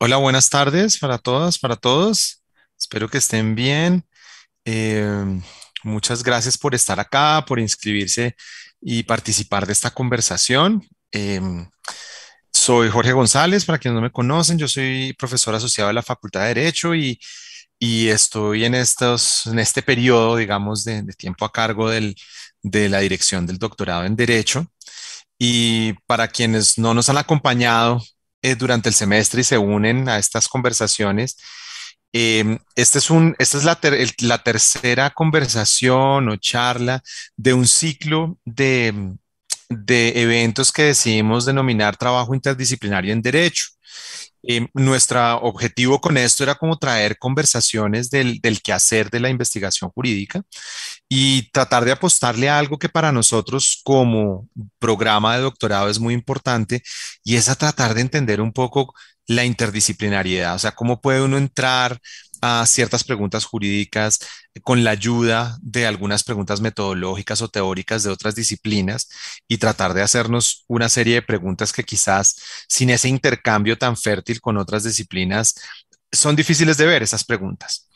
Hola, buenas tardes para todas, para todos. Espero que estén bien. Em, muchas gracias por estar acá, por inscribirse y participar de esta conversación. Em, soy Jorge González, para quienes no me conocen, yo soy profesor asociado de la Facultad de Derecho y, estoy en, este periodo, digamos, de, tiempo a cargo de la dirección del doctorado en Derecho. Y para quienes no nos han acompañado eh, durante el semestre y se unen a estas conversaciones. Em, este es un, esta es la, tercera conversación o charla de un ciclo de, de eventos que decidimos denominar trabajo interdisciplinario en derecho nuestro objetivo con esto era como traer conversaciones del, del, quehacer de la investigación jurídica y tratar de apostarle a algo que para nosotros como programa de doctorado es muy importante y es a tratar de entender un poco la interdisciplinariedad, o sea, cómo puede uno entrar a ciertas preguntas jurídicas con la ayuda de algunas preguntas metodológicas o teóricas de otras disciplinas y tratar de hacernos una serie de preguntas que quizás sin ese intercambio tan fértil con otras disciplinas son difíciles de ver esas preguntas.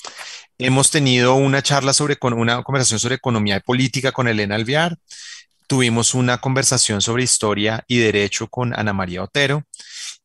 Hemos tenido una charla sobre una conversación sobre economía y política con Elena Alviar. Tuvimos una conversación sobre historia y derecho con Ana María Otero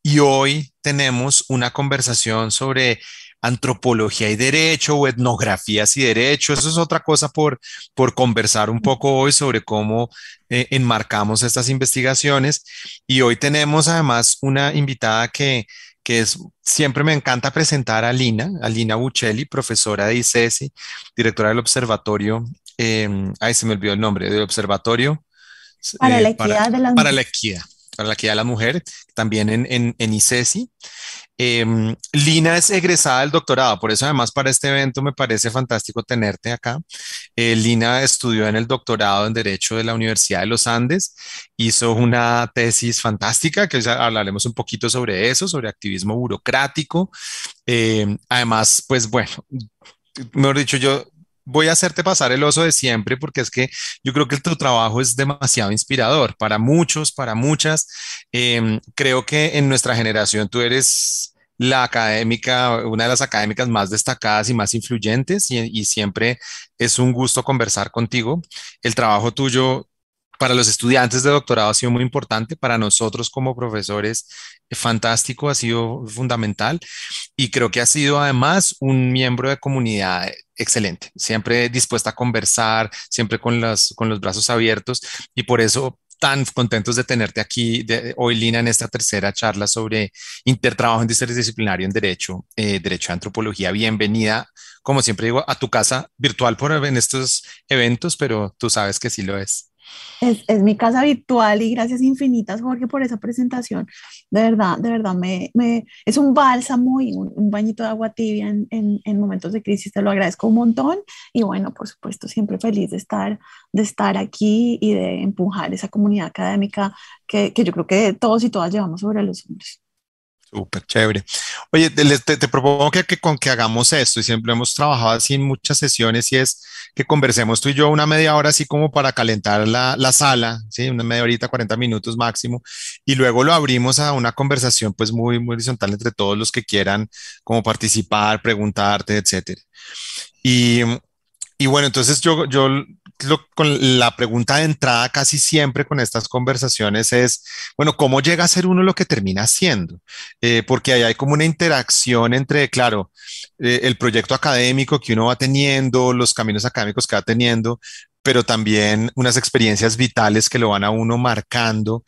y hoy tenemos una conversación sobre antropología y derecho o etnografías y derecho. Eso es otra cosa por, por conversar un poco hoy sobre cómo eh, enmarcamos estas investigaciones. Y hoy tenemos además una invitada que, es, siempre me encanta presentar a Lina, a Lina Buccelli, profesora de ICESI, e directora del Observatorio, em, ay, se me olvidó el nombre, del Observatorio. Eh, para la equidad de la... Para la equidad para la equidad de la mujer, también en, en, ICESI. E em, Lina es egresada del doctorado, por eso además para este evento me parece fantástico tenerte acá. Eh, Lina estudió en el doctorado en Derecho de la Universidad de los Andes, hizo una tesis fantástica, que hablaremos un poquito sobre eso, sobre activismo burocrático. Em, además, pues bueno, mejor dicho, yo voy a hacerte pasar el oso de siempre porque es que yo creo que tu trabajo es demasiado inspirador para muchos, para muchas. Em, creo que en nuestra generación tú eres la académica, una de las académicas más destacadas y más influyentes y siempre es un gusto conversar contigo. El trabajo tuyo para los estudiantes de doctorado ha sido muy importante, para nosotros como profesores eh, fantástico, ha sido fundamental y creo que ha sido además un miembro de comunidad excelente, siempre dispuesta a conversar, siempre con, las, con los brazos abiertos y por eso tan contentos de tenerte aquí de, hoy, Lina, en esta tercera charla sobre intertrabajo interdisciplinario en Derecho, eh, Derecho a Antropología. Bienvenida, como siempre digo, a tu casa virtual por, en estos eventos, pero tú sabes que sí lo es. Es, es, mi casa habitual y gracias infinitas, Jorge, por esa presentación. De verdad, de verdad, me, es un bálsamo y un, bañito de agua tibia en, en, momentos de crisis. Te lo agradezco un montón y bueno, por supuesto, siempre feliz de estar, de estar aquí y de empujar esa comunidad académica que, que yo creo que todos y todas llevamos sobre los hombros. Súper chévere. Oye, te, propongo que, con que hagamos esto, y siempre hemos trabajado así en muchas sesiones, y es que conversemos tú y yo una media hora así como para calentar la, sala, ¿sí? una media horita, 40 minutos máximo, y luego lo abrimos a una conversación pues muy, muy horizontal entre todos los que quieran como participar, preguntarte, etcétera. Y, bueno, entonces yo, yo la pregunta de entrada casi siempre con estas conversaciones es, bueno, ¿cómo llega a ser uno lo que termina siendo? Eh, porque ahí hay como una interacción entre, claro, eh, el proyecto académico que uno va teniendo, los caminos académicos que va teniendo, pero también unas experiencias vitales que lo van a uno marcando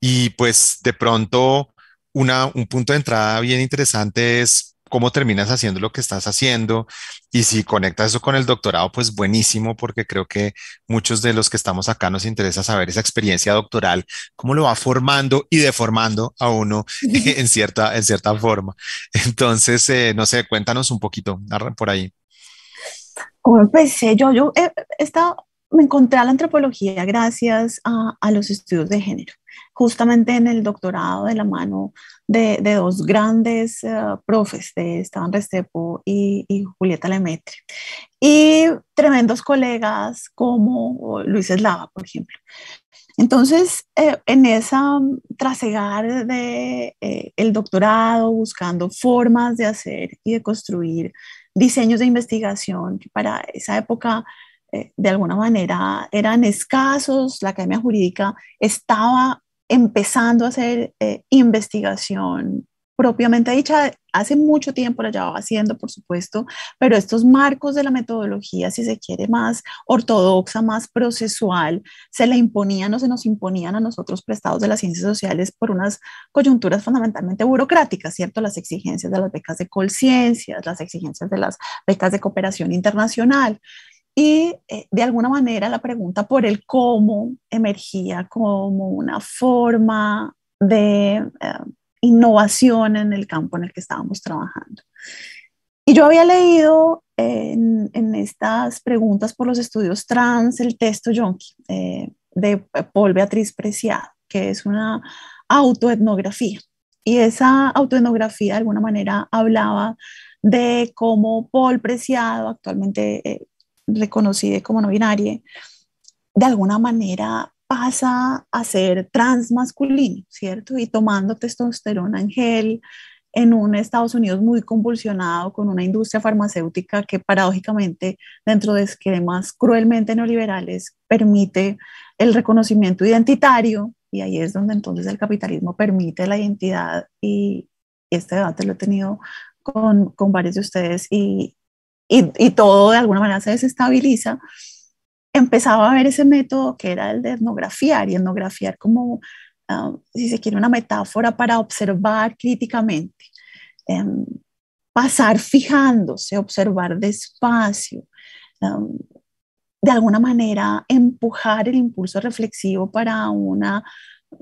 y pues de pronto... un punto de entrada bien interesante es cómo terminas haciendo lo que estás haciendo. Y si conectas eso con el doctorado, pues buenísimo, porque creo que muchos de los que estamos acá nos interesa saber esa experiencia doctoral, cómo lo va formando y deformando a uno en cierta, en cierta forma. Entonces, eh, no sé, cuéntanos un poquito por ahí. ¿Cómo empecé? Yo, yo me encontré a la antropología gracias a los estudios de género justamente en el doctorado de la mano de, dos grandes eh, profes, de Estaban Restrepo y, Julieta Lemaitre, y tremendos colegas como Luis Eslava, por ejemplo. Entonces, eh, en esa mm, trasegar de eh, el doctorado, buscando formas de hacer y de construir diseños de investigación que para esa época de alguna manera eran escasos, la academia jurídica estaba empezando a hacer eh, investigación propiamente dicha, hace mucho tiempo la llevaba haciendo, por supuesto, pero estos marcos de la metodología, si se quiere más ortodoxa, más procesual, se le imponían o se nos imponían a nosotros prestados de las ciencias sociales por unas coyunturas fundamentalmente burocráticas, ¿cierto? Las exigencias de las becas de colciencias, las exigencias de las becas de cooperación internacional. Y eh, de alguna manera la pregunta por el cómo emergía como una forma de eh, innovación en el campo en el que estábamos trabajando. Y yo había leído en, estas preguntas por los estudios trans el texto Yonki eh, de Paul Beatriz Preciado, que es una autoetnografía. Y esa autoetnografía de alguna manera hablaba de cómo Paul Preciado, actualmente reconocida como no binaria, de alguna manera pasa a ser transmasculino, ¿cierto? Y tomando testosterona en gel en un Estados Unidos muy convulsionado con una industria farmacéutica que paradójicamente dentro de esquemas cruelmente neoliberales permite el reconocimiento identitario y ahí es donde entonces el capitalismo permite la identidad y este debate lo he tenido con, con varios de ustedes y, y, todo de alguna manera se desestabiliza, empezaba a ver ese método que era el de etnografiar y etnografiar como, um, si se quiere, una metáfora para observar críticamente, em, pasar fijándose, observar despacio, um, de alguna manera empujar el impulso reflexivo para una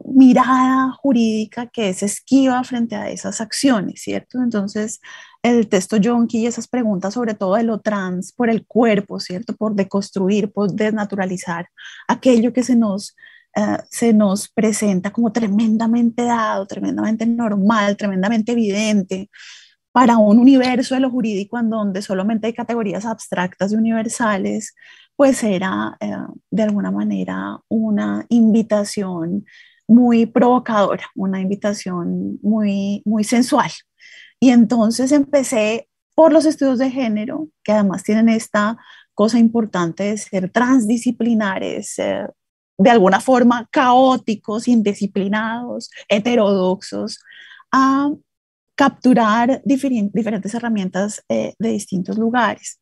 mirada jurídica que es esquiva frente a esas acciones, ¿cierto? Entonces, el texto yonki y esas preguntas sobre todo de lo trans por el cuerpo, ¿cierto? Por deconstruir, por desnaturalizar aquello que se nos, eh, se nos presenta como tremendamente dado, tremendamente normal, tremendamente evidente para un universo de lo jurídico en donde solamente hay categorías abstractas y universales, pues era eh, de alguna manera una invitación muy provocadora, una invitación muy, muy sensual, y entonces empecé por los estudios de género, que además tienen esta cosa importante de ser transdisciplinares, de alguna forma caóticos, indisciplinados, heterodoxos, a capturar diferentes herramientas eh, de distintos lugares.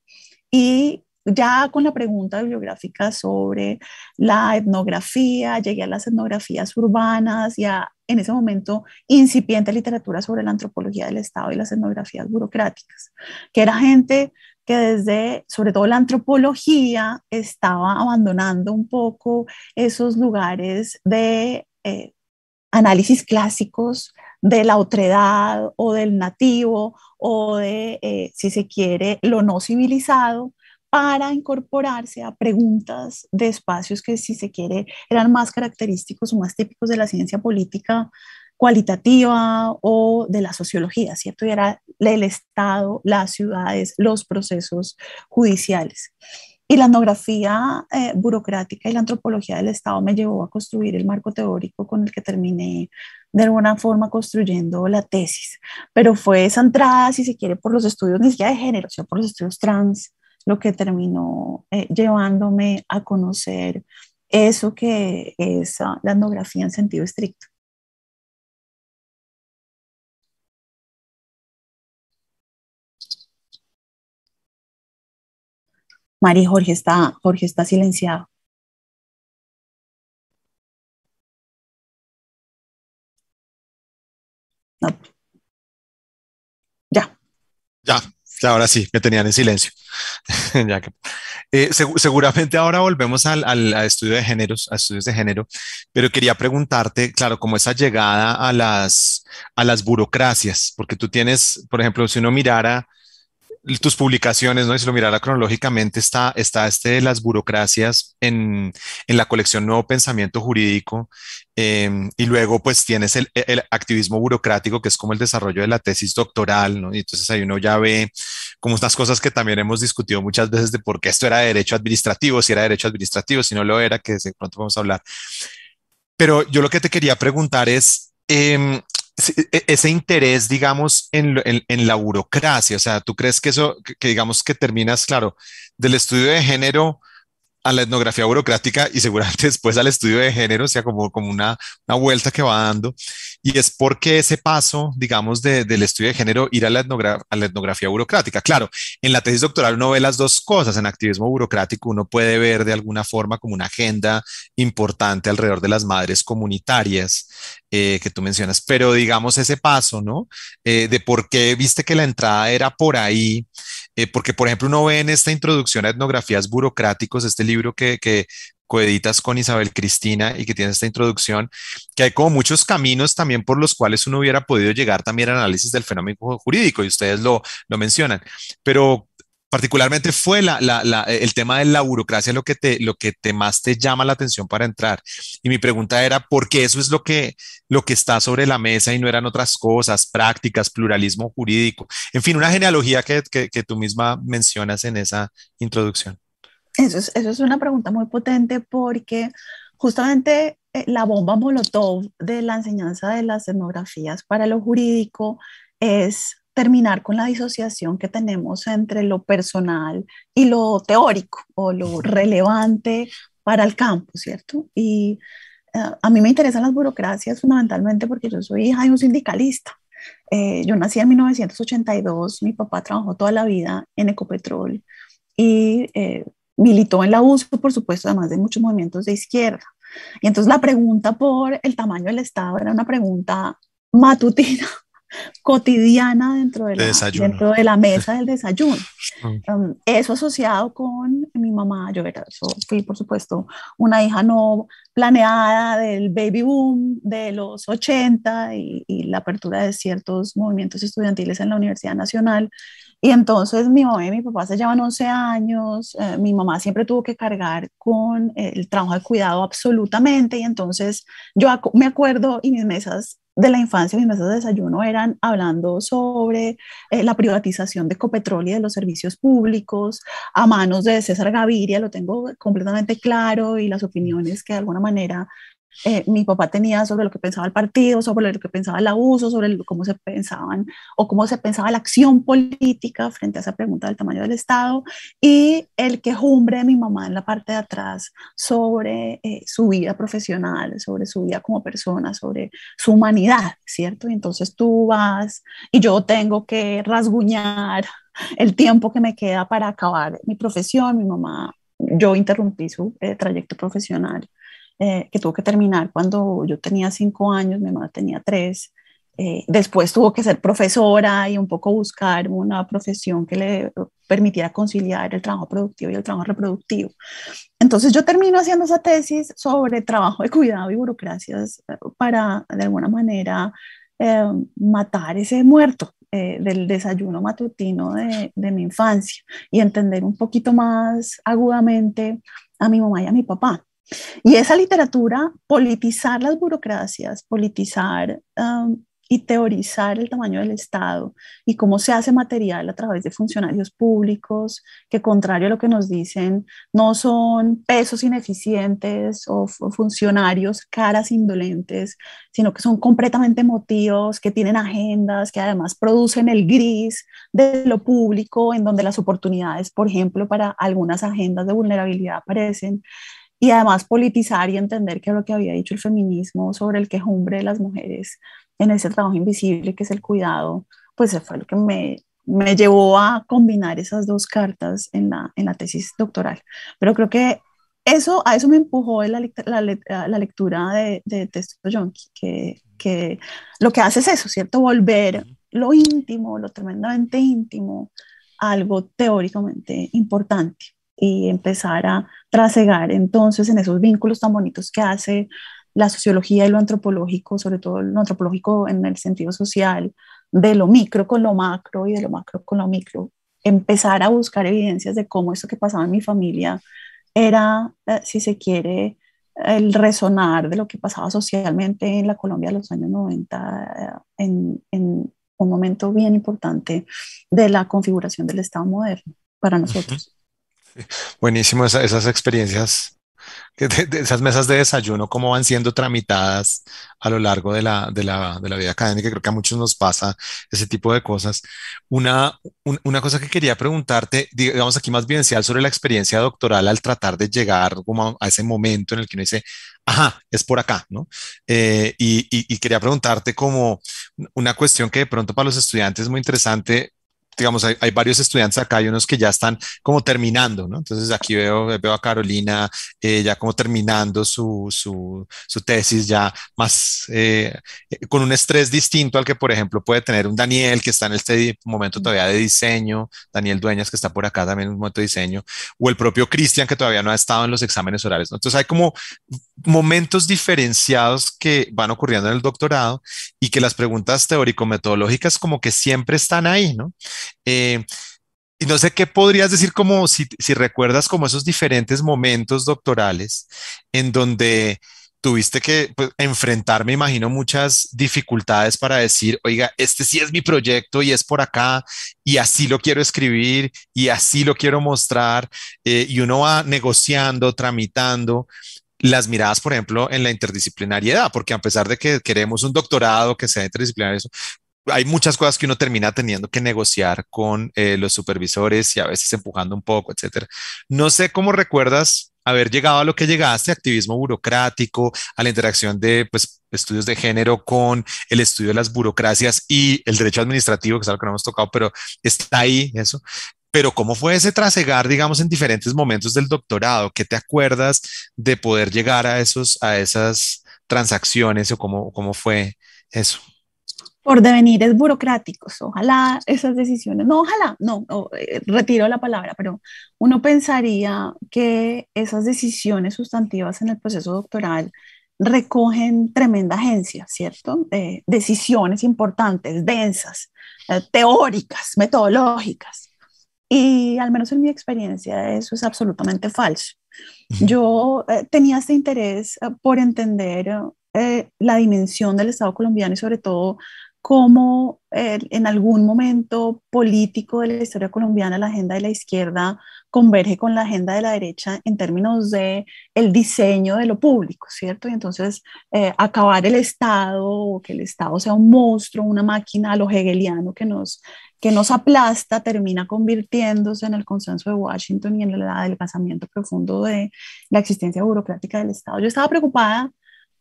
Y ya con la pregunta bibliográfica sobre la etnografía, llegué a las etnografías urbanas y a, en ese momento, incipiente literatura sobre la antropología del Estado y las etnografías burocráticas, que era gente que desde, sobre todo la antropología, estaba abandonando un poco esos lugares de eh, análisis clásicos de la otredad o del nativo o de, eh, si se quiere, lo no civilizado para incorporarse a preguntas de espacios que, si se quiere, eran más característicos o más típicos de la ciencia política cualitativa o de la sociología, ¿cierto? Y era el Estado, las ciudades, los procesos judiciales. Y la etnografía eh, burocrática y la antropología del Estado me llevó a construir el marco teórico con el que terminé de alguna forma construyendo la tesis. Pero fue esa entrada, si se quiere, por los estudios ni de género, sino por los estudios trans, lo que terminó eh, llevándome a conocer eso que es ah, la etnografía en sentido estricto. Mari Jorge está, Jorge está silenciado. Ya. Ya. Ahora sí, me tenían en silencio. Eh, seguramente ahora volvemos al, estudio de géneros, a estudios de género, pero quería preguntarte, claro, como esa llegada a las, a las burocracias, porque tú tienes, por ejemplo, si uno mirara tus publicaciones, ¿no? Y si lo mirara cronológicamente, está, está este de las burocracias en, la colección Nuevo Pensamiento Jurídico, em, y luego pues tienes el, activismo burocrático, que es como el desarrollo de la tesis doctoral, ¿no? Y entonces ahí uno ya ve como estas cosas que también hemos discutido muchas veces de por qué esto era derecho administrativo, si era derecho administrativo, si no lo era, que de pronto vamos a hablar. Pero yo lo que te quería preguntar es, em, e-, ese interés, digamos, en, la burocracia, o sea, ¿tú crees que eso, que digamos que terminas, claro, del estudio de género a la etnografía burocrática y seguramente después al estudio de género, o sea, como, como una, vuelta que va dando. Y es porque ese paso, digamos, de, del estudio de género, ir a la, la etnografía burocrática. Claro, en la tesis doctoral uno ve las dos cosas. En activismo burocrático uno puede ver de alguna forma como una agenda importante alrededor de las madres comunitarias eh, que tú mencionas, pero digamos ese paso, ¿no? Eh, de por qué viste que la entrada era por ahí eh, porque, por ejemplo, uno ve en esta introducción a etnografías burocráticos, este libro que, coeditas con Isabel Cristina y que tiene esta introducción, que hay como muchos caminos también por los cuales uno hubiera podido llegar también al análisis del fenómeno jurídico y ustedes lo, lo mencionan. Pero, particularmente fue el tema de la burocracia lo que, te, más te llama la atención para entrar. Y mi pregunta era, ¿por qué eso es lo que, está sobre la mesa y no eran otras cosas, prácticas, pluralismo jurídico? En fin, una genealogía que, tú misma mencionas en esa introducción. Eso es, eso es una pregunta muy potente porque justamente eh, la bomba molotov de la enseñanza de las etnografías para lo jurídico es terminar con la disociación que tenemos entre lo personal y lo teórico o lo relevante para el campo, ¿cierto? Y eh, a mí me interesan las burocracias fundamentalmente porque yo soy hija de un sindicalista. Eh, yo nací en 1982, mi papá trabajó toda la vida en Ecopetrol y eh, militó en la USO, por supuesto, además de muchos movimientos de izquierda. Y entonces la pregunta por el tamaño del Estado era una pregunta matutina cotidiana dentro de, la, de la mesa del desayuno. Ah. Um, eso asociado con mi mamá, yo fui por supuesto una hija no planeada del baby boom de los 80 y la apertura de ciertos movimientos estudiantiles en la Universidad Nacional, y entonces mi mamá y mi papá se llevan 11 años, eh, mi mamá siempre tuvo que cargar con eh, el trabajo de cuidado absolutamente y entonces yo me acuerdo y mis mesas de la infancia, mis mesas de desayuno eran hablando sobre eh, la privatización de Copetrol y de los servicios públicos a manos de César Gaviria, lo tengo completamente claro y las opiniones que de alguna manera eh, mi papá tenía sobre lo que pensaba el partido, sobre lo que pensaba el abuso, sobre cómo se pensaban o cómo se pensaba la acción política frente a esa pregunta del tamaño del Estado y el quejumbre de mi mamá en la parte de atrás sobre eh, su vida profesional, sobre su vida como persona, sobre su humanidad, ¿cierto? Y entonces tú vas y yo tengo que rasguñar el tiempo que me queda para acabar mi profesión, mi mamá, yo interrumpí su eh, trayecto profesional eh, que tuvo que terminar cuando yo tenía cinco años, mi mamá tenía tres. Eh, después tuvo que ser profesora y un poco buscar una profesión que le permitiera conciliar el trabajo productivo y el trabajo reproductivo. Entonces yo termino haciendo esa tesis sobre trabajo de cuidado y burocracias eh, para, de alguna manera, matar ese muerto del desayuno matutino de, de mi infancia y entender un poquito más agudamente a mi mamá y a mi papá. Y esa literatura, politizar las burocracias, politizar y teorizar el tamaño del Estado y cómo se hace material a través de funcionarios públicos, que contrario a lo que nos dicen, no son pesos ineficientes o, funcionarios caras indolentes, sino que son completamente motivos que tienen agendas, que además producen el gris de lo público, en donde las oportunidades, por ejemplo, para algunas agendas de vulnerabilidad aparecen y además politizar y entender que lo que había dicho el feminismo sobre el quejumbre de las mujeres en ese trabajo invisible que es el cuidado, pues fue lo que me, me llevó a combinar esas dos cartas en la, en la tesis doctoral. Pero creo que eso, a eso me empujó la, la, la lectura de, de Texto que, que lo que hace es eso, ¿cierto? Volver lo íntimo, lo tremendamente íntimo, a algo teóricamente importante y empezar a trasegar entonces en esos vínculos tan bonitos que hace la sociología y lo antropológico, sobre todo lo antropológico en el sentido social, de lo micro con lo macro y de lo macro con lo micro, empezar a buscar evidencias de cómo esto que pasaba en mi familia era, eh, si se quiere, el resonar de lo que pasaba socialmente en la Colombia de los años 90, eh, en, en un momento bien importante de la configuración del Estado moderno para nosotros. Buenísimo esas experiencias, de, esas mesas de desayuno, cómo van siendo tramitadas a lo largo de la, de la, de la vida académica. Creo que a muchos nos pasa ese tipo de cosas. Una, una cosa que quería preguntarte, digamos aquí más vivencial sobre la experiencia doctoral al tratar de llegar como a ese momento en el que uno dice, ajá, es por acá, ¿no? Eh, y, y, y, quería preguntarte como una cuestión que de pronto para los estudiantes es muy interesante, digamos, hay, varios estudiantes acá, hay unos que ya están como terminando, ¿no? Entonces aquí veo, veo a Carolina eh, ya como terminando su, su, tesis, ya más eh, eh, con un estrés distinto al que, por ejemplo, puede tener un Daniel que está en este momento todavía de diseño, Daniel Dueñas que está por acá también en un momento de diseño, o el propio Cristian que todavía no ha estado en los exámenes orales, ¿no? Entonces hay como momentos diferenciados que van ocurriendo en el doctorado y que las preguntas teórico-metodológicas como que siempre están ahí, ¿no? Eh, y no sé qué podrías decir como si, recuerdas como esos diferentes momentos doctorales en donde tuviste que pues, enfrentar, me imagino, muchas dificultades para decir, oiga, este sí es mi proyecto y es por acá y así lo quiero escribir y así lo quiero mostrar. Eh, y uno va negociando, tramitando las miradas, por ejemplo, en la interdisciplinariedad, porque a pesar de que queremos un doctorado que sea interdisciplinario, hay muchas cosas que uno termina teniendo que negociar con eh, los supervisores y a veces empujando un poco, etcétera. No sé cómo recuerdas haber llegado a lo que llegaste, activismo burocrático, a la interacción de pues, estudios de género con el estudio de las burocracias y el derecho administrativo, que es algo que no hemos tocado, pero está ahí eso. Pero ¿cómo fue ese trasegar, digamos, en diferentes momentos del doctorado? ¿Qué te acuerdas de poder llegar a, esos, a esas transacciones o cómo, cómo fue eso? por devenires burocráticos. Ojalá esas decisiones, no, ojalá, no, eh, retiro la palabra, pero uno pensaría que esas decisiones sustantivas en el proceso doctoral recogen tremenda agencia, ¿cierto? decisiones importantes, densas, eh, teóricas, metodológicas. Y al menos en mi experiencia eso es absolutamente falso. Yo eh, tenía este interés por entender la dimensión del Estado colombiano y sobre todo cómo eh, en algún momento político de la historia colombiana la agenda de la izquierda converge con la agenda de la derecha en términos de el diseño de lo público, ¿cierto? Y entonces eh, acabar el Estado que el Estado sea un monstruo, una máquina a lo hegeliano que nos, que nos aplasta, termina convirtiéndose en el consenso de Washington y en el adelgazamiento profundo de la existencia burocrática del Estado. Yo estaba preocupada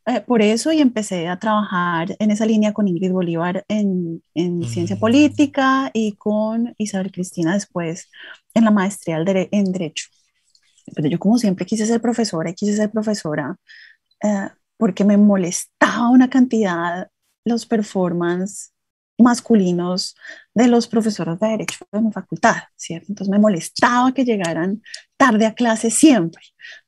eh, por eso y empecé a trabajar en esa línea con Ingrid Bolívar en, ciencia mm. política y con Isabel Cristina después en la maestría en derecho. Pero yo como siempre quise ser profesora y quise ser profesora eh, porque me molestaba una cantidad los performances masculinos de los profesores de derecho de mi facultad, ¿cierto? Entonces me molestaba que llegaran tarde a clase siempre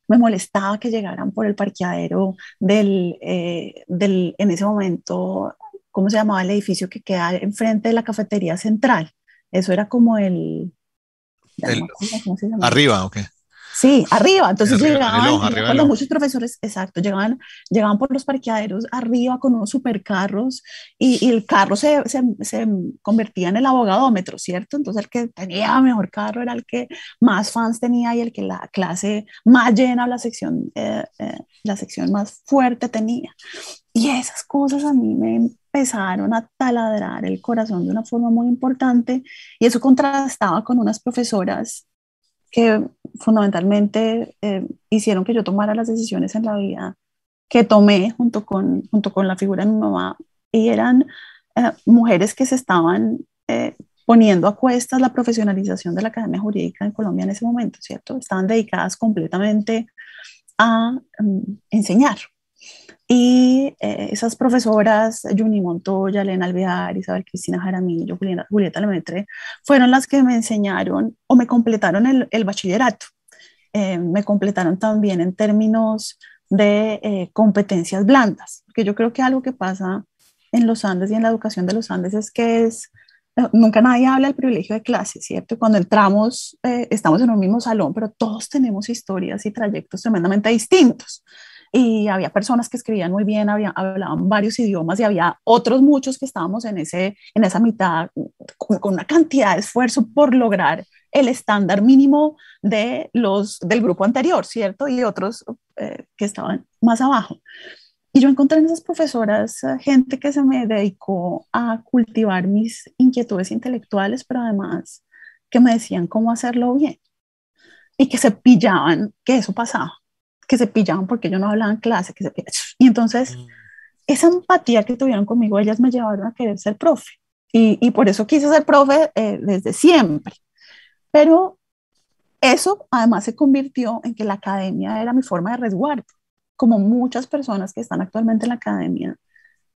me molestaba que llegaran por el parqueadero del, eh, del, en ese momento, ¿cómo se llamaba el edificio que queda enfrente de la cafetería central? Eso era como el... el Arriba, ok. Sí, arriba. Entonces llegaban, muchos profesores, exacto, llegaban, llegaban por los parqueaderos arriba con unos supercarros y, y el carro se, se, se, convertía en el abogadómetro, ¿cierto? Entonces el que tenía mejor carro era el que más fans tenía y el que la clase más llena, la sección, eh, eh, la sección más fuerte tenía. Y esas cosas a mí me empezaron a taladrar el corazón de una forma muy importante y eso contrastaba con unas profesoras que fundamentalmente eh, hicieron que yo tomara las decisiones en la vida que tomé junto con, junto con la figura de mi mamá y eran eh, mujeres que se estaban eh, poniendo a cuestas la profesionalización de la academia jurídica en Colombia en ese momento, ¿cierto? Estaban dedicadas completamente a mm, enseñar, y eh, esas profesoras, Juni Montoya, Elena Alvear, Isabel Cristina Jaramillo, Julieta, Julieta Lemetre, fueron las que me enseñaron o me completaron el, bachillerato. Eh, me completaron también en términos de eh, competencias blandas, porque yo creo que algo que pasa en los Andes y en la educación de los Andes es que es, nunca nadie habla del privilegio de clase, ¿cierto? Cuando entramos, estamos en un mismo salón, pero todos tenemos historias y trayectos tremendamente distintos y había personas que escribían muy bien, hablaban varios idiomas y había otros muchos que estábamos en, ese, en esa mitad con, una cantidad de esfuerzo por lograr el estándar mínimo de los, del grupo anterior, ¿cierto? Y otros eh, que estaban más abajo. Y yo encontré en esas profesoras eh, gente que se me dedicó a cultivar mis inquietudes intelectuales, pero además que me decían cómo hacerlo bien y que se pillaban que eso pasaba que se pillaban porque yo no hablaba en clase, que se Y entonces, mm. esa empatía que tuvieron conmigo, ellas me llevaron a querer ser profe. Y, y por eso quise ser profe eh, desde siempre. Pero eso además se convirtió en que la academia era mi forma de resguardo. Como muchas personas que están actualmente en la academia,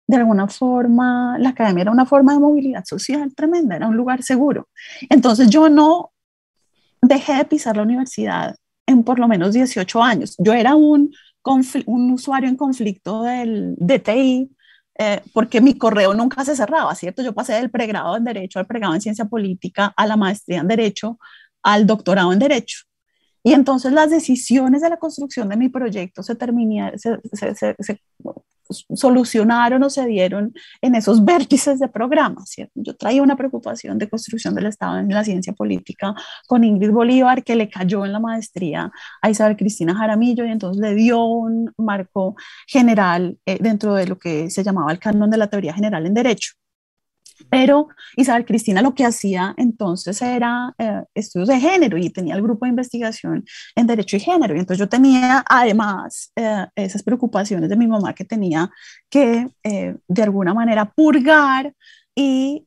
de alguna forma, la academia era una forma de movilidad social tremenda, era un lugar seguro. Entonces yo no dejé de pisar la universidad por lo menos 18 años. Yo era un, un usuario en conflicto del, DTI TI, eh, porque mi correo nunca se cerraba, ¿cierto? Yo pasé del pregrado en Derecho al pregrado en Ciencia Política, a la maestría en Derecho, al doctorado en Derecho. Y entonces las decisiones de la construcción de mi proyecto se, terminé, se, solucionaron o se dieron en esos vértices de programa. ¿cierto? Yo traía una preocupación de construcción del Estado en la ciencia política con Ingrid Bolívar, que le cayó en la maestría a Isabel Cristina Jaramillo y entonces le dio un marco general eh, dentro de lo que se llamaba el canon de la teoría general en derecho. Pero Isabel Cristina lo que hacía entonces era eh, estudios de género y tenía el grupo de investigación en derecho y género. Y entonces yo tenía además eh, esas preocupaciones de mi mamá que tenía que eh, de alguna manera purgar y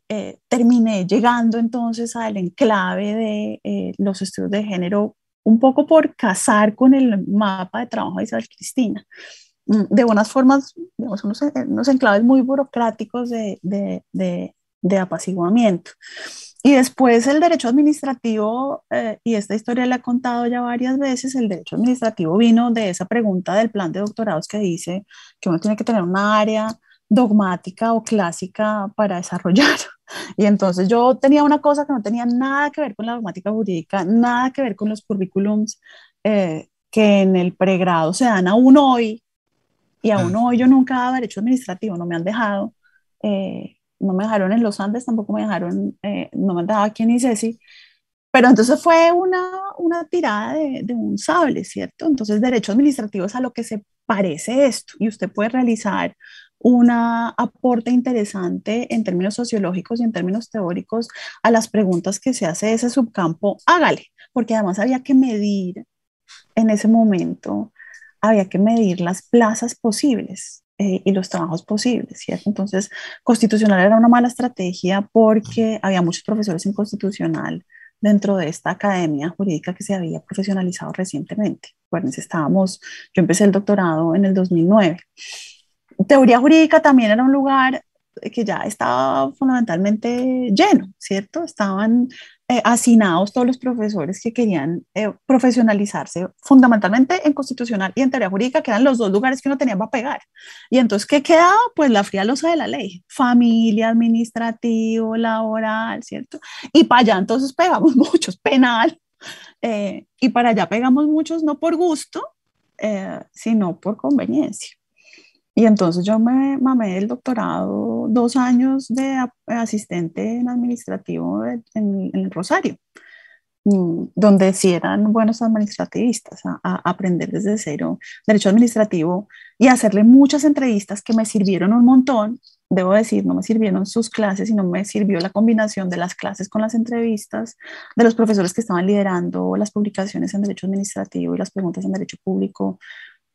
terminé llegando entonces al enclave de los estudios de género un poco por casar con el mapa de trabajo de Isabel Cristina mm, de buenas formas, digamos, unos, enclaves muy burocráticos de, de apaciguamiento. Y después el derecho administrativo, eh, y esta historia la he contado ya varias veces, el derecho administrativo vino de esa pregunta del plan de doctorados que dice que uno tiene que tener una área dogmática o clásica para desarrollar. Y entonces yo tenía una cosa que no tenía nada que ver con la dogmática jurídica, nada que ver con los currículums eh, que en el pregrado se dan aún hoy, y aún ah. hoy yo nunca daba derecho administrativo, no me han dejado. Eh, no me dejaron en los Andes, tampoco me dejaron, eh, no me dejaba aquí ni Ceci, pero entonces fue una, tirada de, un sable, ¿cierto? Entonces, derechos administrativos a lo que se parece esto, y usted puede realizar un aporte interesante en términos sociológicos y en términos teóricos a las preguntas que se hace ese subcampo, hágale, porque además había que medir en ese momento, había que medir las plazas posibles, eh, y los trabajos posibles, ¿cierto? Entonces, constitucional era una mala estrategia porque había muchos profesores en constitucional dentro de esta academia jurídica que se había profesionalizado recientemente. Acuérdense, estábamos, yo empecé el doctorado en el 2009. Teoría jurídica también era un lugar que ya estaba fundamentalmente lleno, ¿cierto? Estaban eh, hacinados todos los profesores que querían eh, profesionalizarse fundamentalmente en constitucional y en teoría jurídica, que eran los dos lugares que uno tenía para pegar. Y entonces, ¿qué quedaba? Pues la fría losa de la ley, familia, administrativo, laboral, ¿cierto? Y para allá entonces pegamos muchos, penal, eh, y para allá pegamos muchos no por gusto, sino por conveniencia. Y entonces yo me mamé el doctorado dos años de asistente en administrativo en, el Rosario, mm, donde sí eran buenos administrativistas, a, aprender desde cero derecho administrativo y hacerle muchas entrevistas que me sirvieron un montón. Debo decir, no me sirvieron sus clases, y no me sirvió la combinación de las clases con las entrevistas de los profesores que estaban liderando las publicaciones en derecho administrativo y las preguntas en derecho público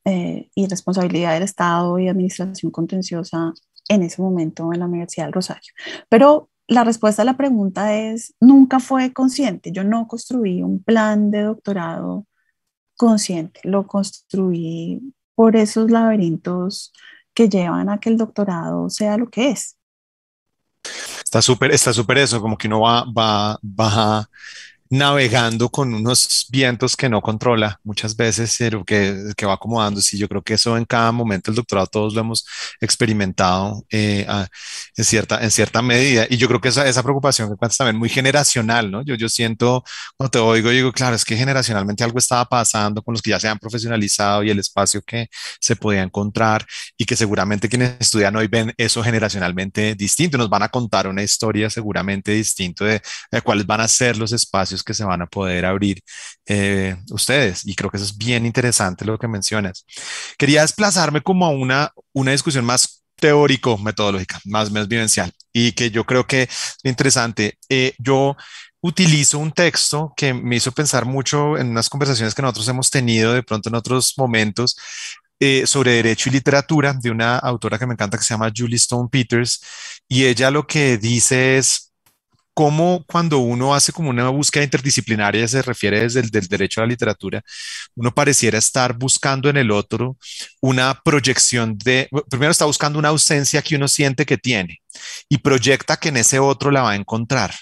eh, y responsabilidad del Estado y administración contenciosa en ese momento en la Universidad del Rosario. Pero la respuesta a la pregunta es, nunca fue consciente. Yo no construí un plan de doctorado consciente, lo construí por esos laberintos que llevan a que el doctorado sea lo que es. Está súper, está súper eso, como que no va, va, va navegando con unos vientos que no controla muchas veces, pero que, va acomodando. Sí, yo creo que eso en cada momento el doctorado todos lo hemos experimentado eh, en, cierta, en cierta medida. Y yo creo que esa, esa preocupación que es también muy generacional, ¿no? Yo, yo siento, cuando te oigo, digo, claro, es que generacionalmente algo estaba pasando con los que ya se han profesionalizado y el espacio que se podía encontrar y que seguramente quienes estudian hoy ven eso generacionalmente distinto. Nos van a contar una historia seguramente distinto de cuáles van a ser los espacios que se van a poder abrir eh, ustedes. Y creo que eso es bien interesante lo que mencionas. Quería desplazarme como a una, una discusión más teórico-metodológica, más, menos vivencial, y que yo creo que es interesante. Eh, yo utilizo un texto que me hizo pensar mucho en unas conversaciones que nosotros hemos tenido de pronto en otros momentos, eh, sobre derecho y literatura de una autora que me encanta que se llama Julie Stone Peters y ella lo que dice es cómo cuando uno hace como una búsqueda interdisciplinaria, se refiere desde el del derecho a la literatura, uno pareciera estar buscando en el otro una proyección de, primero está buscando una ausencia que uno siente que tiene, y proyecta que en ese otro la va a encontrar.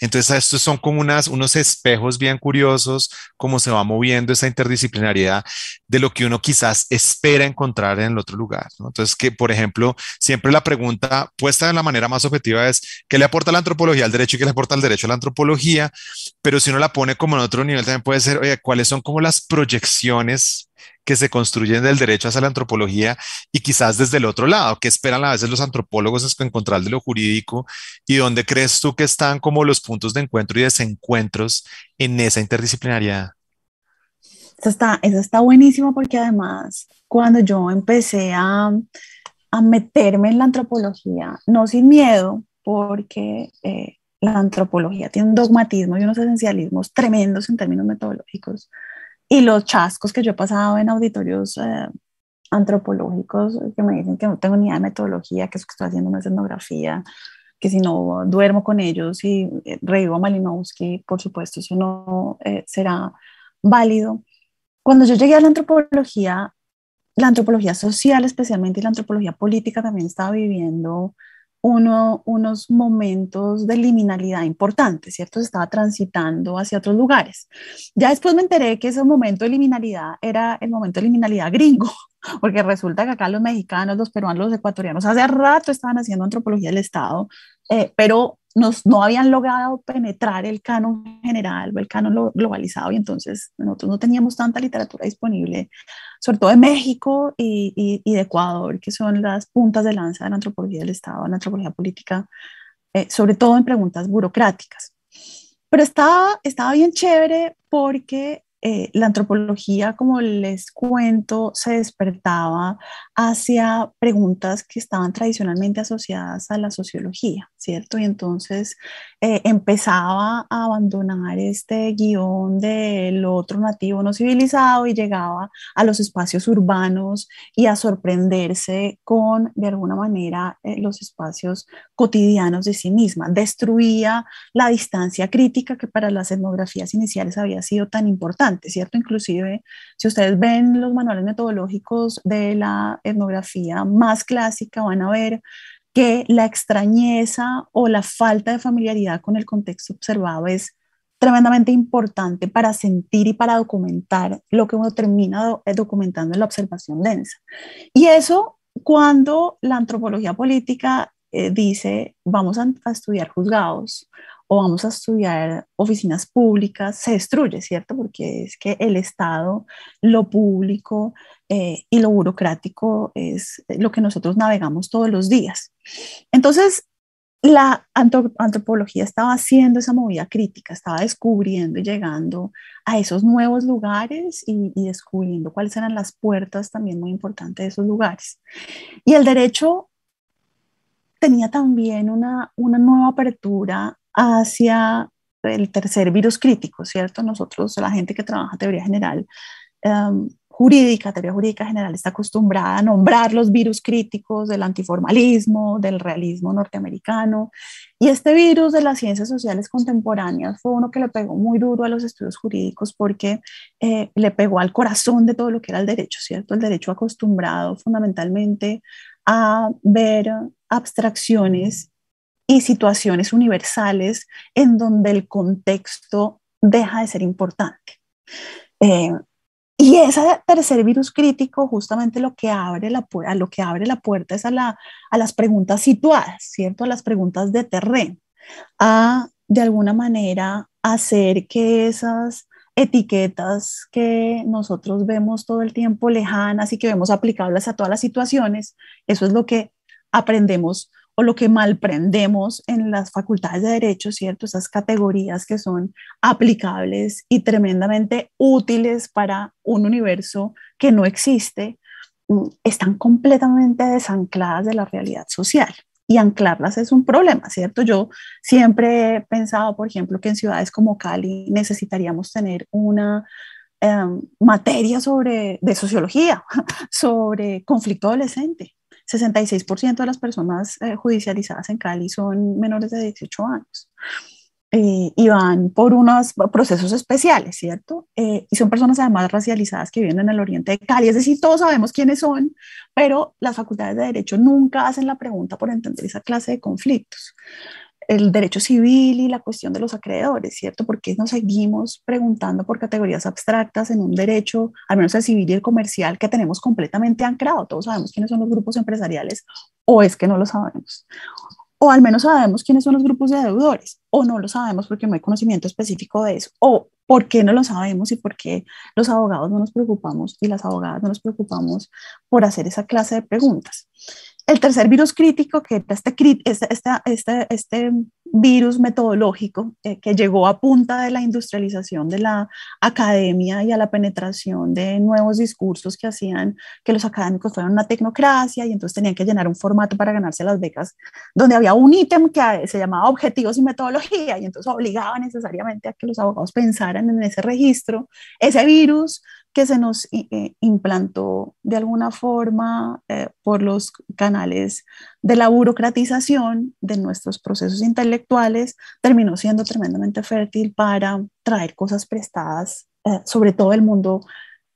Entonces, estos son como unas, unos espejos bien curiosos, cómo se va moviendo esa interdisciplinariedad de lo que uno quizás espera encontrar en el otro lugar. Entonces, que por ejemplo, siempre la pregunta puesta de la manera más objetiva es, ¿qué le aporta la antropología al derecho y qué le aporta el derecho a la antropología? Pero si uno la pone como en otro nivel, también puede ser, oye, ¿cuáles son como las proyecciones que se construyen del derecho hacia la antropología y quizás desde el otro lado, que esperan a veces los antropólogos es encontrar de lo jurídico y dónde crees tú que están como los puntos de encuentro y desencuentros en esa interdisciplinariedad. Eso está, eso está buenísimo porque además cuando yo empecé a, a meterme en la antropología, no sin miedo, porque eh, la antropología tiene un dogmatismo y unos esencialismos tremendos en términos metodológicos, y los chascos que yo he pasado en auditorios eh, antropológicos que me dicen que no tengo ni idea de metodología, que que estoy haciendo una escenografía, etnografía, que si no duermo con ellos y eh, reivo a Malinowski, por supuesto, eso no eh, será válido. Cuando yo llegué a la antropología, la antropología social especialmente y la antropología política también estaba viviendo unos momentos de liminalidad importantes, ¿cierto? Se estaba transitando hacia otros lugares. Ya después me enteré que ese momento de liminalidad era el momento de liminalidad gringo, porque resulta que acá los mexicanos, los peruanos, los ecuatorianos hace rato estaban haciendo antropología del Estado, eh, pero no habían logrado penetrar el canon general o el canon globalizado y entonces nosotros no teníamos tanta literatura disponible, sobre todo de México y, de Ecuador, que son las puntas de lanza de la antropología del Estado, de la antropología política, eh, sobre todo en preguntas burocráticas. Pero estaba, estaba bien chévere porque eh, la antropología, como les cuento, se despertaba hacia preguntas que estaban tradicionalmente asociadas a la sociología, ¿cierto? Y entonces eh, empezaba a abandonar este guión del otro nativo no civilizado y llegaba a los espacios urbanos y a sorprenderse con, de alguna manera, eh, los espacios cotidianos de sí misma. Destruía la distancia crítica que para las etnografías iniciales había sido tan importante ¿cierto? Inclusive, si ustedes ven los manuales metodológicos de la etnografía más clásica, van a ver que la extrañeza o la falta de familiaridad con el contexto observado es tremendamente importante para sentir y para documentar lo que uno termina eh, documentando en la observación densa. Y eso cuando la antropología política eh, dice, vamos a, estudiar juzgados, vamos a estudiar oficinas públicas, se destruye, ¿cierto? Porque es que el Estado, lo público eh, y lo burocrático es lo que nosotros navegamos todos los días. Entonces, la antropología estaba haciendo esa movida crítica, estaba descubriendo y llegando a esos nuevos lugares y, y, descubriendo cuáles eran las puertas también muy importantes de esos lugares. Y el derecho tenía también una, una nueva apertura hacia el tercer virus crítico, ¿cierto? Nosotros, la gente que trabaja teoría general, em, jurídica, teoría jurídica general, está acostumbrada a nombrar los virus críticos del antiformalismo, del realismo norteamericano. Y este virus de las ciencias sociales contemporáneas fue uno que le pegó muy duro a los estudios jurídicos porque eh, le pegó al corazón de todo lo que era el derecho, ¿cierto? El derecho acostumbrado fundamentalmente a ver abstracciones y situaciones universales en donde el contexto deja de ser importante. Eh, y ese tercer virus crítico justamente lo que abre la, a lo que abre la puerta es a, la, a las preguntas situadas, ¿cierto? A las preguntas de terreno, a de alguna manera hacer que esas etiquetas que nosotros vemos todo el tiempo lejanas y que vemos aplicables a todas las situaciones, eso es lo que aprendemos o lo que malprendemos en las facultades de derecho, ¿cierto? Esas categorías que son aplicables y tremendamente útiles para un universo que no existe, mm, están completamente desancladas de la realidad social. Y anclarlas es un problema, ¿cierto? Yo siempre he pensado, por ejemplo, que en ciudades como Cali necesitaríamos tener una em, materia sobre, de sociología, sobre conflicto adolescente, 66% de las personas eh, judicializadas en Cali son menores de 18 años. Eh, y van por unos procesos especiales, ¿cierto? Eh, y son personas además racializadas que viven en el oriente de Cali, es decir, todos sabemos quiénes son, pero las facultades de derecho nunca hacen la pregunta por entender esa clase de conflictos el derecho civil y la cuestión de los acreedores, ¿cierto? Porque nos seguimos preguntando por categorías abstractas en un derecho, al menos el civil y el comercial, que tenemos completamente anclado. Todos sabemos quiénes son los grupos empresariales o es que no lo sabemos. O al menos sabemos quiénes son los grupos de deudores, o no lo sabemos porque no hay conocimiento específico de eso, o por qué no lo sabemos y por qué los abogados no nos preocupamos y las abogadas no nos preocupamos por hacer esa clase de preguntas. El tercer virus crítico, que era este, este, este, este virus metodológico eh, que llegó a punta de la industrialización de la academia y a la penetración de nuevos discursos que hacían que los académicos fueran una tecnocracia y entonces tenían que llenar un formato para ganarse las becas, donde había un ítem que se llamaba objetivos y metodología y entonces obligaba necesariamente a que los abogados pensaran en ese registro. Ese virus que se nos eh, implantó de alguna forma eh, por los canales de la burocratización de nuestros procesos intelectuales, terminó siendo tremendamente fértil para traer cosas prestadas, eh, sobre todo del mundo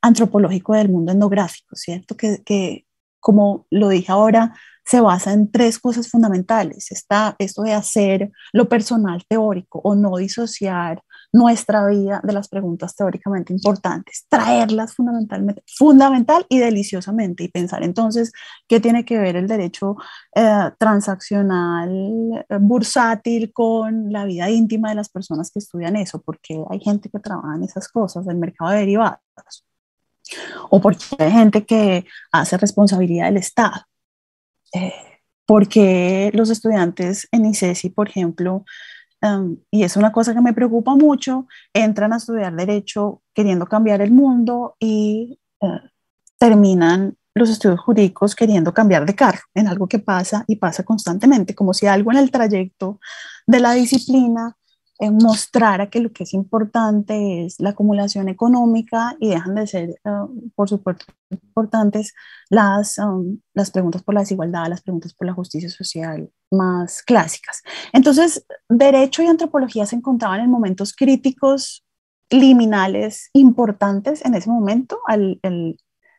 antropológico, del mundo etnográfico, ¿cierto? Que, que, como lo dije ahora, se basa en tres cosas fundamentales. Está esto de hacer lo personal teórico o no disociar nuestra vida de las preguntas teóricamente importantes, traerlas fundamentalmente, fundamental y deliciosamente, y pensar entonces qué tiene que ver el derecho eh, transaccional eh, bursátil con la vida íntima de las personas que estudian eso, porque hay gente que trabaja en esas cosas del mercado de derivados, o porque hay gente que hace responsabilidad del Estado. Eh, porque los estudiantes en ICESI, por ejemplo, Em, y es una cosa que me preocupa mucho, entran a estudiar derecho queriendo cambiar el mundo y eh, terminan los estudios jurídicos queriendo cambiar de carro en algo que pasa y pasa constantemente, como si algo en el trayecto de la disciplina mostrar a que lo que es importante es la acumulación económica y dejan de ser, ah, por supuesto, importantes las, ah, las preguntas por la desigualdad, las preguntas por la justicia social más clásicas. Entonces, derecho y antropología se encontraban en momentos críticos, liminales, importantes en ese momento, al,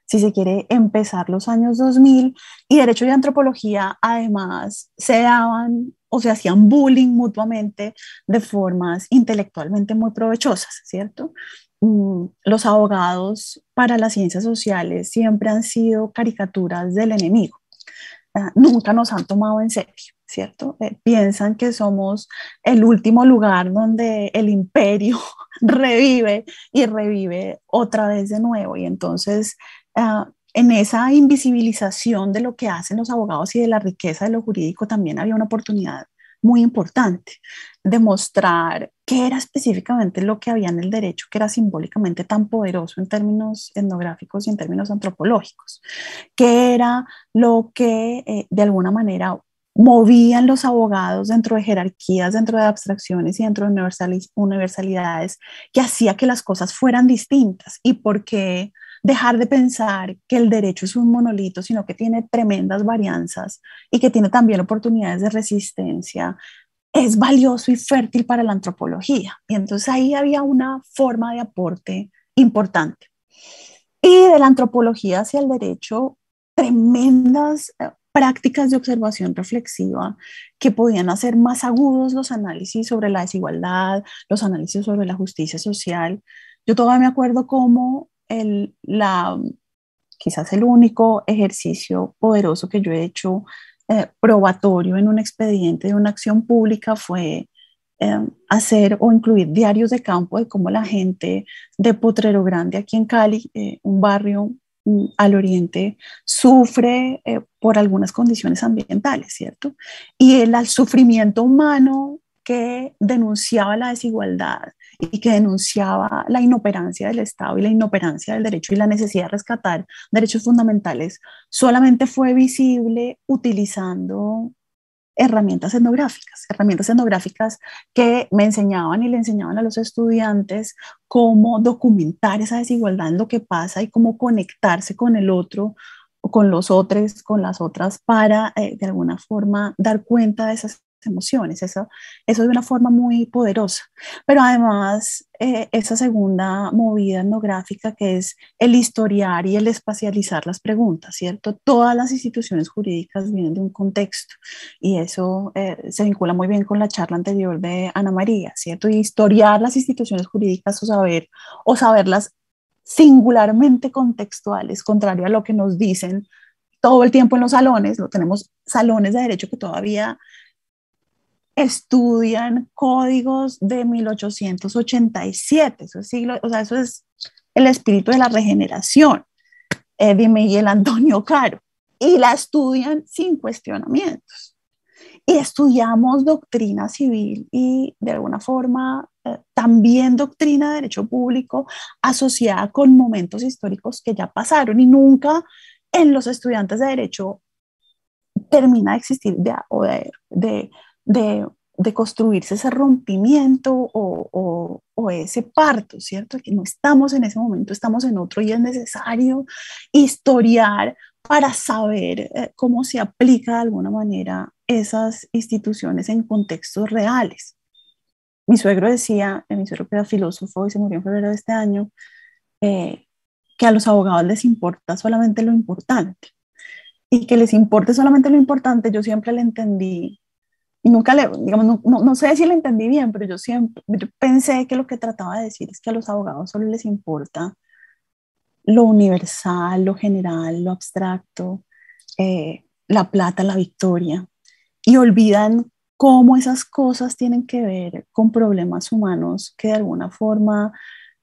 si se quiere empezar los años 2000, y derecho y antropología además se daban o se hacían bullying mutuamente de formas intelectualmente muy provechosas, ¿cierto? Mm, los abogados para las ciencias sociales siempre han sido caricaturas del enemigo. Ah, nunca nos han tomado en serio, ¿cierto? Eh, piensan que somos el último lugar donde el imperio revive y revive otra vez de nuevo. Y entonces ah, en esa invisibilización de lo que hacen los abogados y de la riqueza de lo jurídico también había una oportunidad muy importante, de mostrar qué era específicamente lo que había en el derecho, que era simbólicamente tan poderoso en términos etnográficos y en términos antropológicos, qué era lo que eh, de alguna manera movían los abogados dentro de jerarquías, dentro de abstracciones y dentro de universalidades, que hacía que las cosas fueran distintas y por qué dejar de pensar que el derecho es un monolito, sino que tiene tremendas varianzas y que tiene también oportunidades de resistencia, es valioso y fértil para la antropología. Y entonces ahí había una forma de aporte importante. Y de la antropología hacia el derecho, tremendas eh, prácticas de observación reflexiva que podían hacer más agudos los análisis sobre la desigualdad, los análisis sobre la justicia social. Yo todavía me acuerdo cómo la, quizás el único ejercicio poderoso que yo he hecho eh, probatorio en un expediente de una acción pública fue em, hacer o incluir diarios de campo de cómo la gente de Potrero Grande, aquí en Cali, eh, un barrio mm, al oriente, sufre eh, por algunas condiciones ambientales, ¿cierto? Y el sufrimiento humano que denunciaba la desigualdad y que denunciaba la inoperancia del Estado y la inoperancia del derecho y la necesidad de rescatar derechos fundamentales, solamente fue visible utilizando herramientas etnográficas, herramientas etnográficas que me enseñaban y le enseñaban a los estudiantes cómo documentar esa desigualdad en lo que pasa y cómo conectarse con el otro con los otros, con las otras, para eh, de alguna forma dar cuenta de esas emociones. Eso, eso de una forma muy poderosa. Pero además, eh, esa segunda movida etnográfica que es el historiar y el espacializar las preguntas, ¿cierto? Todas las instituciones jurídicas vienen de un contexto y eso eh, se vincula muy bien con la charla anterior de Ana María, ¿cierto? Y historiar las instituciones jurídicas o, saber, o saberlas singularmente contextuales, contrario a lo que nos dicen todo el tiempo en los salones, lo tenemos salones de derecho que todavía estudian códigos de 1887, siglo, o sea, eso es el espíritu de la regeneración eh, de Miguel Antonio Caro, y la estudian sin cuestionamientos. Y estudiamos doctrina civil y de alguna forma eh, también doctrina de derecho público asociada con momentos históricos que ya pasaron y nunca en los estudiantes de derecho termina de existir o de de, construirse ese rompimiento o, ese parto, ¿cierto? Que no estamos en ese momento, estamos en otro y es necesario historiar para saber eh, cómo se aplica de alguna manera esas instituciones en contextos reales. Mi suegro decía, eh, mi suegro que era filósofo y se murió en febrero de este año, eh, que a los abogados les importa solamente lo importante y que les importe solamente lo importante, yo siempre le entendí y nunca le, digamos, no, sé si lo entendí bien, pero yo siempre pensé que lo que trataba de decir es que a los abogados solo les importa lo universal, lo general, lo abstracto, eh, la plata, la victoria, y olvidan cómo esas cosas tienen que ver con problemas humanos que de alguna forma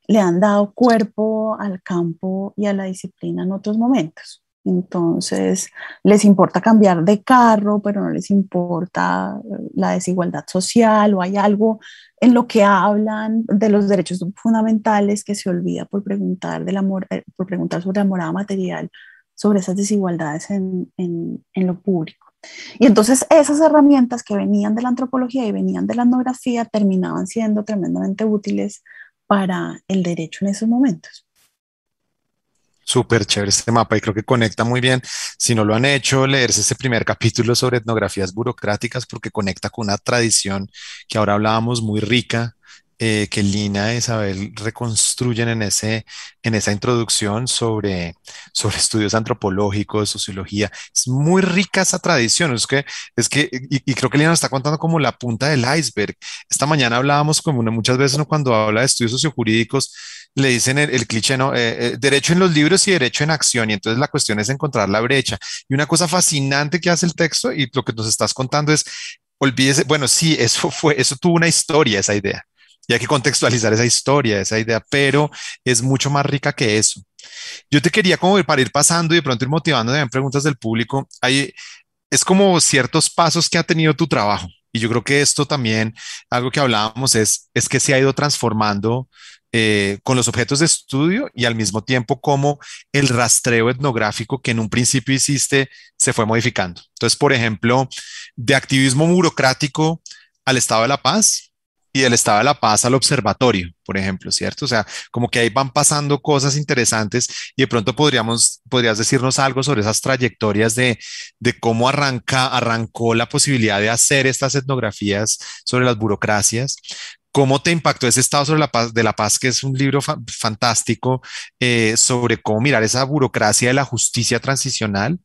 le han dado cuerpo al campo y a la disciplina en otros momentos. Entonces, les importa cambiar de carro, pero no les importa eh, la desigualdad social o hay algo en lo que hablan de los derechos fundamentales que se olvida por preguntar, eh, sobre la morada material, sobre esas desigualdades en, en lo público. Y entonces esas herramientas que venían de la antropología y venían de la etnografía terminaban siendo tremendamente útiles para el derecho en esos momentos. Súper chévere este mapa y creo que conecta muy bien. Si no lo han hecho, leerse ese primer capítulo sobre etnografías burocráticas porque conecta con una tradición que ahora hablábamos muy rica eh, que Lina e Isabel reconstruyen en, ese, en esa introducción sobre, sobre estudios antropológicos, sociología. Es muy rica esa tradición. Es que, es que y, creo que Lina nos está contando como la punta del iceberg. Esta mañana hablábamos como muchas veces cuando habla de estudios sociojurídicos, le dicen el, cliché, ¿no? Eh, eh, derecho en los libros y derecho en acción. Y entonces la cuestión es encontrar la brecha. Y una cosa fascinante que hace el texto y lo que nos estás contando es, olvídese, bueno, sí, eso fue, eso tuvo una historia, esa idea y hay que contextualizar esa historia, esa idea, pero es mucho más rica que eso. Yo te quería como para ir pasando y de pronto ir motivando también preguntas del público. Hay, es como ciertos pasos que ha tenido tu trabajo. Y yo creo que esto también, algo que hablábamos es, es que se ha ido transformando eh, con los objetos de estudio y al mismo tiempo como el rastreo etnográfico que en un principio hiciste se fue modificando. Entonces, por ejemplo, de activismo burocrático al estado de la paz, y del estado de la paz al observatorio, por ejemplo, ¿cierto? O sea, como que ahí van pasando cosas interesantes y de pronto podríamos, podrías decirnos algo sobre esas trayectorias de, cómo arranca, arrancó la posibilidad de hacer estas etnografías sobre las burocracias, ¿Cómo te impactó ese estado sobre la paz, de la paz, que es un libro fantástico eh, sobre cómo mirar esa burocracia de la justicia transicional?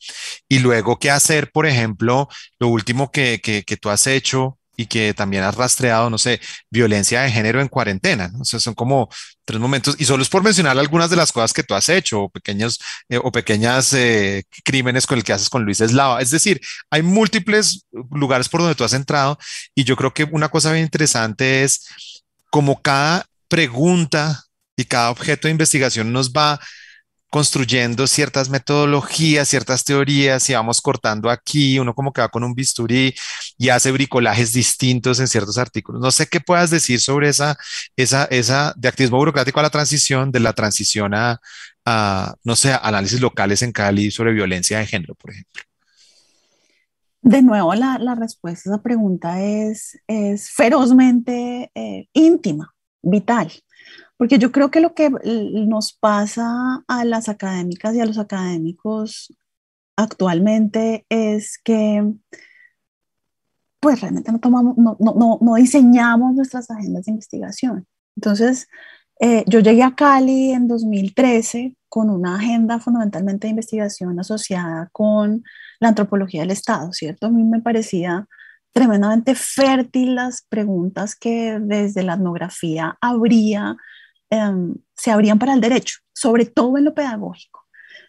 Y luego, ¿qué hacer, por ejemplo, lo último que, que tú has hecho y que también has rastreado, no sé, violencia de género en cuarentena. ¿no? O son como tres momentos, y solo es por mencionar algunas de las cosas que tú has hecho, o pequeños eh, o pequeñas eh, crímenes con el que haces con Luis Eslava. Es decir, hay múltiples lugares por donde tú has entrado, y yo creo que una cosa bien interesante es como cada pregunta y cada objeto de investigación nos va construyendo ciertas metodologías, ciertas teorías y vamos cortando aquí, uno como que va con un bisturí y hace bricolajes distintos en ciertos artículos. No sé qué puedas decir sobre esa, esa, esa de activismo burocrático a la transición, de la transición a, no sé, análisis locales en Cali sobre violencia de género, por ejemplo. De nuevo, la, respuesta a esa pregunta es, es ferozmente eh, íntima, vital. Porque yo creo que lo que nos pasa a las académicas y a los académicos actualmente es que pues realmente no tomamos, no, no, no diseñamos nuestras agendas de investigación. Entonces, eh, yo llegué a Cali en 2013 con una agenda fundamentalmente de investigación asociada con la antropología del Estado, ¿cierto? A mí me parecía tremendamente fértil las preguntas que desde la etnografía habría Em, se abrían para el derecho, sobre todo en lo pedagógico,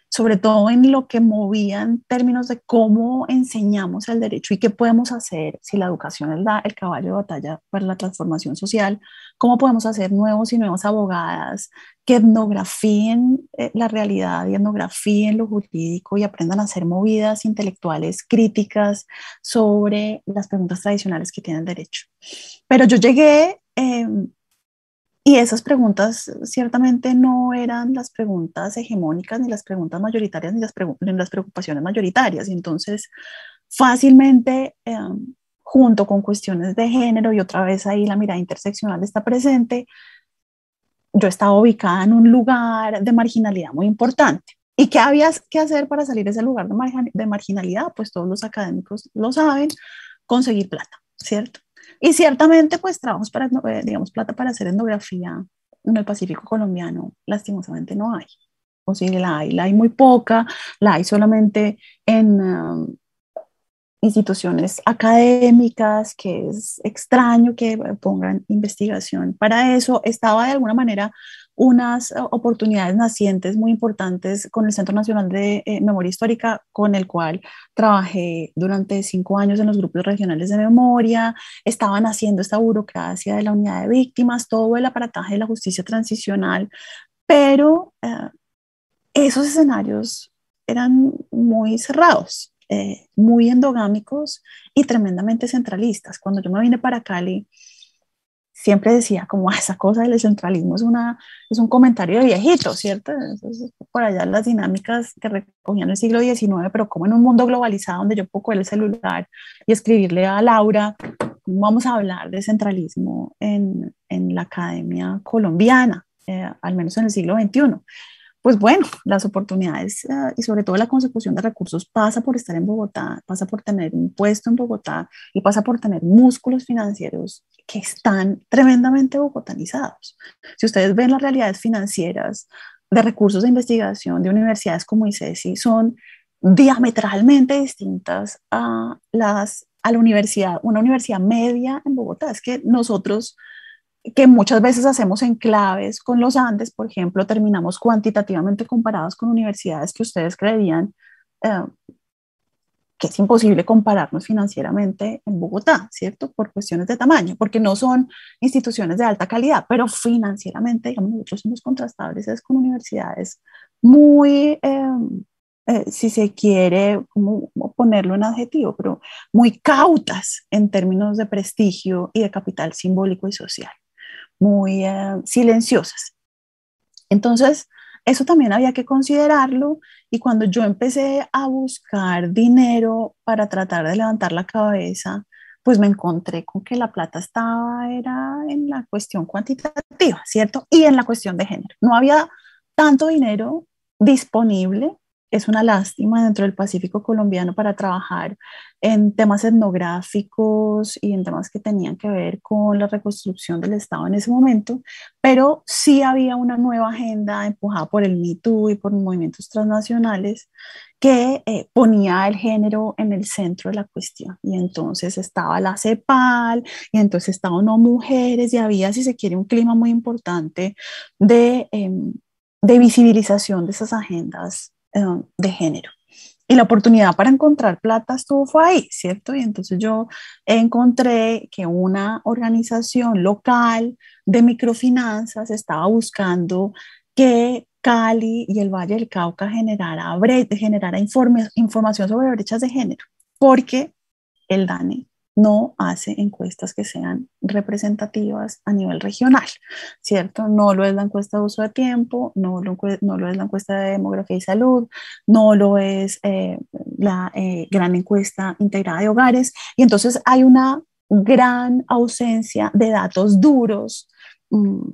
sobre todo en lo que movían términos de cómo enseñamos el derecho y qué podemos hacer si la educación es el caballo de batalla para la transformación social, cómo podemos hacer nuevos y nuevas abogadas que etnografíen eh, la realidad y etnografíen lo jurídico y aprendan a hacer movidas intelectuales críticas sobre las preguntas tradicionales que tiene el derecho. Pero yo llegué... Em, y esas preguntas ciertamente no eran las preguntas hegemónicas, ni las preguntas mayoritarias, ni las, preocupaciones mayoritarias. Entonces, fácilmente, eh, junto con cuestiones de género, y otra vez ahí la mirada interseccional está presente, yo estaba ubicada en un lugar de marginalidad muy importante. ¿Y qué había que hacer para salir de ese lugar de marginalidad? Pues todos los académicos lo saben, conseguir plata, ¿cierto? Y ciertamente, pues trabajos para, eh, digamos, plata para hacer endografía en el Pacífico colombiano, lastimosamente no hay. O si la hay, la hay muy poca, la hay solamente en, um, instituciones académicas, que es extraño que pongan investigación. Para eso estaba de alguna manera unas eh, oportunidades nacientes muy importantes con el Centro Nacional de eh, Memoria Histórica, con el cual trabajé durante cinco años en los grupos regionales de memoria, estaban haciendo esta burocracia de la unidad de víctimas, todo el aparataje de la justicia transicional, pero eh, esos escenarios eran muy cerrados eh, muy endogámicos y tremendamente centralistas. Cuando yo me vine para Cali, siempre decía como ah, esa cosa del centralismo es, una, es un comentario de viejito, ¿cierto? por allá las dinámicas que recogían el siglo XIX, pero como en un mundo globalizado donde yo puedo el celular y escribirle a Laura, vamos a hablar de centralismo en, en la academia colombiana, eh, al menos en el siglo XXI pues bueno, las oportunidades eh, y sobre todo la consecución de recursos pasa por estar en Bogotá, pasa por tener un puesto en Bogotá y pasa por tener músculos financieros que están tremendamente bogotanizados. Si ustedes ven las realidades financieras de recursos de investigación de universidades como ICESI, son diametralmente distintas a las a la universidad, una universidad media en Bogotá. Es que nosotros que muchas veces hacemos en claves con los Andes, por ejemplo, terminamos cuantitativamente comparados con universidades que ustedes creían eh, que es imposible compararnos financieramente en Bogotá, ¿cierto? Por cuestiones de tamaño, porque no son instituciones de alta calidad, pero financieramente, digamos, nosotros somos contrastables es con universidades muy, eh, eh, si se quiere, como ponerlo en adjetivo, pero muy cautas en términos de prestigio y de capital simbólico y social muy eh, silenciosas. Entonces, eso también había que considerarlo y cuando yo empecé a buscar dinero para tratar de levantar la cabeza, pues me encontré con que la plata estaba era en la cuestión cuantitativa, ¿cierto? Y en la cuestión de género. No había tanto dinero disponible es una lástima dentro del Pacífico colombiano para trabajar en temas etnográficos y en temas que tenían que ver con la reconstrucción del Estado en ese momento, pero sí había una nueva agenda empujada por el Me y por movimientos transnacionales que eh, ponía el género en el centro de la cuestión. Y entonces estaba la CEPAL, y entonces estaban no mujeres, y había, si se quiere, un clima muy importante de... Em, de visibilización de esas agendas Em, de género. Y la oportunidad para encontrar plata estuvo ahí, ¿cierto? Y entonces yo encontré que una organización local de microfinanzas estaba buscando que Cali y el Valle del Cauca generara, generara información sobre brechas de género, porque el DANE no hace encuestas que sean representativas a nivel regional, ¿cierto? No lo es la encuesta de uso de tiempo, no lo, no es la encuesta de demografía y salud, no lo es eh, la eh, gran encuesta integrada de hogares. Y entonces hay una gran ausencia de datos duros mm,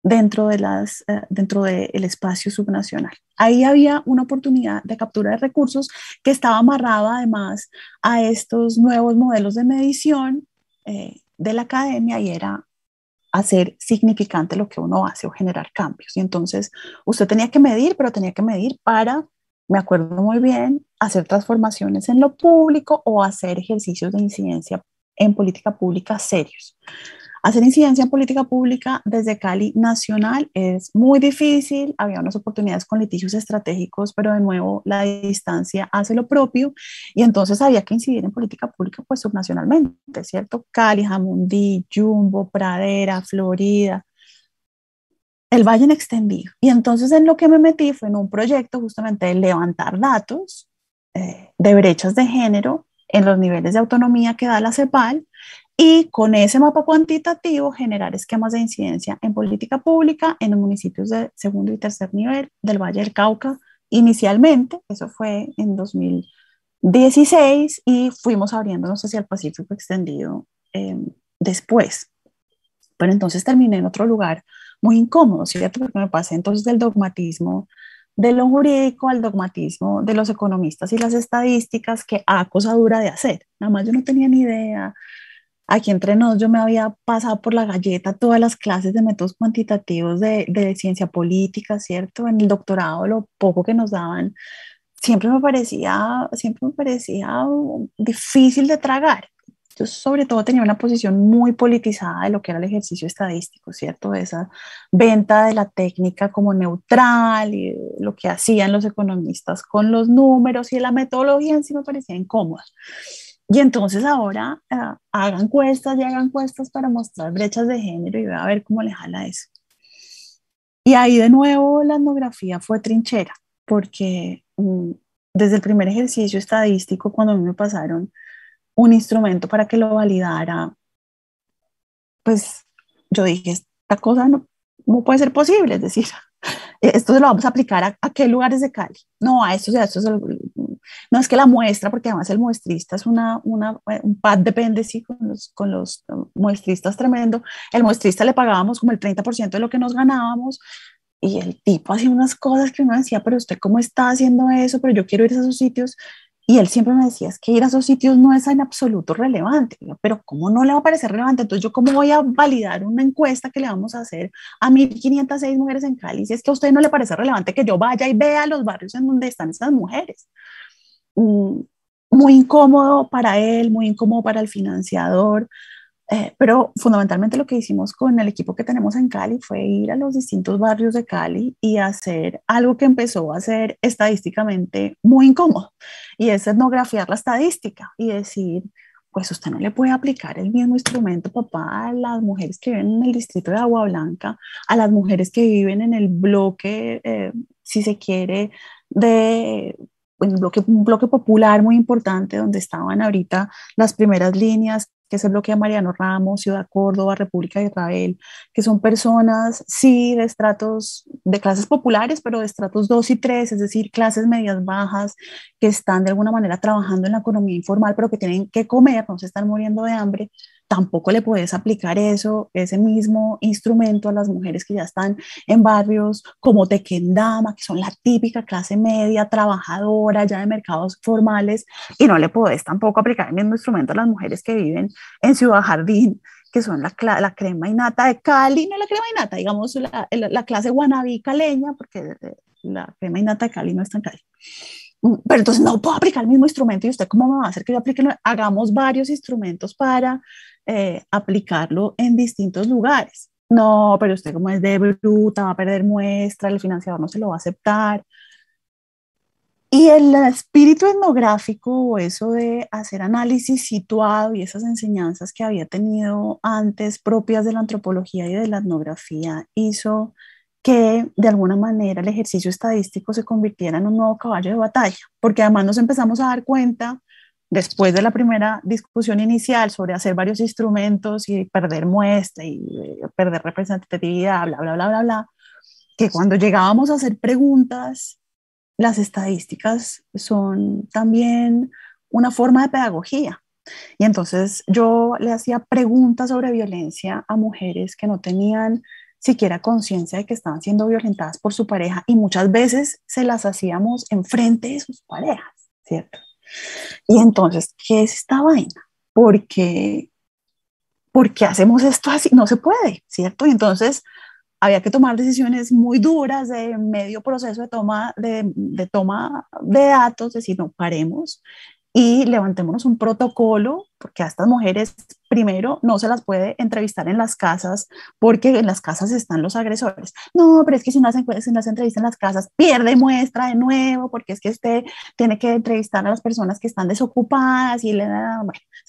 eh, dentro del dentro de espacio subnacional. Ahí había una oportunidad de captura de recursos que estaba amarrada además a estos nuevos modelos de medición eh, de la academia y era hacer significante lo que uno hace o generar cambios. Y entonces usted tenía que medir, pero tenía que medir para, me acuerdo muy bien, hacer transformaciones en lo público o hacer ejercicios de incidencia en política pública serios. Hacer incidencia en política pública desde Cali nacional es muy difícil, había unas oportunidades con litigios estratégicos, pero de nuevo la distancia hace lo propio y entonces había que incidir en política pública pues subnacionalmente, ¿cierto? Cali, Jamundí, Yumbo, Pradera, Florida, el valle en extendido. Y entonces en lo que me metí fue en un proyecto justamente de levantar datos eh, de brechas de género en los niveles de autonomía que da la CEPAL y con ese mapa cuantitativo generar esquemas de incidencia en política pública en los municipios de segundo y tercer nivel del Valle del Cauca inicialmente, eso fue en 2016 y fuimos abriéndonos hacia el Pacífico extendido eh, después. Pero entonces terminé en otro lugar muy incómodo, ¿cierto? Porque me pasé entonces del dogmatismo de lo jurídico al dogmatismo de los economistas y las estadísticas que a cosa dura de hacer. Nada más yo no tenía ni idea, aquí entre nos, yo me había pasado por la galleta todas las clases de métodos cuantitativos de, de ciencia política, ¿cierto? En el doctorado, lo poco que nos daban, siempre me parecía, siempre me parecía difícil de tragar. Yo sobre todo tenía una posición muy politizada de lo que era el ejercicio estadístico, ¿cierto? esa venta de la técnica como neutral y lo que hacían los economistas con los números y la metodología en sí me parecía incómoda. Y entonces ahora ah, hagan cuestas y hagan cuestas para mostrar brechas de género y voy a ver cómo le jala eso. Y ahí de nuevo la etnografía fue trinchera, porque mm, desde el primer ejercicio estadístico, cuando a mí me pasaron un instrumento para que lo validara, pues yo dije, esta cosa no, no puede ser posible, es decir, eh, esto lo vamos a aplicar a, qué lugares de Cali. No, a estos, No es que la muestra, porque además el muestrista es una, una eh, un pad depende, sí, con los, eh, muestristas tremendo. El muestrista le pagábamos como el 30% de lo que nos ganábamos. Y el tipo hacía unas cosas que uno decía, pero usted cómo está haciendo eso, pero yo quiero ir a esos sitios. Y él siempre me decía, es que ir a esos sitios no es en absoluto relevante, pero ¿cómo no le va a parecer relevante? Entonces, ¿yo cómo voy a validar una encuesta que le vamos a hacer a 1.506 mujeres en Cali? Si es que a usted no le parece relevante que yo vaya y vea los barrios en donde están esas mujeres. Mm, muy incómodo para él, muy incómodo para el financiador, eh, pero fundamentalmente lo que hicimos con el equipo que tenemos en Cali fue ir a los distintos barrios de Cali y hacer algo que empezó a ser estadísticamente muy incómodo, y es etnografiar la estadística y decir, pues usted no le puede aplicar el mismo instrumento, papá, a las mujeres que viven en el distrito de Agua Blanca, a las mujeres que viven en el bloque, eh, si se quiere, de un bloque, un bloque popular muy importante donde estaban ahorita las primeras líneas que es el Mariano Ramos, Ciudad Córdoba, República de Israel, que son personas, sí, de estratos, de clases populares, pero de estratos 2 y 3, es decir, clases medias bajas, que están de alguna manera trabajando en la economía informal, pero que tienen que comer, no se están muriendo de hambre, tampoco le puedes aplicar eso, ese mismo instrumento a las mujeres que ya están en barrios como Tequendama, que son la típica clase media, trabajadora, ya de mercados formales, y no le puedes tampoco aplicar el mismo instrumento a las mujeres que viven en Ciudad Jardín, que son la, la crema nata de Cali, no la crema y nata digamos la, la, clase guanabí caleña, porque la crema nata de Cali no está en Cali mm, pero entonces no puedo aplicar el mismo instrumento y usted cómo me va a hacer que yo aplique, hagamos varios instrumentos para eh, aplicarlo en distintos lugares. No, pero usted como es de bruta, va a perder muestra, el financiador no se lo va a aceptar. Y el espíritu etnográfico o eso de hacer análisis situado y esas enseñanzas que había tenido antes propias de la antropología y de la etnografía hizo que de alguna manera el ejercicio estadístico se convirtiera en un nuevo caballo de batalla, porque además nos empezamos a dar cuenta después de la primera discusión inicial sobre hacer varios instrumentos y perder muestra y eh, perder representatividad, bla, bla, bla, bla, bla, que cuando llegábamos a hacer preguntas, las estadísticas son también una forma de pedagogía. Y entonces yo le hacía preguntas sobre violencia a mujeres que no tenían siquiera conciencia de que estaban siendo violentadas por su pareja y muchas veces se las hacíamos enfrente de sus parejas, ¿cierto? Y entonces, ¿qué es esta vaina? ¿Por qué, hacemos esto así? No se puede, ¿cierto? Y entonces había que tomar decisiones muy duras de medio proceso de toma de, de toma de datos, decir, no paremos y levantémonos un protocolo porque a estas mujeres primero no se las puede entrevistar en las casas porque en las casas están los agresores. No, pero es que si no se entrevista entrevistan en las casas pierde muestra de nuevo porque es que usted tiene que entrevistar a las personas que están desocupadas y le da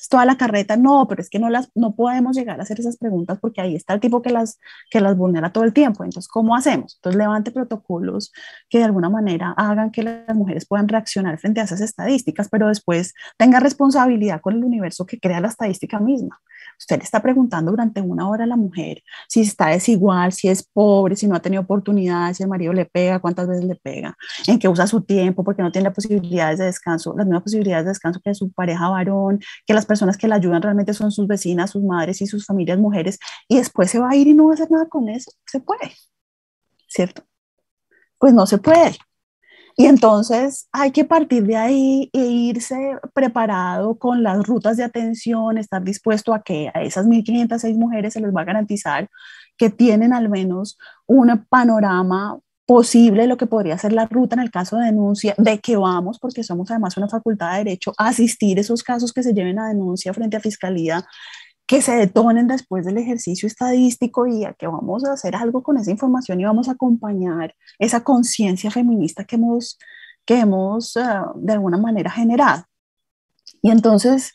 toda la carreta. No, pero es que no las no podemos llegar a hacer esas preguntas porque ahí está el tipo que las que las vulnera todo el tiempo. Entonces, ¿cómo hacemos? Entonces, levante protocolos que de alguna manera hagan que las mujeres puedan reaccionar frente a esas estadísticas, pero después tenga responsabilidad con el universo que crea la estadística misma. Usted le está preguntando durante una hora a la mujer si está desigual, si es pobre, si no ha tenido oportunidades, si el marido le pega, cuántas veces le pega, en qué usa su tiempo, porque no tiene las posibilidades de descanso, las mismas posibilidades de descanso que su pareja varón, que las personas que la ayudan realmente son sus vecinas, sus madres y sus familias mujeres, y después se va a ir y no va a hacer nada con eso. Se puede, ¿cierto? Pues no se puede. Y entonces hay que partir de ahí e irse preparado con las rutas de atención, estar dispuesto a que a esas 1.506 mujeres se les va a garantizar que tienen al menos un panorama posible lo que podría ser la ruta en el caso de denuncia, de que vamos, porque somos además una facultad de derecho, a asistir esos casos que se lleven a denuncia frente a fiscalía que se detonen después del ejercicio estadístico y a que vamos a hacer algo con esa información y vamos a acompañar esa conciencia feminista que hemos, que hemos eh, de alguna manera generado. Y entonces,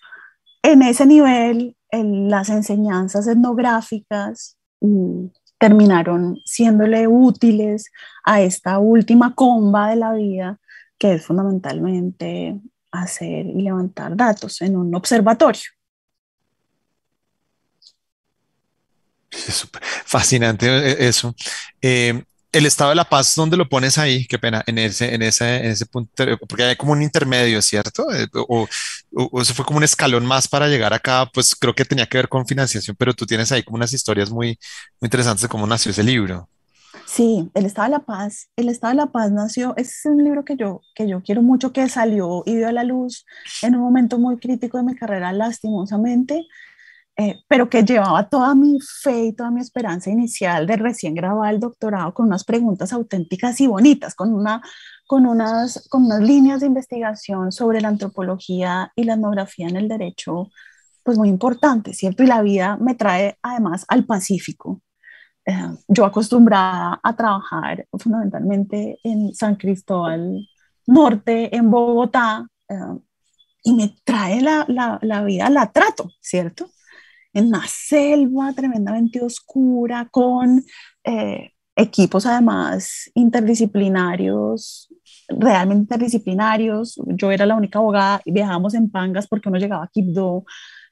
en ese nivel, las enseñanzas etnográficas mm, terminaron siéndole útiles a esta última comba de la vida, que es fundamentalmente hacer y levantar datos en un observatorio. es fascinante eh, eso. Em, el estado de la paz, ¿dónde lo pones ahí? Qué pena, en ese, en ese, en ese punto, porque hay como un intermedio, ¿cierto? Eh, o, o, eso fue como un escalón más para llegar acá, pues creo que tenía que ver con financiación, pero tú tienes ahí como unas historias muy, interesantes de cómo nació ese libro. Sí, El Estado de la Paz. El Estado de la Paz nació, ese es un libro que yo, que yo quiero mucho, que salió y dio a la luz en un momento muy crítico de mi carrera, lastimosamente, eh, pero que llevaba toda mi fe y toda mi esperanza inicial de recién grabar el doctorado con unas preguntas auténticas y bonitas, con, una, con, unas, con unas líneas de investigación sobre la antropología y la etnografía en el derecho, pues muy importante, ¿cierto? Y la vida me trae además al Pacífico. Eh, yo acostumbrada a trabajar fundamentalmente en San Cristóbal Norte, en Bogotá, eh, y me trae la, la, la vida, la trato, ¿cierto? en una selva tremendamente oscura, con eh, equipos además interdisciplinarios, realmente interdisciplinarios. Yo era la única abogada, y viajábamos en pangas porque uno llegaba a Quibdó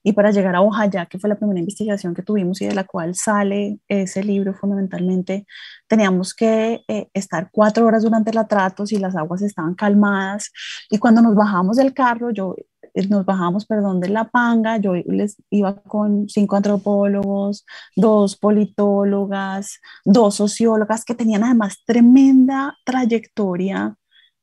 y para llegar a Ojalá, que fue la primera investigación que tuvimos y de la cual sale ese libro fundamentalmente, teníamos que eh, estar cuatro horas durante el atrato si las aguas estaban calmadas. Y cuando nos bajamos del carro, yo eh, nos bajamos, perdón, de La Panga, yo les iba con cinco antropólogos, dos politólogas, dos sociólogas que tenían además tremenda trayectoria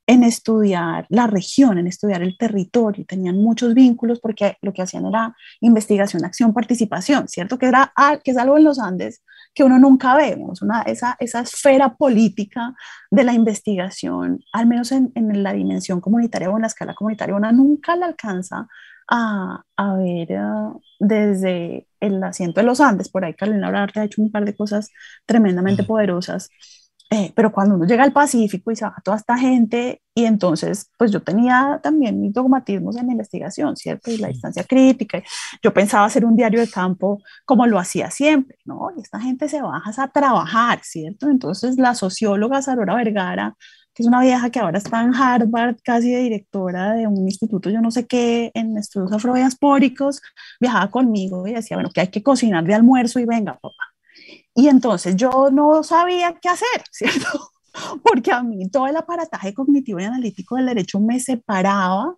en estudiar la región, en estudiar el territorio, tenían muchos vínculos porque lo que hacían era investigación, acción, participación, ¿cierto? Que, era, ah, que es algo en los Andes que uno nunca ve, esa, esfera política de la investigación, al menos en, la dimensión comunitaria o en la escala comunitaria, una nunca la alcanza a, a ver eh, desde el asiento de los Andes. Por ahí Carolina Arte ha hecho un par de cosas tremendamente poderosas eh, pero cuando uno llega al Pacífico y se va toda esta gente, y entonces, pues yo tenía también mis dogmatismos en la investigación, ¿cierto? Y la distancia crítica. Yo pensaba hacer un diario de campo como lo hacía siempre, ¿no? Y esta gente se baja a trabajar, ¿cierto? Entonces, la socióloga Sarora Vergara, que es una vieja que ahora está en Harvard, casi de directora de un instituto, yo no sé qué, en estudios afrodiaspóricos, viajaba conmigo y decía, bueno, que hay que cocinar de almuerzo y venga, papá y entonces yo no sabía qué hacer, ¿cierto? Porque a mí todo el aparataje cognitivo y analítico del derecho me separaba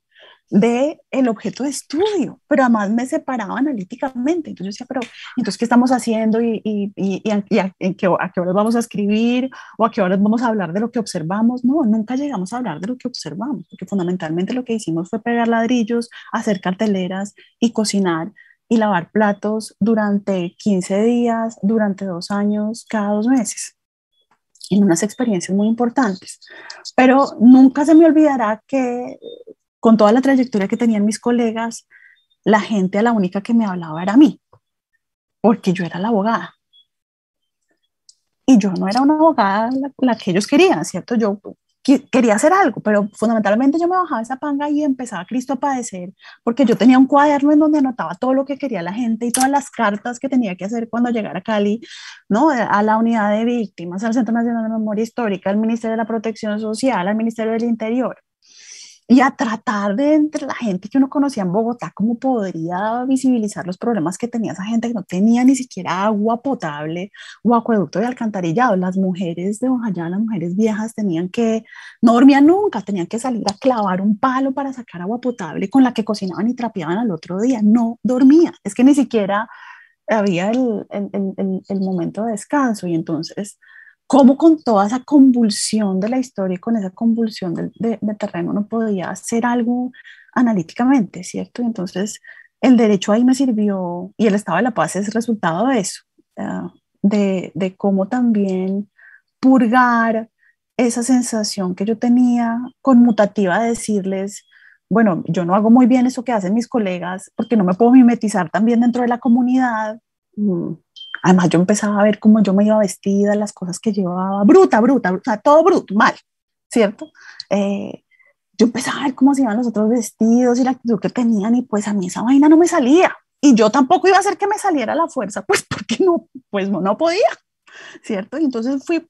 del el objeto de estudio, pero además me separaba analíticamente. Entonces yo decía, pero entonces, ¿qué estamos haciendo y, y, y, y a qué horas vamos a escribir o a qué horas vamos a hablar de lo que observamos? No, nunca llegamos a hablar de lo que observamos, porque fundamentalmente lo que hicimos fue pegar ladrillos, hacer carteleras y cocinar y lavar platos durante 15 días, durante dos años, cada dos meses, en unas experiencias muy importantes. Pero nunca se me olvidará que con toda la trayectoria que tenían mis colegas, la gente a la única que me hablaba era mí, porque yo era la abogada. Y yo no era una abogada la, la que ellos querían, ¿cierto? Yo quería hacer algo, pero fundamentalmente yo me bajaba esa panga y empezaba Cristo a padecer, porque yo tenía un cuaderno en donde anotaba todo lo que quería la gente y todas las cartas que tenía que hacer cuando llegara a Cali, ¿no? A la unidad de víctimas, al Centro Nacional de Memoria Histórica, al Ministerio de la Protección Social, al Ministerio del Interior y a tratar de entre la gente que uno conocía en Bogotá, cómo podría visibilizar los problemas que tenía esa gente que no tenía ni siquiera agua potable o acueducto de alcantarillado. Las mujeres de Ojallá, las mujeres viejas, tenían que, no dormían nunca, tenían que salir a clavar un palo para sacar agua potable con la que cocinaban y trapeaban al otro día. No dormían, es que ni siquiera había el, el, el, el momento de descanso y entonces cómo con toda esa convulsión de la historia y con esa convulsión de, terreno no podía hacer algo analíticamente, ¿cierto? entonces el derecho ahí me sirvió y el estado de la paz es resultado de eso, de, cómo también purgar esa sensación que yo tenía conmutativa de decirles, bueno, yo no hago muy bien eso que hacen mis colegas porque no me puedo mimetizar también dentro de la comunidad. Mm. Además, yo empezaba a ver cómo yo me iba vestida, las cosas que llevaba, bruta, bruta, bruta o todo bruto, mal, ¿cierto? Eh, yo empezaba a ver cómo se iban los otros vestidos y la actitud que tenían, y pues a mí esa vaina no me salía. Y yo tampoco iba a hacer que me saliera la fuerza, pues porque no, pues no podía, ¿cierto? Y entonces fui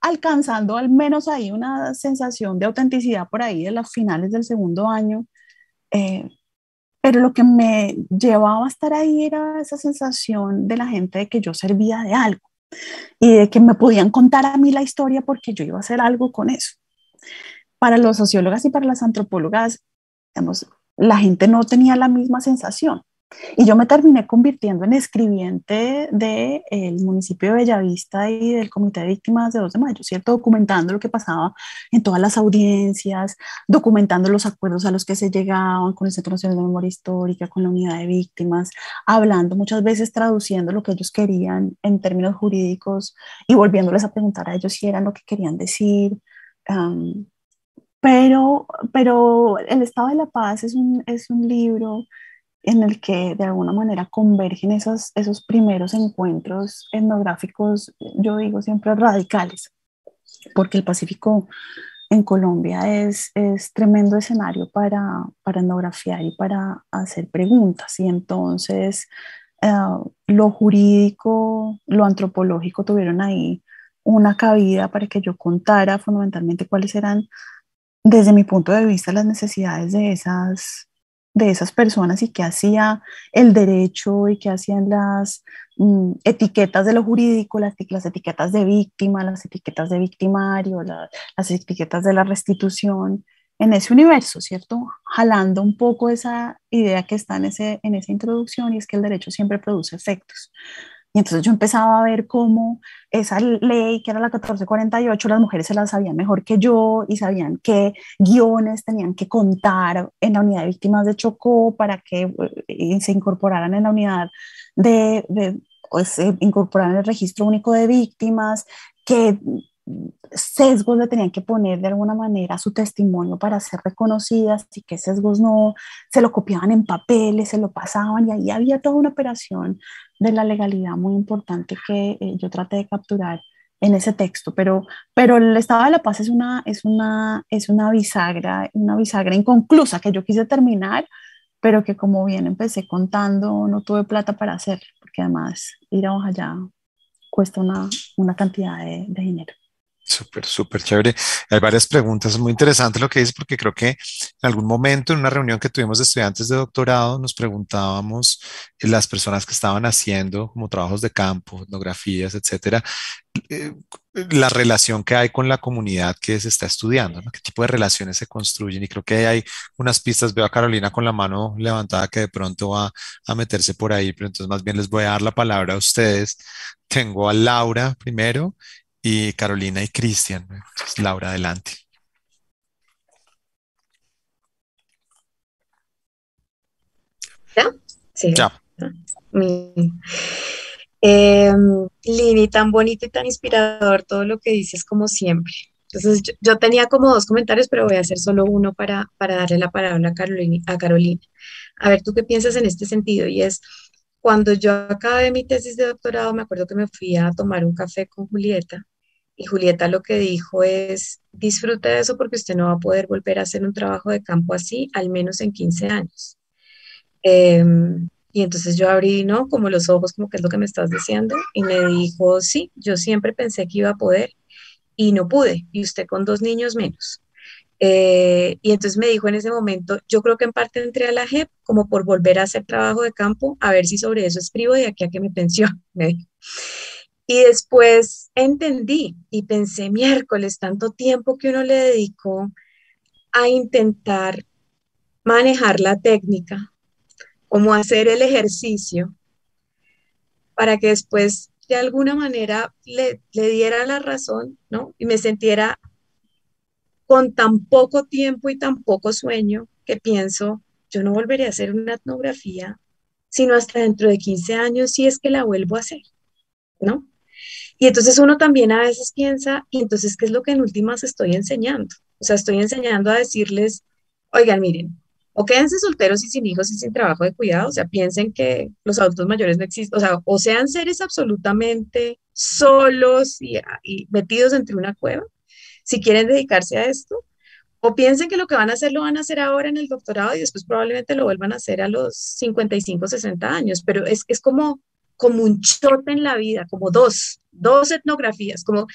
alcanzando al menos ahí una sensación de autenticidad por ahí de las finales del segundo año, eh, pero lo que me llevaba a estar ahí era esa sensación de la gente de que yo servía de algo y de que me podían contar a mí la historia porque yo iba a hacer algo con eso. Para los sociólogas y para las antropólogas, digamos, la gente no tenía la misma sensación. Y yo me terminé convirtiendo en escribiente del eh, el municipio de Bellavista y del Comité de Víctimas de 2 de Mayo, ¿cierto? Documentando lo que pasaba en todas las audiencias, documentando los acuerdos a los que se llegaban con el Centro Nacional de Memoria Histórica, con la Unidad de Víctimas, hablando muchas veces, traduciendo lo que ellos querían en términos jurídicos y volviéndoles a preguntar a ellos si eran lo que querían decir. pero, pero El Estado de la Paz es un, es un libro en el que de alguna manera convergen esos, esos primeros encuentros etnográficos, yo digo siempre radicales, porque el Pacífico en Colombia es, es tremendo escenario para, para etnografiar y para hacer preguntas. Y entonces ah, lo jurídico, lo antropológico tuvieron ahí una cabida para que yo contara fundamentalmente cuáles eran, desde mi punto de vista, las necesidades de esas de esas personas y que hacía el derecho y que hacían las mm, etiquetas de lo jurídico, las, etiquetas de víctima, las etiquetas de victimario, las etiquetas de la restitución en ese universo, ¿cierto? Jalando un poco esa idea que está en, ese, en esa introducción y es que el derecho siempre produce efectos. Y entonces yo empezaba a ver cómo esa ley, que era la 1448, las mujeres se las sabían mejor que yo y sabían qué guiones tenían que contar en la unidad de víctimas de Chocó para que eh, se incorporaran en la unidad de, de pues, el registro único de víctimas, que sesgos le tenían que poner de alguna manera su testimonio para ser reconocidas y que sesgos no, se lo copiaban en papeles, se lo pasaban y ahí había toda una operación de la legalidad muy importante que eh, yo traté de capturar en ese texto, pero, pero el estado de la paz es una, es, una, es una bisagra, una bisagra inconclusa que yo quise terminar, pero que como bien empecé contando, no tuve plata para hacer porque además ir a Ojalá cuesta una, una cantidad de dinero. Súper, súper chévere. Hay varias preguntas, muy interesante lo que dices, porque creo que en algún momento en una reunión que tuvimos de estudiantes de doctorado nos preguntábamos eh, las personas que estaban haciendo como trabajos de campo, etnografías, etcétera, eh, la relación que hay con la comunidad que se está estudiando, ¿no? qué tipo de relaciones se construyen. Y creo que hay unas pistas, veo a Carolina con la mano levantada que de pronto va a meterse por ahí, pero entonces más bien les voy a dar la palabra a ustedes. Tengo a Laura primero y Carolina y Cristian. Laura, adelante. ¿Ya? Sí. Ah, em, Lini, tan bonito y tan inspirador todo lo que dices como siempre. Entonces, yo, tenía como dos comentarios, pero voy a hacer solo uno para, para darle la palabra a Carolina, a Carolina. A ver, ¿tú qué piensas en este sentido? Y es, cuando yo acabé mi tesis de doctorado, me acuerdo que me fui a tomar un café con Julieta y Julieta lo que dijo es, disfruta de eso porque usted no va a poder volver a hacer un trabajo de campo así, al menos en 15 años. Em, y entonces yo abrí, ¿no? Como los ojos, como que es lo que me estás diciendo. Y me dijo, sí, yo siempre pensé que iba a poder y no pude. Y usted con dos niños menos. Eh, y entonces me dijo en ese momento, yo creo que en parte entré a la JEP como por volver a hacer trabajo de campo, a ver si sobre eso escribo de aquí a que me pensión. Me dijo. Y después entendí y pensé miércoles, tanto tiempo que uno le dedicó a intentar manejar la técnica, como hacer el ejercicio, para que después de alguna manera le, le, diera la razón, ¿no? Y me sintiera con tan poco tiempo y tan poco sueño que pienso, yo no volveré a hacer una etnografía, sino hasta dentro de 15 años si es que la vuelvo a hacer, ¿no? Y entonces uno también a veces piensa, ¿y entonces qué es lo que en últimas estoy enseñando? O sea, estoy enseñando a decirles, oigan, miren, o quédense solteros y sin hijos y sin trabajo de cuidado, o sea, piensen que los adultos mayores no existen, o sea, o sean seres absolutamente solos y, metidos entre una cueva, si quieren dedicarse a esto, o piensen que lo que van a hacer lo van a hacer ahora en el doctorado y después probablemente lo vuelvan a hacer a los 55, 60 años, pero es, es como, como un chote en la vida, como dos, dos etnografías, como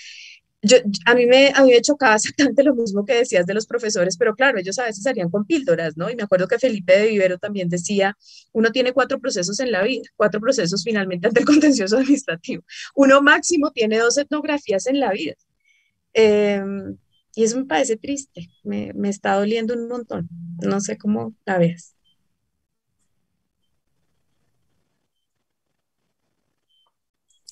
yo, a, mí me, a mí me chocaba exactamente lo mismo que decías de los profesores, pero claro, ellos a veces salían con píldoras, ¿no? Y me acuerdo que Felipe de Vivero también decía, uno tiene cuatro procesos en la vida, cuatro procesos finalmente ante el contencioso administrativo. Uno máximo tiene dos etnografías en la vida. Em, y eso me parece triste, me, me, está doliendo un montón. No sé cómo la ves.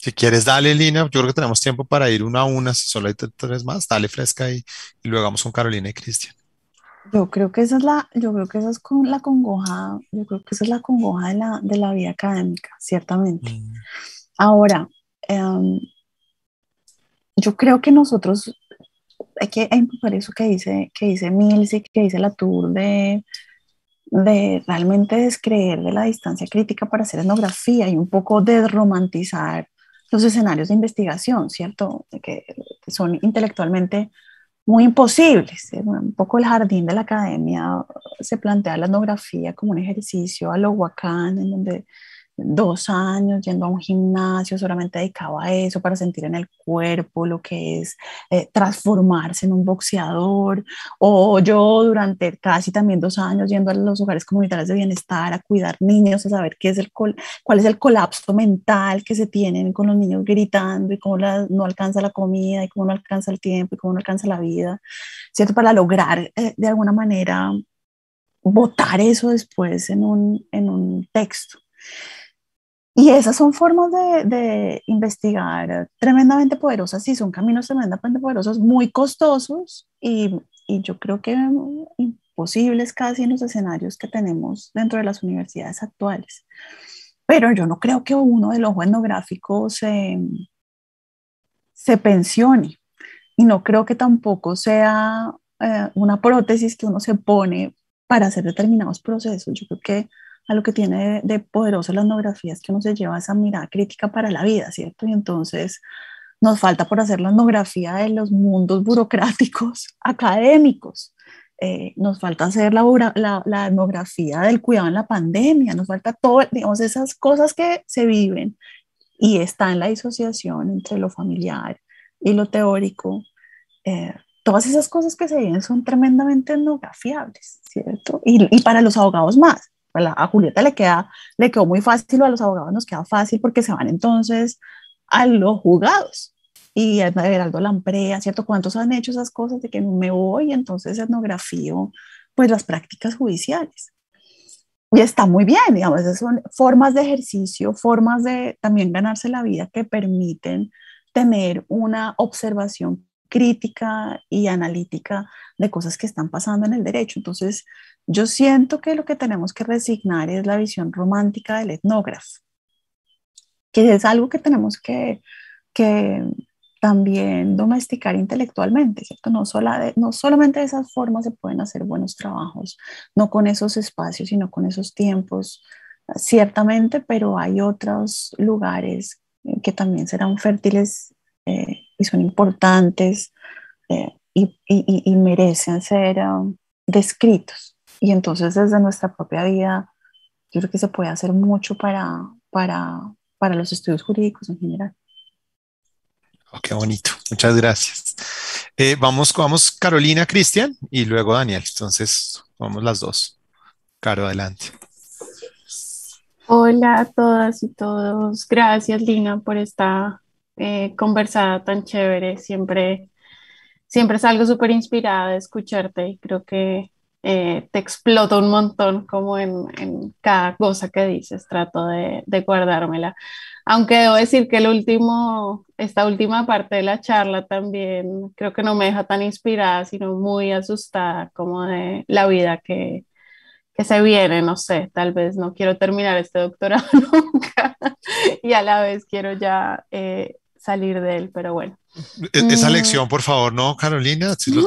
Si quieres, dale Lina. Yo creo que tenemos tiempo para ir una a una. Si solo hay tres más, dale fresca y, y luego vamos con Carolina y Cristian. Yo creo que esa es la, yo creo que esa es la congoja, yo creo que esa es la congoja de la, vida académica, ciertamente. Mm. Ahora, em, yo creo que nosotros, hay que empezar eso que dice, que dice que dice la tour de, de realmente descreer de la distancia crítica para hacer etnografía y un poco desromantizar los escenarios de investigación, ¿cierto? Que son intelectualmente muy imposibles. ¿eh? Un poco el jardín de la academia se plantea la etnografía como un ejercicio a lo Huacán, en donde dos años yendo a un gimnasio solamente dedicado a eso, para sentir en el cuerpo lo que es eh, transformarse en un boxeador, o yo durante casi también dos años yendo a los hogares comunitarios de bienestar a cuidar niños, a saber qué es el cuál es el colapso mental que se tienen con los niños gritando y cómo no alcanza la comida y cómo no alcanza el tiempo y cómo no alcanza la vida, ¿cierto? Para lograr eh, de alguna manera votar eso después en un, en un texto. Y esas son formas de, investigar tremendamente poderosas y son caminos tremendamente poderosos, muy costosos y, yo creo que imposibles casi en los escenarios que tenemos dentro de las universidades actuales. Pero yo no creo que uno del ojo etnográfico se, se pensione y no creo que tampoco sea eh, una prótesis que uno se pone para hacer determinados procesos. Yo creo que a lo que tiene de, poderosa poderoso la etnografía es que uno se lleva esa mirada crítica para la vida, ¿cierto? Y entonces nos falta por hacer la etnografía de los mundos burocráticos, académicos. Eh, nos falta hacer la, la, etnografía del cuidado en la pandemia, nos falta todo, digamos, esas cosas que se viven y está en la disociación entre lo familiar y lo teórico. Eh, todas esas cosas que se viven son tremendamente etnografiables, ¿cierto? y para los abogados más, a Julieta le, queda, le quedó muy fácil a los abogados nos queda fácil porque se van entonces a los juzgados. Y a Geraldo Lamprea, ¿cierto? ¿Cuántos han hecho esas cosas de que me voy? Entonces etnografío, pues las prácticas judiciales. Y está muy bien, digamos, esas son formas de ejercicio, formas de también ganarse la vida que permiten tener una observación crítica y analítica de cosas que están pasando en el derecho. Entonces, yo siento que lo que tenemos que resignar es la visión romántica del etnógrafo, que es algo que tenemos que, que también domesticar intelectualmente, ¿cierto? No, sola no solamente de esas formas se pueden hacer buenos trabajos, no con esos espacios, sino con esos tiempos, ciertamente, pero hay otros lugares que también serán fértiles eh, y son importantes eh, y, y, y, merecen ser um, descritos. Y entonces desde nuestra propia vida, yo creo que se puede hacer mucho para, para, para los estudios jurídicos en general. Oh, qué bonito, muchas gracias. Eh, vamos, vamos Carolina, Cristian y luego Daniel. Entonces, vamos las dos. Caro, adelante. Hola a todas y todos. Gracias, Lina, por esta eh, conversada tan chévere. Siempre, siempre salgo súper inspirada de escucharte y creo que eh, te exploto un montón como en, en, cada cosa que dices. Trato de, de guardármela. Aunque debo decir que el último, esta última parte de la charla también creo que no me deja tan inspirada, sino muy asustada como de la vida que, que se viene, no sé, tal vez no quiero terminar este doctorado nunca y a la vez quiero ya eh, salir de él, pero bueno. E, esa mm. lección, por favor, no, Carolina, si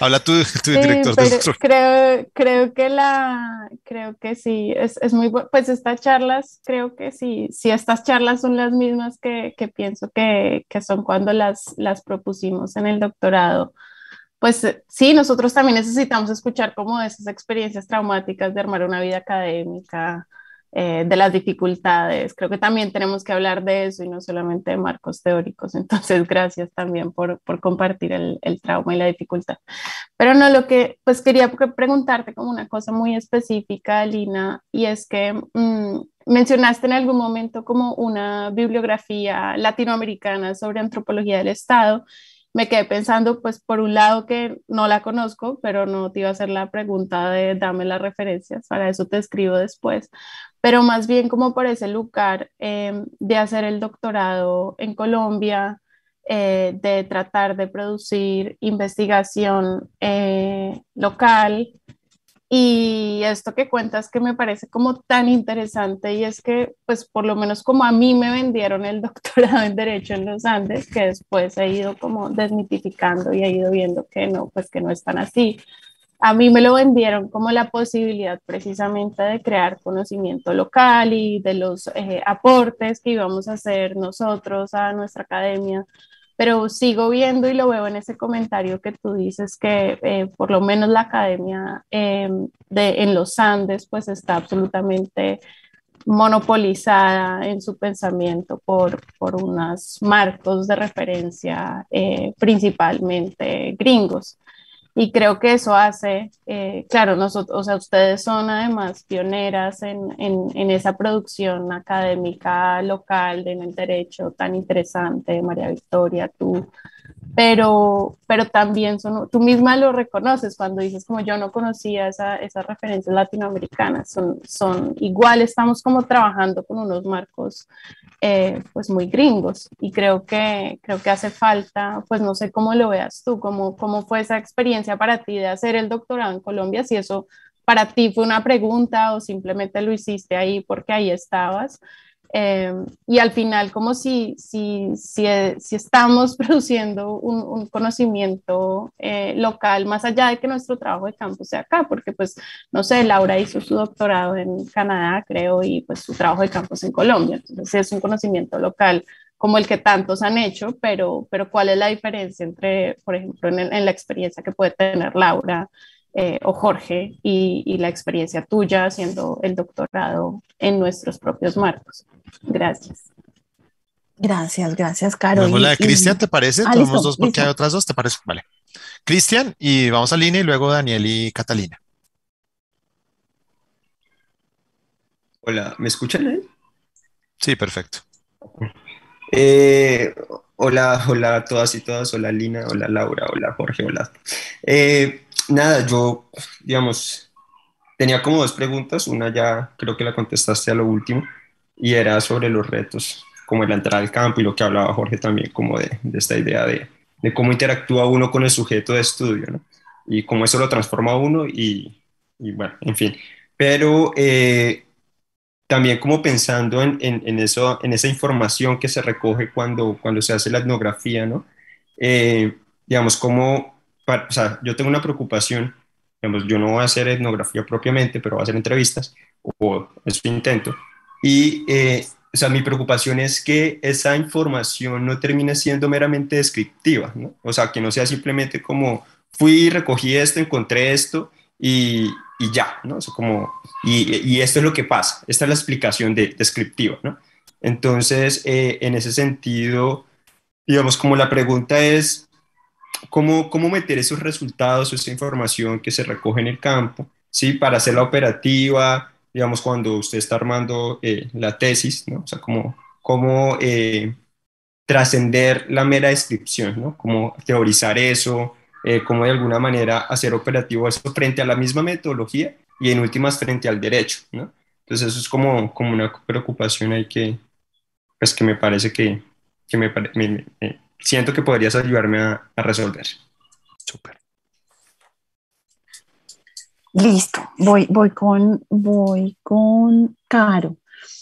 Habla tú, director creo, creo que la, creo que sí, es, muy bueno. Pues estas charlas, creo que sí, si estas charlas son las mismas que, que pienso que, que, son cuando las, las propusimos en el doctorado. Pues eh, sí, nosotros también necesitamos escuchar como esas experiencias traumáticas de armar una vida académica, eh, de las dificultades. Creo que también tenemos que hablar de eso y no solamente de marcos teóricos. Entonces, gracias también por, compartir el, trauma y la dificultad. Pero no, lo que pues quería preguntarte como una cosa muy específica, Lina, y es que mm, mencionaste en algún momento como una bibliografía latinoamericana sobre antropología del Estado me quedé pensando, pues por un lado que no la conozco, pero no te iba a hacer la pregunta de dame las referencias, para eso te escribo después pero más bien como por ese lugar em, de hacer el doctorado en Colombia, eh, de tratar de producir investigación eh, local. Y esto que cuentas que me parece como tan interesante y es que, pues por lo menos como a mí me vendieron el doctorado en Derecho en los Andes, que después he ido como desmitificando y he ido viendo que no, pues que no están así a mí me lo vendieron como la posibilidad precisamente de crear conocimiento local y de los eh, aportes que íbamos a hacer nosotros a nuestra academia, pero sigo viendo y lo veo en ese comentario que tú dices que eh, por lo menos la academia eh, de, en los Andes pues está absolutamente monopolizada en su pensamiento por, por unos marcos de referencia principalmente gringos. Y creo que eso hace, eh, claro, nosotros, o sea, ustedes son además pioneras en, en, en, esa producción académica local en el derecho tan interesante, María Victoria, tú, pero, pero también son, tú misma lo reconoces cuando dices como yo no conocía esa, esas referencias latinoamericanas, son, son igual, estamos como trabajando con unos marcos eh, pues muy gringos y creo que, creo que hace falta, pues no sé cómo lo veas tú, cómo, cómo fue esa experiencia para ti de hacer el doctorado en Colombia, si eso para ti fue una pregunta o simplemente lo hiciste ahí porque ahí estabas eh, y al final, como si, si, si, eh, estamos produciendo un, conocimiento eh, local, más allá de que nuestro trabajo de campo sea acá, porque pues, no sé, Laura hizo su doctorado en Canadá, creo, y pues su trabajo de campo es en Colombia, entonces es un conocimiento local como el que tantos han hecho, pero, pero cuál es la diferencia entre, por ejemplo, en, en la experiencia que puede tener Laura eh, o Jorge y, la experiencia tuya haciendo el doctorado en nuestros propios marcos. Gracias. Gracias, gracias, Carol. Cristian, ¿te parece? Ah, tenemos dos porque hay otras dos, ¿te parece? Vale. Cristian, y vamos a Lina y luego Daniel y Catalina. Hola, ¿me escuchan? Sí, perfecto. Eh, hola, hola a todas y todas. Hola Lina, hola Laura, hola Jorge, hola. Eh, nada, yo, digamos, tenía como dos preguntas. Una ya creo que la contestaste a lo último y era sobre los retos, como la entrada al campo y lo que hablaba Jorge también, como de, esta idea de, cómo interactúa uno con el sujeto de estudio, ¿no? Y cómo eso lo transforma uno y, bueno, en fin. Pero eh, también como pensando en, eso, en esa información que se recoge cuando, cuando se hace la etnografía, ¿no? Eh, digamos, cómo o sea, yo tengo una preocupación, digamos, yo no voy a hacer etnografía propiamente, pero voy a hacer entrevistas, o, es eso intento. Y, eh, o sea, mi preocupación es que esa información no termine siendo meramente descriptiva, ¿no? O sea, que no sea simplemente como fui, recogí esto, encontré esto y, y ya, ¿no? O como, y, esto es lo que pasa, esta es la explicación de, descriptiva, ¿no? Entonces, eh, en ese sentido, digamos, como la pregunta es, cómo, cómo meter esos resultados, esa información que se recoge en el campo, ¿sí? Para hacer la operativa, digamos, cuando usted está armando eh, la tesis, ¿no? O sea, cómo, cómo eh, trascender la mera descripción, ¿no? Cómo teorizar eso, eh, cómo de alguna manera hacer operativo eso frente a la misma metodología y en últimas frente al derecho, ¿no? Entonces eso es como, como una preocupación ahí que, pues que me parece que, que me siento que podrías ayudarme a, resolver. Súper. Listo, voy, voy, con, voy con Caro.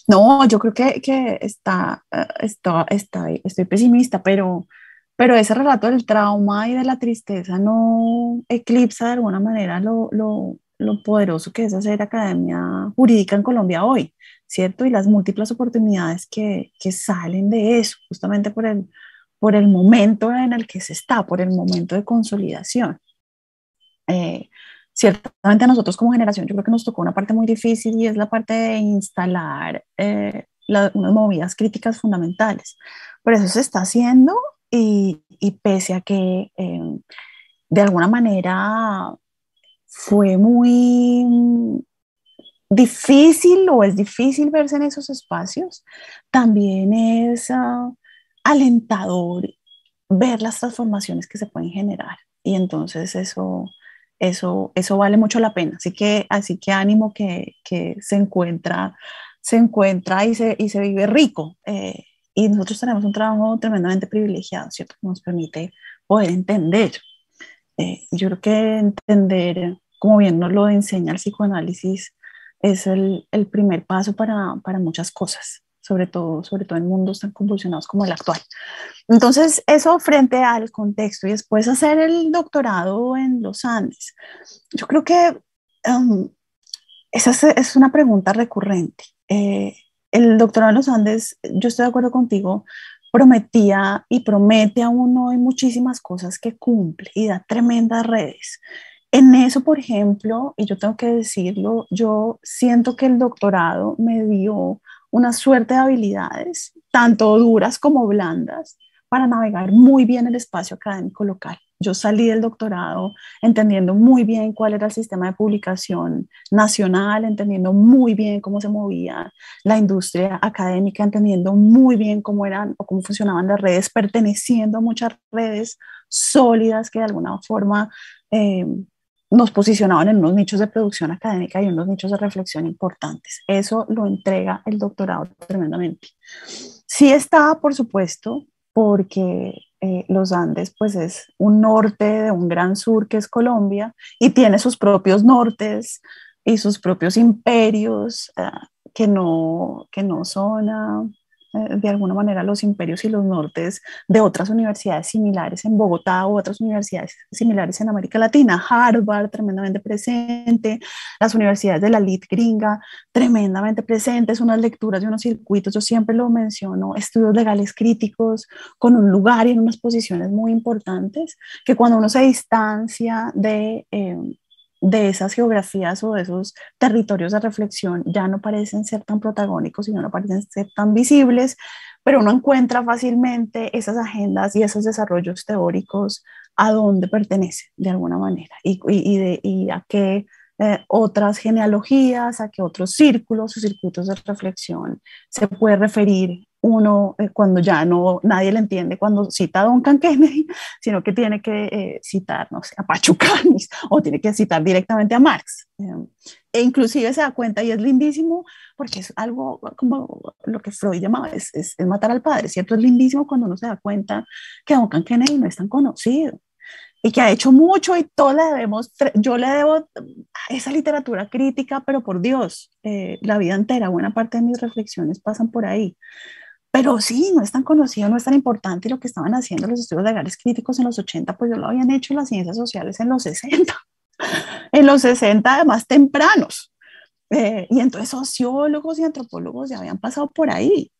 No, yo creo que, eh, está, está, estoy pesimista, pero, pero ese relato del trauma y de la tristeza no eclipsa de alguna manera lo, poderoso que es hacer academia jurídica en Colombia hoy, ¿cierto? Y las múltiples oportunidades que, que salen de eso, justamente por el, por el momento en el que se está, por el momento de consolidación. Eh, ciertamente a nosotros como generación yo creo que nos tocó una parte muy difícil y es la parte de instalar eh, unas movidas críticas fundamentales. Por eso se está haciendo y, pese a que eh, de alguna manera fue muy difícil o es difícil verse en esos espacios, también es... Ah, alentador ver las transformaciones que se pueden generar. Y entonces eso, eso, eso vale mucho la pena. Así que, así que ánimo que, que se encuentra, se encuentra y se, y se vive rico. Eh, y nosotros tenemos un trabajo tremendamente privilegiado, ¿cierto? Que nos permite poder entender. Eh, yo creo que entender, como bien nos lo enseña el psicoanálisis, es el, el primer paso para, para muchas cosas sobre todo, sobre todo en mundos tan convulsionados como el actual. Entonces, eso frente al contexto y después hacer el doctorado en los Andes. Yo creo que em, esa es, una pregunta recurrente. Eh, el doctorado en los Andes, yo estoy de acuerdo contigo, prometía y promete a uno y muchísimas cosas que cumple y da tremendas redes. En eso, por ejemplo, y yo tengo que decirlo, yo siento que el doctorado me dio una suerte de habilidades, tanto duras como blandas, para navegar muy bien el espacio académico local. Yo salí del doctorado entendiendo muy bien cuál era el sistema de publicación nacional, entendiendo muy bien cómo se movía la industria académica, entendiendo muy bien cómo eran o cómo funcionaban las redes, perteneciendo a muchas redes sólidas que de alguna forma eh, nos posicionaban en unos nichos de producción académica y unos nichos de reflexión importantes. Eso lo entrega el doctorado tremendamente. Sí está, por supuesto, porque eh, los Andes pues es un norte de un gran sur que es Colombia y tiene sus propios nortes y sus propios imperios eh, que, no, que no son... Ah, eh, de alguna manera los imperios y los nortes de otras universidades similares en Bogotá u otras universidades similares en América Latina. Harvard, tremendamente presente, las universidades de la elite gringa, tremendamente presentes, unas lecturas de unos circuitos, yo siempre lo menciono, estudios legales críticos con un lugar y en unas posiciones muy importantes, que cuando uno se distancia de... Eh, de esas geografías o de esos territorios de reflexión ya no parecen ser tan protagónicos y no parecen ser tan visibles, pero uno encuentra fácilmente esas agendas y esos desarrollos teóricos a dónde pertenece de alguna manera y, a qué eh, otras genealogías, a qué otros círculos o circuitos de reflexión se puede referir uno eh, cuando ya no nadie le entiende cuando cita a Duncan Kennedy, sino que tiene que eh, citar, no sé, a Pachucanis o tiene que citar directamente a Marx. Em, e inclusive se da cuenta y es lindísimo porque es algo como lo que Freud llamaba es, es, matar al padre, ¿cierto? Es lindísimo cuando uno se da cuenta que Duncan Kennedy no es tan conocido y que ha hecho mucho y todo le debemos, yo le debo mm, esa literatura crítica, pero por Dios, eh, la vida entera, buena parte de mis reflexiones pasan por ahí. Pero sí, no es tan conocido, no es tan importante lo que estaban haciendo los estudios legales críticos en los 80, pues yo lo habían hecho las ciencias sociales en los 60, en los 60 además tempranos. Eh, y entonces sociólogos y antropólogos ya habían pasado por ahí.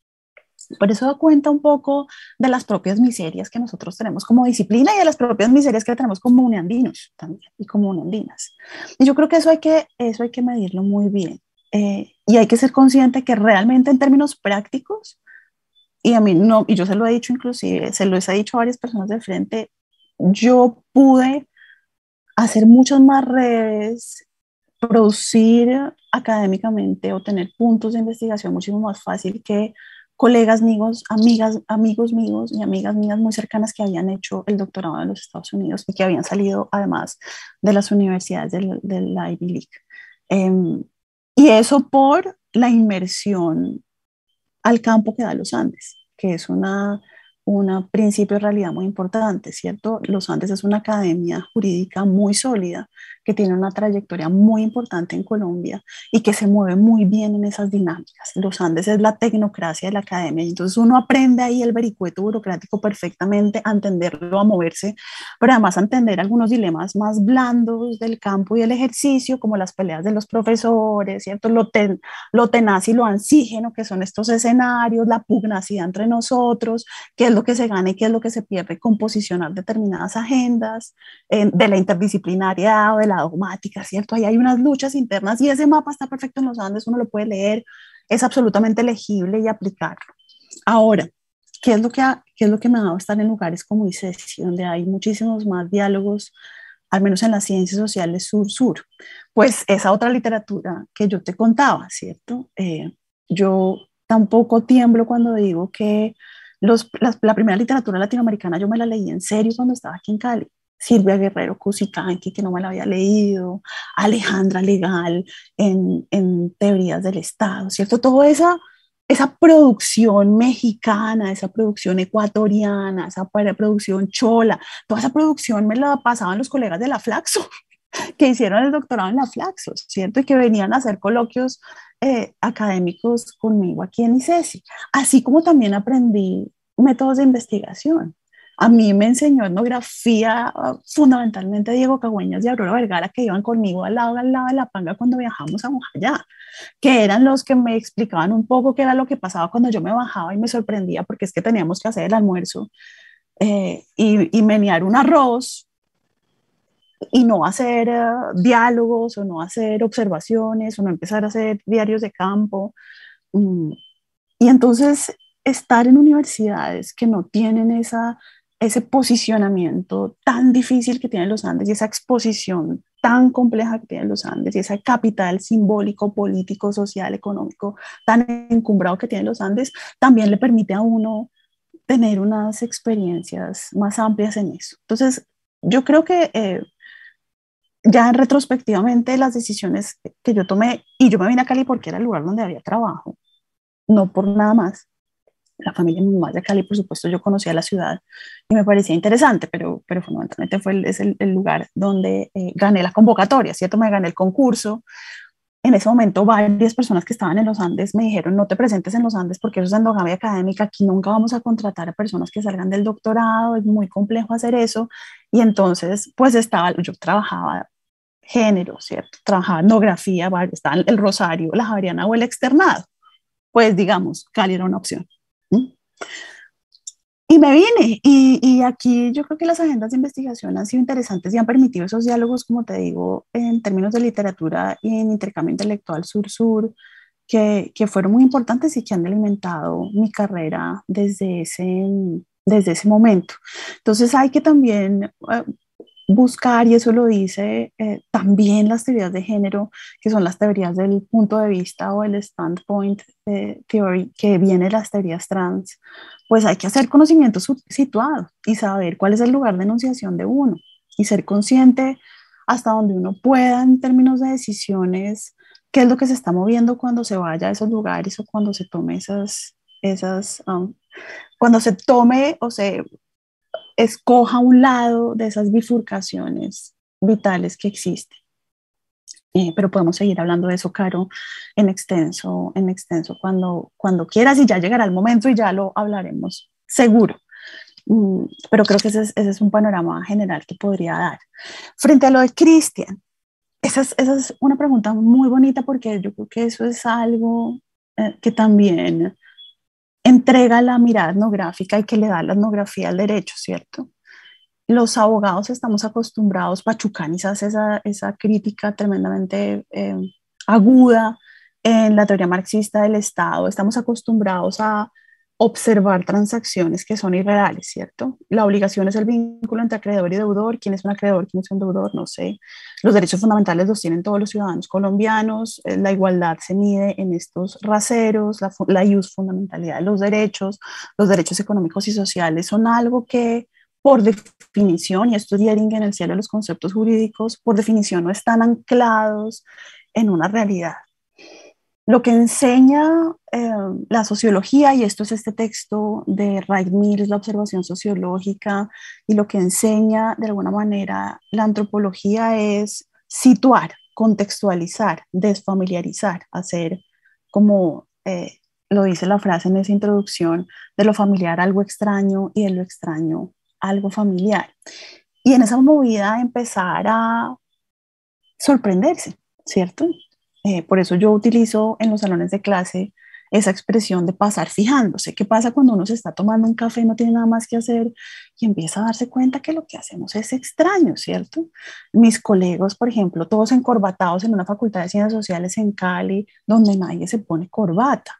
Por eso da cuenta un poco de las propias miserias que nosotros tenemos como disciplina y de las propias miserias que tenemos como unandinos también y como andinas Y yo creo que eso hay que, eso hay que medirlo muy bien. Eh, y hay que ser consciente que realmente en términos prácticos y a mí no, y yo se lo he dicho inclusive, se lo he dicho a varias personas de frente, yo pude hacer muchas más redes, producir académicamente o tener puntos de investigación muchísimo más fácil que colegas míos, amigas, amigos míos y amigas mías muy cercanas que habían hecho el doctorado en los Estados Unidos y que habían salido además de las universidades de la Ivy League. Em, y eso por la inmersión al campo que da los Andes, que es una, un principio de realidad muy importante, ¿cierto? Los Andes es una academia jurídica muy sólida que tiene una trayectoria muy importante en Colombia y que se mueve muy bien en esas dinámicas. Los Andes es la tecnocracia de la academia, entonces uno aprende ahí el vericueto burocrático perfectamente, a entenderlo, a moverse, pero además a entender algunos dilemas más blandos del campo y el ejercicio, como las peleas de los profesores, ¿cierto? Lo, ten, lo tenaz y lo ansígeno que son estos escenarios, la pugnacidad entre nosotros, qué es lo que se gana y qué es lo que se pierde con posicionar determinadas agendas eh, de la interdisciplinaria o de la dogmática, ¿cierto? Ahí hay unas luchas internas y ese mapa está perfecto en los Andes, uno lo puede leer, es absolutamente legible y aplicarlo. Ahora, ¿qué es lo que, qué es lo que me ha dado estar en lugares como ICESI, e donde hay muchísimos más diálogos, al menos en las ciencias sociales sur-sur? Pues esa otra literatura que yo te contaba, ¿cierto? Eh, yo tampoco tiemblo cuando digo que los, la primera literatura latinoamericana yo me la leí en serio cuando estaba aquí en Cali Silvia Guerrero Cusicanqui, que no me la había leído, Alejandra Legal en, en Teorías del Estado, ¿cierto? Toda esa, esa producción mexicana, esa producción ecuatoriana, esa producción chola, toda esa producción me la pasaban los colegas de la Flaxo, que hicieron el doctorado en la Flaxo, ¿cierto? Y que venían a hacer coloquios eh, académicos conmigo aquí en ICESI, e así como también aprendí métodos de investigación. A mí me enseñó etnografía ah, fundamentalmente Diego Cagüeñas y Aurora Vergara, que iban conmigo al lado, al lado de la panga cuando viajamos a Mojayá, que eran los que me explicaban un poco qué era lo que pasaba cuando yo me bajaba y me sorprendía porque es que teníamos que hacer el almuerzo eh, y, y menear un arroz y no hacer eh, diálogos o no hacer observaciones o no empezar a hacer diarios de campo. Mm, y entonces estar en universidades que no tienen esa ese posicionamiento tan difícil que tienen los Andes y esa exposición tan compleja que tienen los Andes y ese capital simbólico, político, social, económico tan encumbrado que tienen los Andes, también le permite a uno tener unas experiencias más amplias en eso. Entonces, yo creo que eh, ya retrospectivamente las decisiones que yo tomé, y yo me vine a Cali porque era el lugar donde había trabajo, no por nada más, la familia de mi mamá de Cali, por supuesto yo conocía la ciudad y me parecía interesante, pero, pero fundamentalmente fue el, es el, lugar donde eh, gané la convocatoria, ¿cierto? Me gané el concurso. En ese momento varias personas que estaban en los Andes me dijeron, no te presentes en los Andes porque eso es endogamia académica, aquí nunca vamos a contratar a personas que salgan del doctorado, es muy complejo hacer eso. Y entonces, pues estaba, yo trabajaba género, ¿cierto? Trabajaba etnografía, estaba el Rosario, la Javeriana o el externado. Pues digamos, Cali era una opción. Y me vine, y, y, aquí yo creo que las agendas de investigación han sido interesantes y han permitido esos diálogos, como te digo, en términos de literatura y en intercambio intelectual sur-sur, que, que, fueron muy importantes y que han alimentado mi carrera desde ese, desde ese momento. Entonces hay que también eh, buscar, y eso lo dice eh, también las teorías de género, que son las teorías del punto de vista o el standpoint eh, theory que viene de las teorías trans, pues hay que hacer conocimiento situado y saber cuál es el lugar de enunciación de uno y ser consciente hasta donde uno pueda en términos de decisiones, qué es lo que se está moviendo cuando se vaya a esos lugares o cuando se tome esas, esas um, cuando se tome o se escoja un lado de esas bifurcaciones vitales que existen. Eh, pero podemos seguir hablando de eso, Caro, en extenso, en extenso cuando, cuando quieras y ya llegará el momento y ya lo hablaremos seguro. Mm, pero creo que ese es, un panorama general que podría dar. Frente a lo de Cristian, esa, es, una pregunta muy bonita porque yo creo que eso es algo eh, que también entrega la mirada etnográfica y que le da la etnografía al derecho, ¿cierto? Los abogados estamos acostumbrados, Pachucanis hace esa, crítica tremendamente eh, aguda en la teoría marxista del Estado, estamos acostumbrados a observar transacciones que son irreales, ¿cierto? La obligación es el vínculo entre acreedor y deudor, quién es un acreedor, quién es un deudor, no sé. Los derechos fundamentales los tienen todos los ciudadanos colombianos, eh, la igualdad se mide en estos raseros, la, ius fundamentalidad de los derechos, los derechos económicos y sociales son algo que por definición, y esto es en el cielo de los conceptos jurídicos, por definición no están anclados en una realidad. Lo que enseña eh, la sociología, y esto es este texto de Ray Mills, la observación sociológica, y lo que enseña de alguna manera la antropología es situar, contextualizar, desfamiliarizar, hacer como eh, lo dice la frase en esa introducción, de lo familiar algo extraño y de lo extraño algo familiar. Y en esa movida empezar a sorprenderse, ¿cierto? Eh, por eso yo utilizo en los salones de clase esa expresión de pasar fijándose. ¿Qué pasa cuando uno se está tomando un café, no tiene nada más que hacer y empieza a darse cuenta que lo que hacemos es extraño, ¿cierto? Mis colegas, por ejemplo, todos encorbatados en una facultad de ciencias sociales en Cali, donde nadie se pone corbata.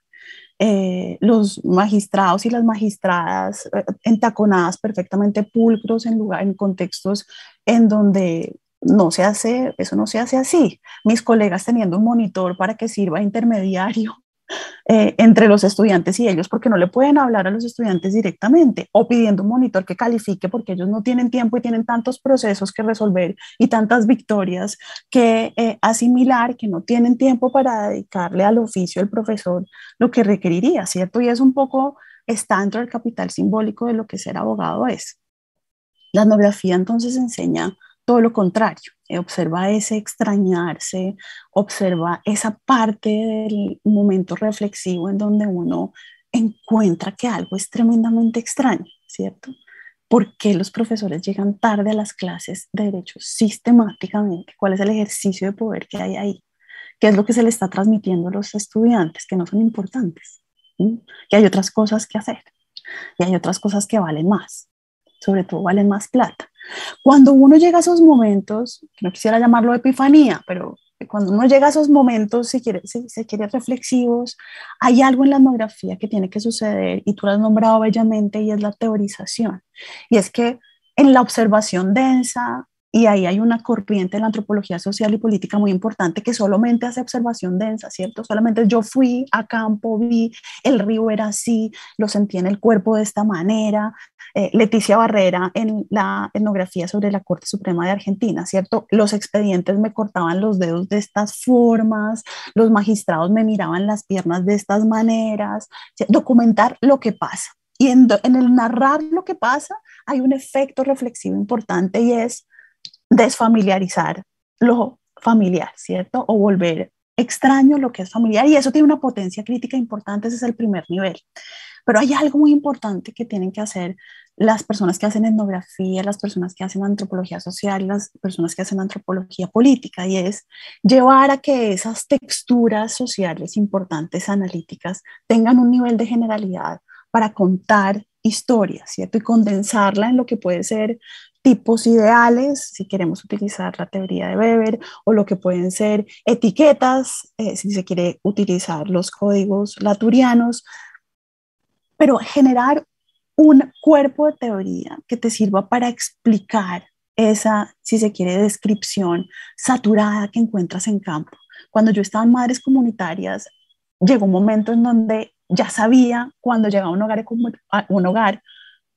Eh, los magistrados y las magistradas eh, entaconadas perfectamente pulcros en, lugar, en contextos en donde no se hace, eso no se hace así. Mis colegas teniendo un monitor para que sirva intermediario eh, entre los estudiantes y ellos, porque no le pueden hablar a los estudiantes directamente, o pidiendo un monitor que califique, porque ellos no tienen tiempo y tienen tantos procesos que resolver y tantas victorias que eh, asimilar, que no tienen tiempo para dedicarle al oficio el profesor lo que requeriría, ¿cierto? Y es un poco, está dentro del capital simbólico de lo que ser abogado es. La etnografía entonces enseña todo lo contrario, eh, observa ese extrañarse, observa esa parte del momento reflexivo en donde uno encuentra que algo es tremendamente extraño, ¿cierto? ¿Por qué los profesores llegan tarde a las clases de derecho sistemáticamente? ¿Cuál es el ejercicio de poder que hay ahí? ¿Qué es lo que se le está transmitiendo a los estudiantes que no son importantes? ¿Mm? Que hay otras cosas que hacer y hay otras cosas que valen más sobre todo valen más plata. Cuando uno llega a esos momentos, no quisiera llamarlo epifanía, pero cuando uno llega a esos momentos, si quiere, si, quiere reflexivos, hay algo en la etnografía que tiene que suceder y tú lo has nombrado bellamente y es la teorización. Y es que en la observación densa, y ahí hay una corriente de la antropología social y política muy importante que solamente hace observación densa, ¿cierto? Solamente yo fui a campo, vi, el río era así, lo sentí en el cuerpo de esta manera. Eh, Leticia Barrera en la etnografía sobre la Corte Suprema de Argentina, ¿cierto? Los expedientes me cortaban los dedos de estas formas, los magistrados me miraban las piernas de estas maneras, documentar lo que pasa. Y en el narrar lo que pasa hay un efecto reflexivo importante y es desfamiliarizar lo familiar, ¿cierto? O volver extraño lo que es familiar y eso tiene una potencia crítica importante, ese es el primer nivel. Pero hay algo muy importante que tienen que hacer las personas que hacen etnografía, las personas que hacen antropología social, las personas que hacen antropología política, y es llevar a que esas texturas sociales importantes, analíticas, tengan un nivel de generalidad para contar historias ¿cierto? Y condensarla en lo que puede ser tipos ideales, si queremos utilizar la teoría de Weber, o lo que pueden ser etiquetas, eh, si se quiere utilizar los códigos laturianos, pero generar un cuerpo de teoría que te sirva para explicar esa, si se quiere, descripción saturada que encuentras en campo. Cuando yo estaba en Madres Comunitarias, llegó un momento en donde ya sabía cuando llegaba a un hogar, un hogar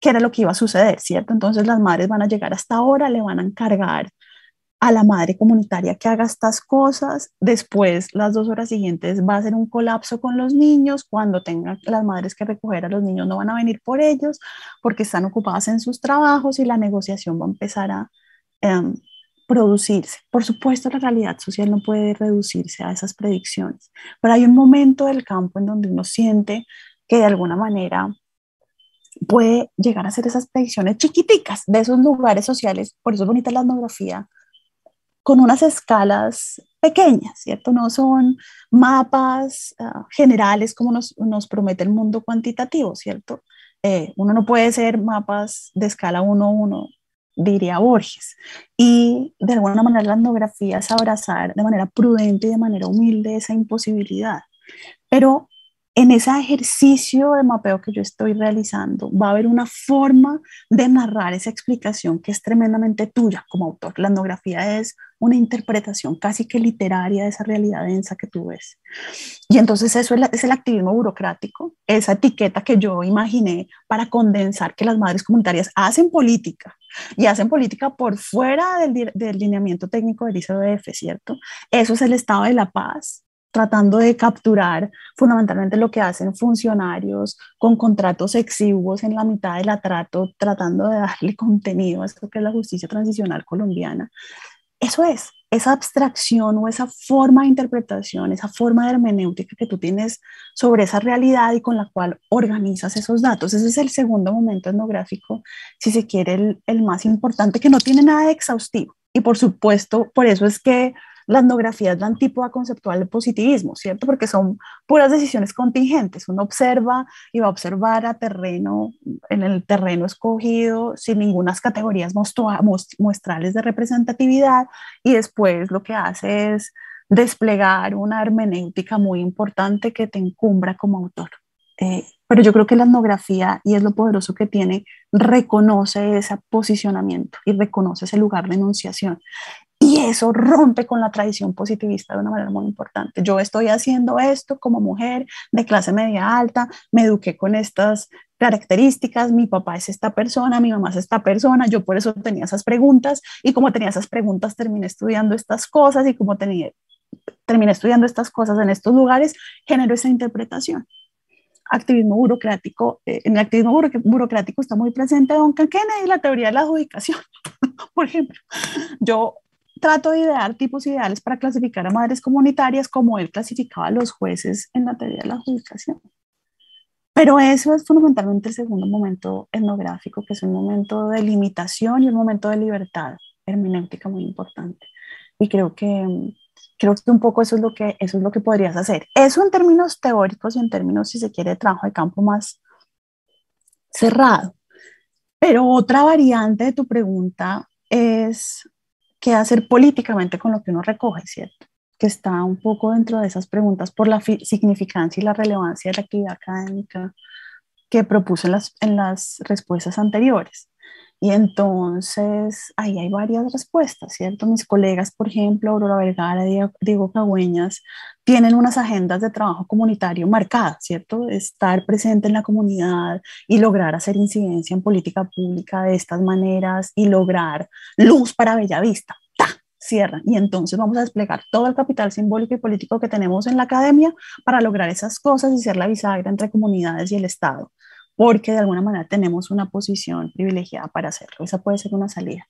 que era lo que iba a suceder, ¿cierto? Entonces las madres van a llegar hasta ahora, le van a encargar a la madre comunitaria que haga estas cosas, después las dos horas siguientes va a ser un colapso con los niños, cuando tengan las madres que recoger a los niños no van a venir por ellos porque están ocupadas en sus trabajos y la negociación va a empezar a em, producirse. Por supuesto, la realidad social no puede reducirse a esas predicciones, pero hay un momento del campo en donde uno siente que de alguna manera puede llegar a hacer esas predicciones chiquiticas de esos lugares sociales, por eso es bonita la etnografía, con unas escalas pequeñas, ¿cierto? No son mapas ah, generales como nos, promete el mundo cuantitativo, ¿cierto? Eh, uno no puede ser mapas de escala 1-1, diría Borges. Y de alguna manera la etnografía es abrazar de manera prudente y de manera humilde esa imposibilidad. Pero en ese ejercicio de mapeo que yo estoy realizando, va a haber una forma de narrar esa explicación que es tremendamente tuya como autor. La etnografía es una interpretación casi que literaria de esa realidad densa que tú ves. Y entonces eso es, el activismo burocrático, esa etiqueta que yo imaginé para condensar que las madres comunitarias hacen política y hacen política por fuera del, lineamiento técnico del ICDF, ¿cierto? Eso es el estado de la paz, tratando de capturar fundamentalmente lo que hacen funcionarios con contratos exiguos en la mitad del atrato, tratando de darle contenido a esto que es la justicia transicional colombiana. Eso es, esa abstracción o esa forma de interpretación, esa forma de hermenéutica que tú tienes sobre esa realidad y con la cual organizas esos datos. Ese es el segundo momento etnográfico, si se quiere, el, más importante, que no tiene nada de exhaustivo. Y por supuesto, por eso es que la etnografía es la antípoda conceptual del positivismo, ¿cierto? Porque son puras decisiones contingentes. Uno observa y va a observar a terreno, en el terreno escogido, sin ninguna categorías muestrales de representatividad, y después lo que hace es desplegar una hermenéutica muy importante que te encumbra como autor. Eh, pero yo creo que la etnografía, y es lo poderoso que tiene, reconoce ese posicionamiento y reconoce ese lugar de enunciación. Y eso rompe con la tradición positivista de una manera muy importante. Yo estoy haciendo esto como mujer de clase media alta, me eduqué con estas características, mi papá es esta persona, mi mamá es esta persona, yo por eso tenía esas preguntas y como tenía esas preguntas terminé estudiando estas cosas y como tenía, terminé estudiando estas cosas en estos lugares, generó esa interpretación. Activismo burocrático, eh, en el activismo burocrático está muy presente Don Kennedy y la teoría de la adjudicación, por ejemplo. Yo trato de idear tipos ideales para clasificar a madres comunitarias como él clasificaba a los jueces en la teoría de la adjudicación. Pero eso es fundamentalmente el segundo momento etnográfico, que es un momento de limitación y un momento de libertad hermenéutica muy importante. Y creo que, creo que un poco eso es, lo que, eso es lo que podrías hacer. Eso en términos teóricos y en términos, si se quiere, de trabajo de campo más cerrado. Pero otra variante de tu pregunta es qué hacer políticamente con lo que uno recoge, ¿cierto? Que está un poco dentro de esas preguntas por la significancia y la relevancia de la actividad académica que propuso en las, en las respuestas anteriores. Y entonces ahí hay varias respuestas, ¿cierto? Mis colegas, por ejemplo, Aurora Vergara, Diego Cagüeñas, tienen unas agendas de trabajo comunitario marcadas, ¿cierto? Estar presente en la comunidad y lograr hacer incidencia en política pública de estas maneras y lograr luz para Bellavista. ¡Ta! Cierran. Y entonces vamos a desplegar todo el capital simbólico y político que tenemos en la academia para lograr esas cosas y ser la bisagra entre comunidades y el Estado porque de alguna manera tenemos una posición privilegiada para hacerlo. Esa puede ser una salida.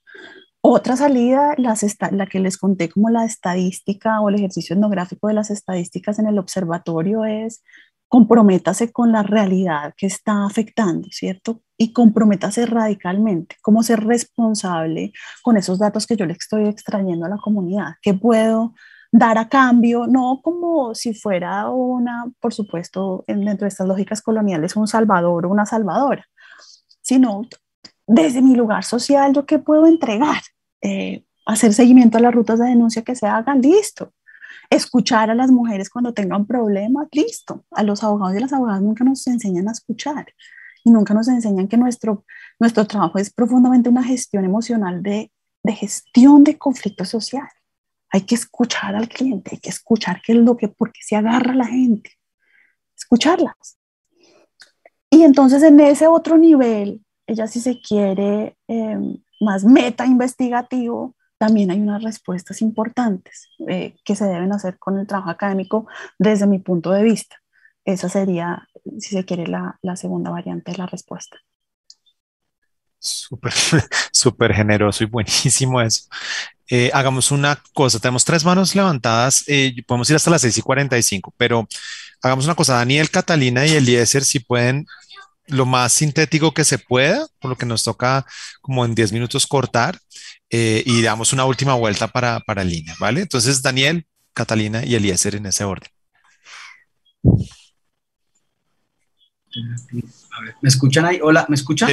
Otra salida, la que les conté como la estadística o el ejercicio etnográfico de las estadísticas en el observatorio es comprométase con la realidad que está afectando, ¿cierto? Y comprométase radicalmente, cómo ser responsable con esos datos que yo le estoy extrayendo a la comunidad, qué puedo dar a cambio, no como si fuera una, por supuesto, dentro de estas lógicas coloniales, un salvador o una salvadora, sino desde mi lugar social, yo qué puedo entregar, eh, hacer seguimiento a las rutas de denuncia que se hagan, listo. Escuchar a las mujeres cuando tengan problemas, listo. A los abogados y las abogadas nunca nos enseñan a escuchar y nunca nos enseñan que nuestro, nuestro trabajo es profundamente una gestión emocional de, de gestión de conflictos sociales. Hay que escuchar al cliente, hay que escuchar qué es lo que, por se agarra la gente, escucharlas. Y entonces en ese otro nivel, ella si se quiere em, más meta investigativo, también hay unas respuestas importantes eh, que se deben hacer con el trabajo académico desde mi punto de vista. Esa sería, si se quiere, la, la segunda variante de la respuesta. Súper, súper generoso y buenísimo eso. Eh, hagamos una cosa, tenemos tres manos levantadas, eh, podemos ir hasta las seis y cinco pero hagamos una cosa, Daniel, Catalina y Eliezer, si pueden, lo más sintético que se pueda, por lo que nos toca como en 10 minutos cortar, eh, y damos una última vuelta para, para línea, ¿vale? Entonces, Daniel, Catalina y Eliezer en ese orden. ¿me escuchan ahí? Hola, ¿me escuchan?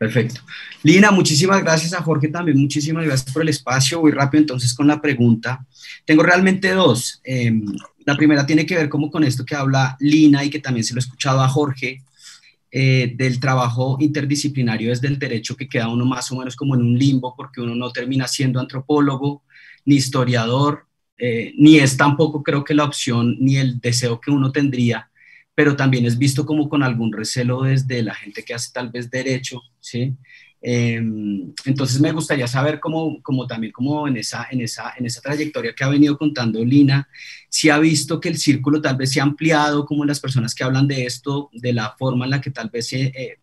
Perfecto. Lina, muchísimas gracias a Jorge también, muchísimas gracias por el espacio. Voy rápido entonces con la pregunta. Tengo realmente dos. Em, la primera tiene que ver como con esto que habla Lina y que también se lo he escuchado a Jorge, eh, del trabajo interdisciplinario desde el derecho que queda uno más o menos como en un limbo porque uno no termina siendo antropólogo ni historiador, eh, ni es tampoco creo que la opción ni el deseo que uno tendría pero también es visto como con algún recelo desde la gente que hace tal vez derecho, Em, entonces me gustaría saber cómo, también en esa, trayectoria que ha venido contando Lina, si ha visto que el círculo tal vez se ha ampliado, como las personas que hablan de esto, de la forma en la que tal vez se, eh,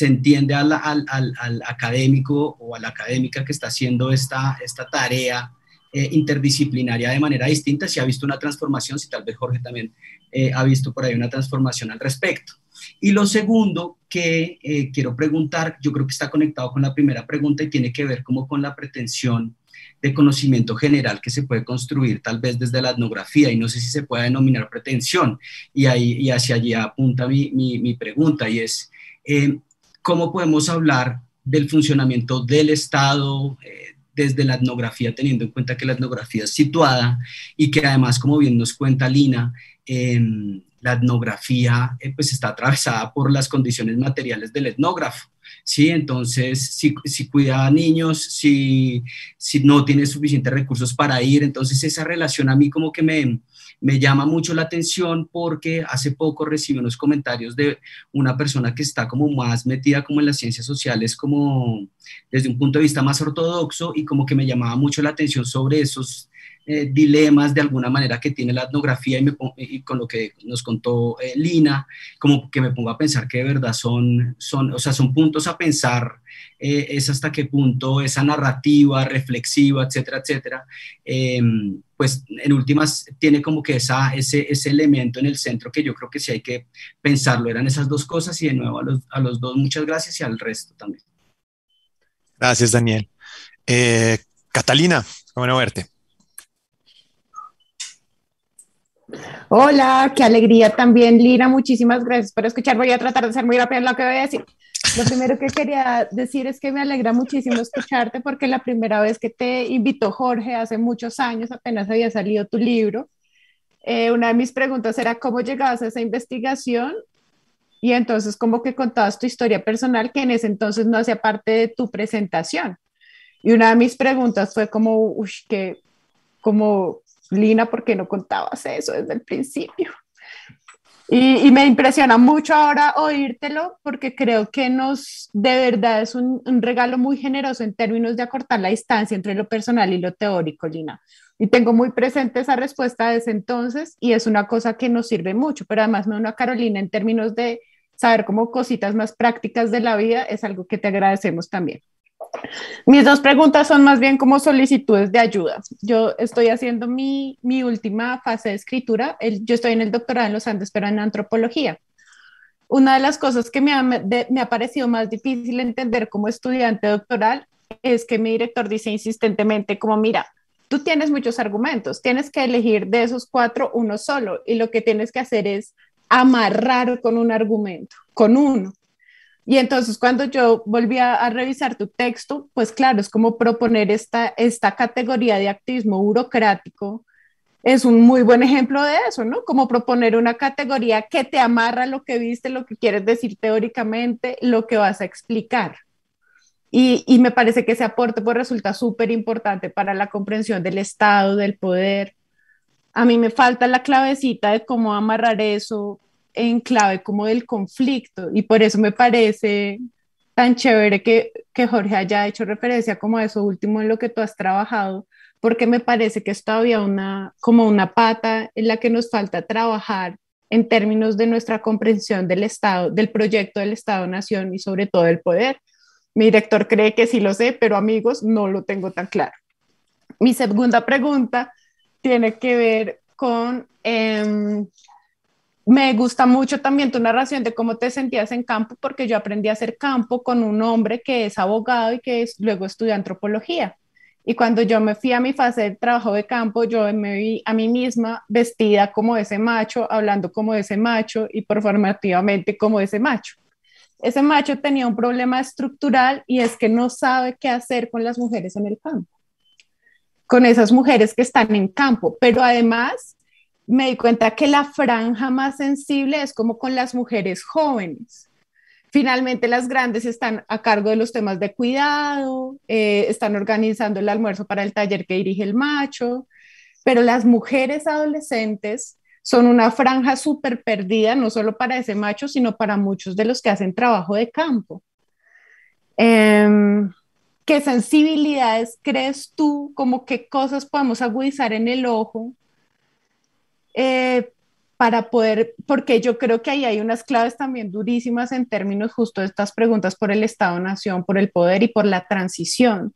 entiende al, al, al, académico o a la académica que está haciendo esta, esta tarea eh, interdisciplinaria de manera distinta, si ha visto una transformación, si tal vez Jorge también eh, ha visto por ahí una transformación al respecto. Y lo segundo que eh, quiero preguntar, yo creo que está conectado con la primera pregunta y tiene que ver como con la pretensión de conocimiento general que se puede construir tal vez desde la etnografía y no sé si se puede denominar pretensión. Y, ahí, hacia allí apunta mi, pregunta y es, eh, ¿cómo podemos hablar del funcionamiento del Estado, eh, desde la etnografía, teniendo en cuenta que la etnografía es situada y que además, como bien nos cuenta Lina, em, la etnografía eh, pues está atravesada por las condiciones materiales del etnógrafo. ¿sí? Entonces, si, si cuida a niños, si, si no tiene suficientes recursos para ir, entonces esa relación a mí como que me, me llama mucho la atención porque hace poco recibí unos comentarios de una persona que está como más metida como en las ciencias sociales, como desde un punto de vista más ortodoxo y como que me llamaba mucho la atención sobre esos eh, dilemas de alguna manera que tiene la etnografía y, con lo que nos contó eh, Lina, como que me pongo a pensar que de verdad son, son o sea, son puntos a pensar, eh, es hasta qué punto esa narrativa reflexiva, etcétera, etcétera, em, pues en últimas tiene como que esa, ese, elemento en el centro que yo creo que sí hay que pensarlo. Eran esas dos cosas y de nuevo a los, a los dos muchas gracias y al resto también. Gracias, Daniel. Eh, Catalina, Catalina, bueno verte. Hola, qué alegría también, Lira. Muchísimas gracias por escuchar. Voy a tratar de ser muy rápida en lo que voy a decir. Lo primero que quería decir es que me alegra muchísimo escucharte porque la primera vez que te invitó Jorge hace muchos años, apenas había salido tu libro, eh, una de mis preguntas era cómo llegabas a esa investigación y entonces como que contabas tu historia personal que en ese entonces no hacía parte de tu presentación. Y una de mis preguntas fue como, uy, que como Lina, ¿por qué no contabas eso desde el principio? Y, me impresiona mucho ahora oírtelo porque creo que nos, de verdad, es un, regalo muy generoso en términos de acortar la distancia entre lo personal y lo teórico, Lina. Y tengo muy presente esa respuesta desde entonces y es una cosa que nos sirve mucho, pero además me uno Carolina en términos de saber como cositas más prácticas de la vida, es algo que te agradecemos también. Mis dos preguntas son más bien como solicitudes de ayuda. Yo estoy haciendo mi, última fase de escritura. yo estoy en el doctorado en los Andes, pero en antropología. Una de las cosas que me ha, me ha parecido más difícil entender como estudiante doctoral es que mi director dice insistentemente como, mira, tú tienes muchos argumentos, tienes que elegir de esos cuatro uno solo y lo que tienes que hacer es amarrar con un argumento, con uno. Y entonces cuando yo volví a, revisar tu texto, pues claro, es como proponer esta, esta categoría de activismo burocrático. Es un muy buen ejemplo de eso, ¿no? Como proponer una categoría que te amarra lo que viste, lo que quieres decir teóricamente, lo que vas a explicar. Y, me parece que ese aporte pues resulta súper importante para la comprensión del Estado, del poder. A mí me falta la clavecita de cómo amarrar eso en clave como del conflicto y por eso me parece tan chévere que, Jorge haya hecho referencia como a eso último en lo que tú has trabajado, porque me parece que es todavía una, como una pata en la que nos falta trabajar en términos de nuestra comprensión del Estado, del proyecto del Estado-Nación y sobre todo del poder. Mi director cree que sí lo sé, pero amigos, no lo tengo tan claro. Mi segunda pregunta tiene que ver con em, me gusta mucho también tu narración de cómo te sentías en campo, porque yo aprendí a hacer campo con un hombre que es abogado y que luego estudia antropología. Y cuando yo me fui a mi fase de trabajo de campo, yo me vi a mí misma vestida como ese macho, hablando como ese macho y performativamente como ese macho. Ese macho tenía un problema estructural y es que no sabe qué hacer con las mujeres en el campo, con esas mujeres que están en campo, pero además me di cuenta que la franja más sensible es como con las mujeres jóvenes. Finalmente las grandes están a cargo de los temas de cuidado, eh, están organizando el almuerzo para el taller que dirige el macho, pero las mujeres adolescentes son una franja súper perdida, no solo para ese macho, sino para muchos de los que hacen trabajo de campo. Em, ¿Qué sensibilidades crees tú, como qué cosas podemos agudizar en el ojo eh, para poder, porque yo creo que ahí hay unas claves también durísimas en términos justo de estas preguntas por el Estado-Nación, por el poder y por la transición.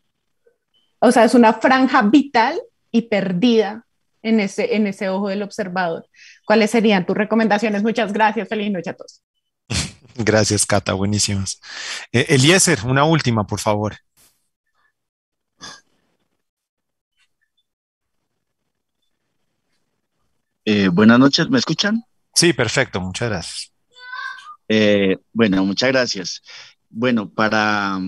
O sea, es una franja vital y perdida en ese, en ese ojo del observador. ¿Cuáles serían tus recomendaciones? Muchas gracias. Feliz noche a todos. Gracias, Cata. Buenísimas. Eh, Eliezer, una última, por favor. Eh, buenas noches, ¿me escuchan? Sí, perfecto, muchas gracias. Eh, bueno, muchas gracias. Bueno, para,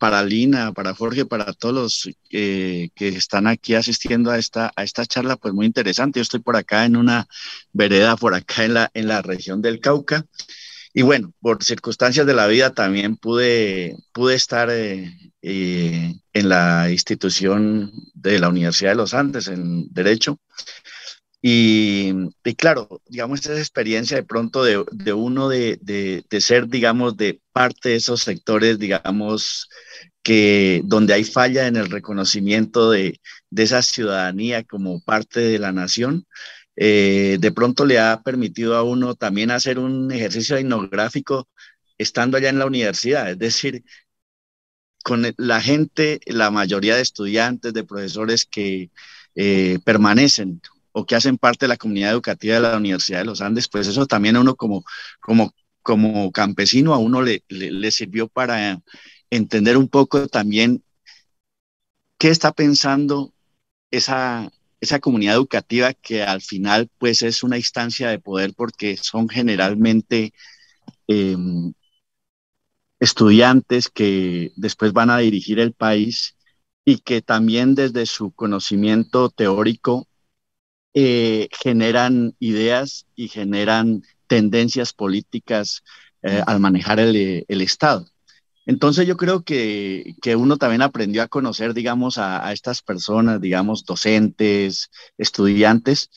para Lina, para Jorge, para todos los eh, que están aquí asistiendo a esta, a esta charla, pues muy interesante. Yo estoy por acá en una vereda, por acá en la, en la región del Cauca. Y bueno, por circunstancias de la vida también pude, pude estar en la institución de la Universidad de los Andes en Derecho. Y, claro, digamos, esa experiencia de pronto de, uno de, ser, digamos, de parte de esos sectores, digamos, que donde hay falla en el reconocimiento de, esa ciudadanía como parte de la nación, eh, de pronto le ha permitido a uno también hacer un ejercicio etnográfico estando allá en la universidad, es decir, con la gente, la mayoría de estudiantes, de profesores que eh, permanecen o que hacen parte de la comunidad educativa de la Universidad de los Andes, pues eso también a uno como, como, como campesino, a uno le, sirvió para entender un poco también qué está pensando esa, esa comunidad educativa que al final pues es una instancia de poder porque son generalmente em, estudiantes que después van a dirigir el país y que también desde su conocimiento teórico eh, generan ideas y generan tendencias políticas eh, al manejar el, Estado. Entonces yo creo que, uno también aprendió a conocer, digamos, a, estas personas, digamos, docentes, estudiantes,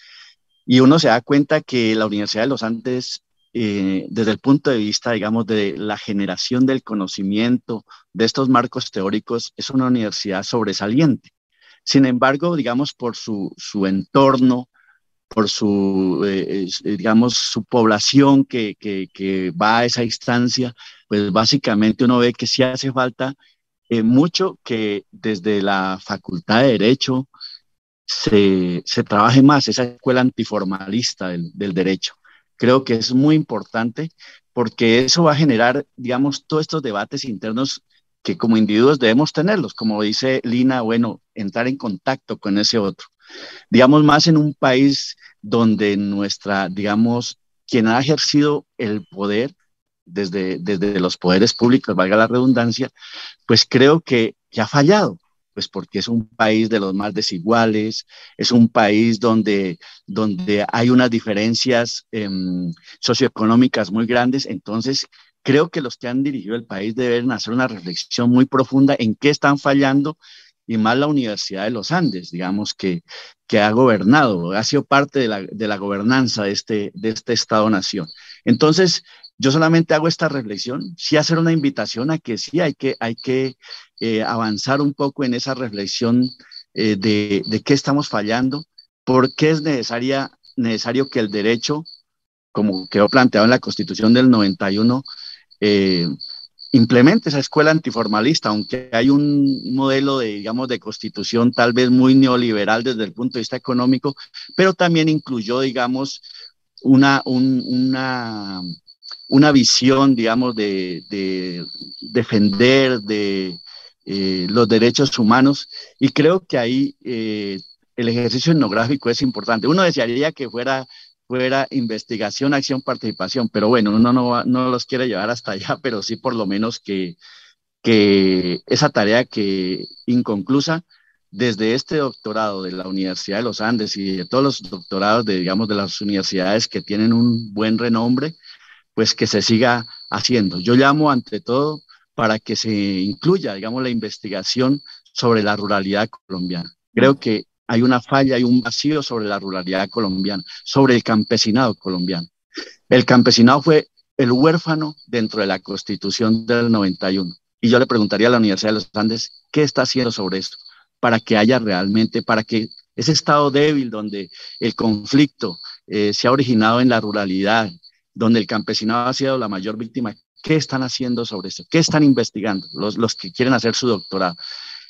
y uno se da cuenta que la Universidad de los Andes eh, desde el punto de vista, digamos, de la generación del conocimiento de estos marcos teóricos, es una universidad sobresaliente. Sin embargo, digamos, por su entorno, por su, eh, eh, digamos, su población que, va a esa instancia, pues básicamente uno ve que sí hace falta eh, mucho que desde la Facultad de Derecho se, se trabaje más esa escuela antiformalista del derecho. Creo que es muy importante porque eso va a generar, digamos, todos estos debates internos que como individuos debemos tenerlos, como dice Lina, bueno, entrar en contacto con ese otro. Digamos, más en un país donde nuestra, digamos, quien ha ejercido el poder desde, desde los poderes públicos, valga la redundancia, pues creo que, ha fallado pues porque es un país de los más desiguales, es un país donde, donde hay unas diferencias em, socioeconómicas muy grandes. Entonces, creo que los que han dirigido el país deben hacer una reflexión muy profunda en qué están fallando y más la Universidad de los Andes, digamos, que, que ha gobernado, ha sido parte de la, gobernanza de este, de este Estado-Nación. Entonces, yo solamente hago esta reflexión, sí hacer una invitación a que sí hay que, hay que eh, avanzar un poco en esa reflexión eh, de, qué estamos fallando, por qué es necesaria, necesario que el derecho, como quedó planteado en la Constitución del 91, eh, implemente esa escuela antiformalista, aunque hay un modelo de, digamos, de constitución tal vez muy neoliberal desde el punto de vista económico, pero también incluyó, digamos, una, una, una visión, digamos, de, defender de eh, los derechos humanos y creo que ahí eh, el ejercicio etnográfico es importante. Uno desearía que fuera fuera investigación, acción, participación, pero bueno, uno no, no los quiere llevar hasta allá, pero sí por lo menos que, que esa tarea que inconclusa desde este doctorado de la Universidad de los Andes y de todos los doctorados de, digamos, de las universidades que tienen un buen renombre, pues que se siga haciendo. Yo llamo ante todo para que se incluya, digamos, la investigación sobre la ruralidad colombiana. Creo que hay una falla, y un vacío sobre la ruralidad colombiana, sobre el campesinado colombiano. El campesinado fue el huérfano dentro de la constitución del 91. Y yo le preguntaría a la Universidad de los Andes, ¿qué está haciendo sobre esto? Para que haya realmente, para que ese estado débil donde el conflicto eh, se ha originado en la ruralidad, donde el campesinado ha sido la mayor víctima, ¿qué están haciendo sobre esto? ¿Qué están investigando los, los que quieren hacer su doctorado?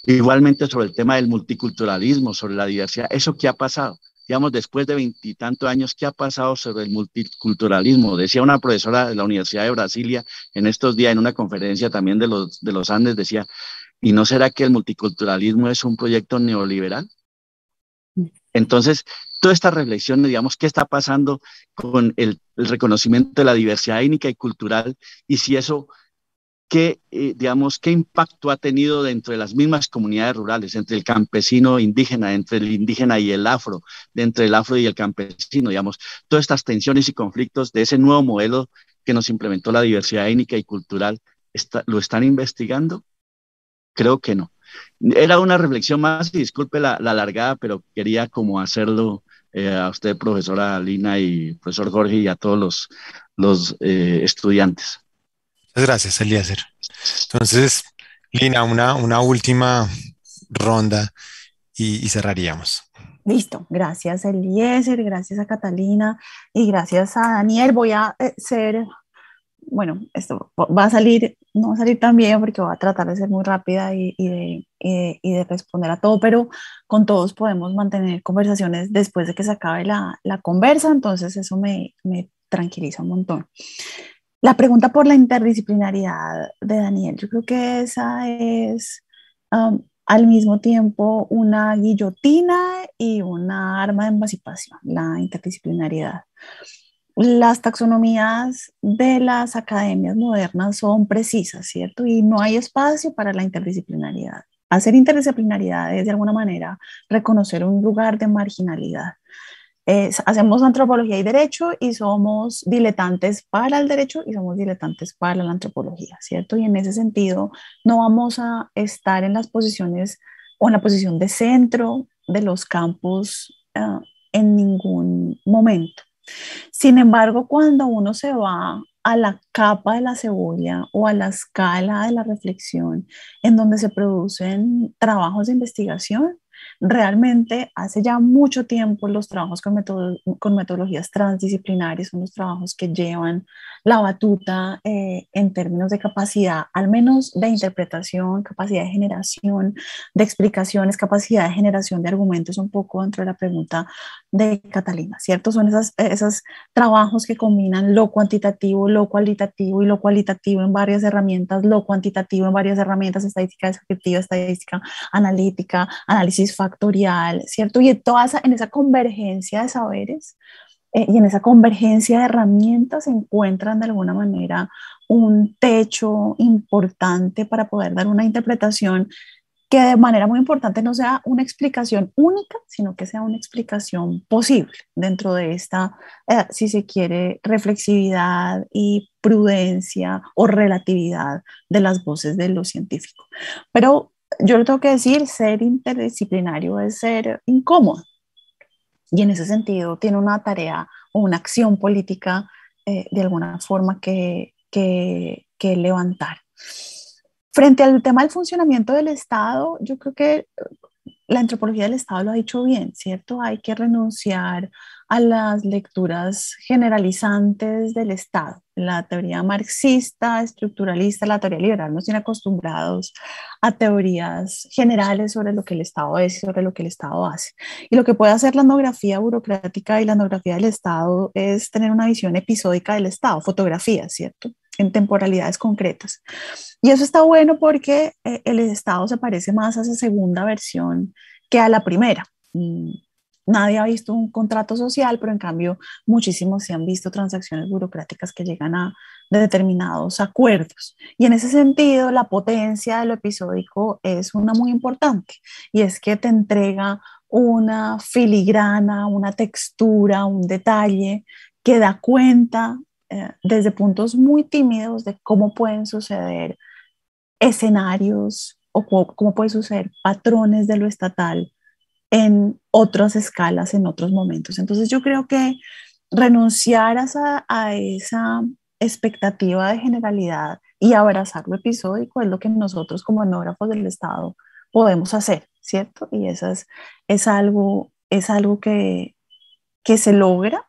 Igualmente sobre el tema del multiculturalismo, sobre la diversidad, eso qué ha pasado, digamos, después de veintitantos años, ¿qué ha pasado sobre el multiculturalismo? Decía una profesora de la Universidad de Brasilia en estos días, en una conferencia también de los, de los Andes, decía, ¿y no será que el multiculturalismo es un proyecto neoliberal? Entonces, toda esta reflexión, digamos, qué está pasando con el reconocimiento de la diversidad étnica y cultural y si eso qué, eh, digamos, qué impacto ha tenido dentro de las mismas comunidades rurales, entre el campesino indígena, entre el indígena y el afro, entre el afro y el campesino, digamos, todas estas tensiones y conflictos de ese nuevo modelo que nos implementó la diversidad étnica y cultural, ¿lo están investigando? Creo que no. Era una reflexión más, y disculpe la, largada, pero quería como hacerlo eh, a usted, profesora Lina y profesor Jorge, y a todos los, eh, estudiantes. Muchas gracias, Eliezer. Entonces, Lina, una, una última ronda y, cerraríamos. Listo, gracias Eliezer, gracias a Catalina y gracias a Daniel. Voy a eh, ser, bueno, esto va a salir, no va a salir tan bien porque voy a tratar de ser muy rápida y, de, responder a todo, pero con todos podemos mantener conversaciones después de que se acabe la, conversa, entonces eso me, me tranquiliza un montón. La pregunta por la interdisciplinaridad de Daniel, yo creo que esa es um, al mismo tiempo una guillotina y una arma de emancipación, la interdisciplinariedad. Las taxonomías de las academias modernas son precisas, ¿cierto? Y no hay espacio para la interdisciplinaridad. Hacer interdisciplinaridad es de alguna manera reconocer un lugar de marginalidad hacemos antropología y derecho y somos diletantes para el derecho y somos diletantes para la antropología, ¿cierto? Y en ese sentido no vamos a estar en las posiciones o en la posición de centro de los campos ah, en ningún momento. Sin embargo, cuando uno se va a la capa de la cebolla o a la escala de la reflexión en donde se producen trabajos de investigación, Realmente hace ya mucho tiempo los trabajos con, metodologías transdisciplinarias son los trabajos que llevan la batuta eh, en términos de capacidad, al menos de interpretación, capacidad de generación de explicaciones, capacidad de generación de argumentos, un poco dentro de la pregunta de Catalina, ¿cierto? Son esos trabajos que combinan lo cuantitativo, lo cualitativo y lo cualitativo en varias herramientas, lo cuantitativo en varias herramientas, estadística descriptiva, estadística analítica, análisis factorial, ¿cierto? Y en, toda esa, en esa convergencia de saberes eh, y en esa convergencia de herramientas se encuentran de alguna manera un techo importante para poder dar una interpretación que de manera muy importante no sea una explicación única, sino que sea una explicación posible dentro de esta, eh, si se quiere, reflexividad y prudencia o relatividad de las voces de lo científico. Pero yo le tengo que decir, ser interdisciplinario es ser incómodo y en ese sentido tiene una tarea o una acción política eh, de alguna forma que, que, que levantar. Frente al tema del funcionamiento del Estado, yo creo que eh, la antropología del Estado lo ha dicho bien, ¿cierto? Hay que renunciar a las lecturas generalizantes del Estado. La teoría marxista, estructuralista, la teoría liberal nos tiene acostumbrados a teorías generales sobre lo que el Estado es y sobre lo que el Estado hace. Y lo que puede hacer la etnografía burocrática y la etnografía del Estado es tener una visión episódica del Estado, fotografía, ¿cierto? en temporalidades concretas. Y eso está bueno porque eh, el Estado se parece más a esa segunda versión que a la primera. Mm, nadie ha visto un contrato social, pero en cambio muchísimos se han visto transacciones burocráticas que llegan a determinados acuerdos. Y en ese sentido, la potencia de lo episódico es una muy importante y es que te entrega una filigrana, una textura, un detalle que da cuenta eh, desde puntos muy tímidos de cómo pueden suceder escenarios o cómo, pueden suceder patrones de lo estatal en otras escalas, en otros momentos. Entonces yo creo que renunciar a esa, expectativa de generalidad y abrazar lo episódico es lo que nosotros como enógrafos del Estado podemos hacer, ¿cierto? Y eso es, algo, es algo que se logra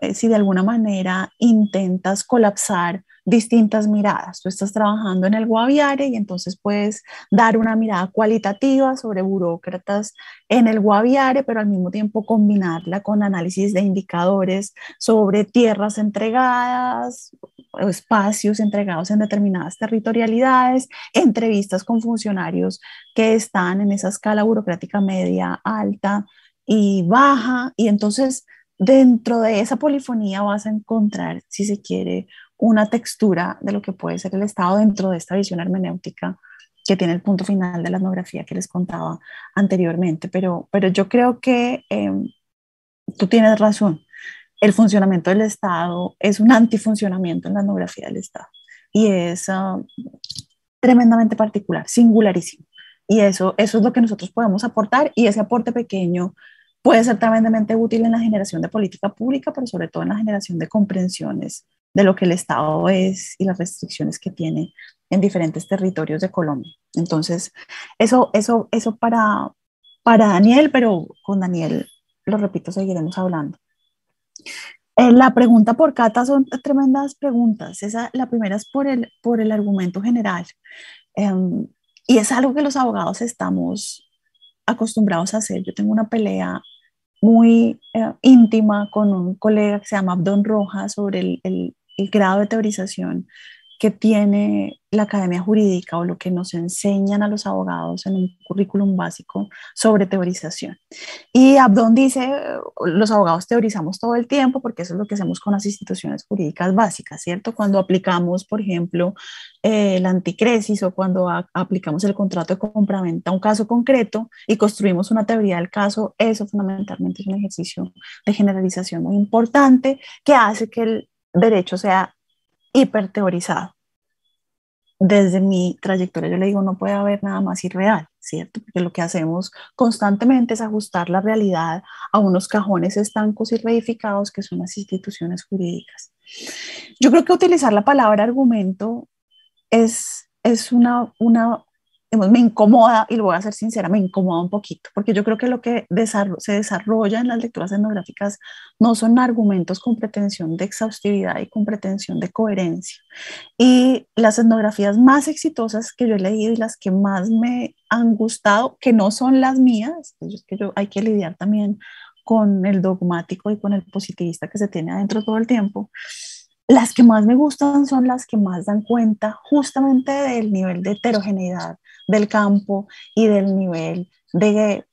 eh, si, de alguna manera intentas colapsar distintas miradas. Tú estás trabajando en el Guaviare y entonces puedes dar una mirada cualitativa sobre burócratas en el Guaviare, pero al mismo tiempo combinarla con análisis de indicadores sobre tierras entregadas, espacios entregados en determinadas territorialidades, entrevistas con funcionarios que están en esa escala burocrática media alta y baja, y entonces dentro de esa polifonía vas a encontrar, si se quiere, una textura de lo que puede ser el Estado dentro de esta visión hermenéutica que tiene el punto final de la etnografía que les contaba anteriormente. Pero, pero yo creo que em, tú tienes razón. El funcionamiento del Estado es un antifuncionamiento en la etnografía del Estado y es um, tremendamente particular, singularísimo. Y eso, eso es lo que nosotros podemos aportar y ese aporte pequeño puede ser tremendamente útil en la generación de política pública, pero sobre todo en la generación de comprensiones de lo que el Estado es y las restricciones que tiene en diferentes territorios de Colombia. Entonces, eso, eso, eso para, para Daniel, pero con Daniel, lo repito, seguiremos hablando. Eh, la pregunta por Cata son tremendas preguntas. la primera es por el, por el argumento general. Em, y es algo que los abogados estamos acostumbrados a hacer. Yo tengo una pelea muy eh, íntima con un colega que se llama Abdon Rojas sobre el, el grado de teorización que tiene la academia jurídica o lo que nos enseñan a los abogados en un currículum básico sobre teorización. Y Abdón dice, los abogados teorizamos todo el tiempo porque eso es lo que hacemos con las instituciones jurídicas básicas, ¿cierto? Cuando aplicamos, por ejemplo, el eh, la anticresis o cuando aplicamos el contrato de compraventa a un caso concreto y construimos una teoría del caso, eso fundamentalmente es un ejercicio de generalización muy importante que hace que el derecho sea hiperteorizado. Desde mi trayectoria yo le digo, no puede haber nada más irreal, ¿cierto? Porque lo que hacemos constantemente es ajustar la realidad a unos cajones estancos y reificados que son las instituciones jurídicas. Yo creo que utilizar la palabra argumento es, es una, una me incomoda, y lo voy a ser sincera, me incomoda un poquito, porque yo creo que lo que se desarrolla en las lecturas etnográficas no son argumentos con pretensión de exhaustividad y con pretensión de coherencia. Y las etnografías más exitosas que yo he leído y las que más me han gustado, que no son las mías, es que yo, hay que lidiar también con el dogmático y con el positivista que se tiene adentro todo el tiempo, las que más me gustan son las que más dan cuenta justamente del nivel de heterogeneidad del campo y del nivel de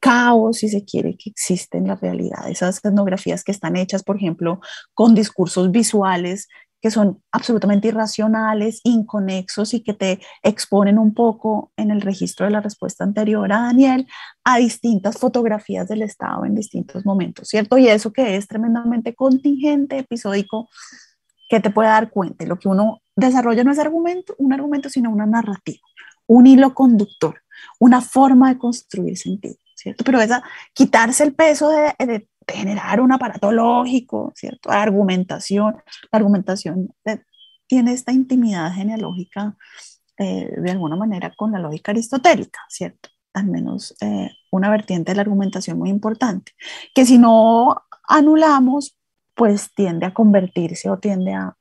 caos, si se quiere, que existen en la realidad. Esas etnografías que están hechas, por ejemplo, con discursos visuales que son absolutamente irracionales, inconexos y que te exponen un poco en el registro de la respuesta anterior a Daniel a distintas fotografías del Estado en distintos momentos, ¿cierto? Y eso que es tremendamente contingente, episódico, que te puede dar cuenta. Lo que uno desarrollo no es argumento, un argumento, sino una narrativa, un hilo conductor, una forma de construir sentido, ¿cierto? Pero esa, quitarse el peso de, generar un aparato lógico, ¿cierto? Argumentación, la argumentación eh, tiene esta intimidad genealógica eh, de alguna manera con la lógica aristotélica, ¿cierto? Al menos eh, una vertiente de la argumentación muy importante, que si no anulamos, pues tiende a convertirse o tiende a,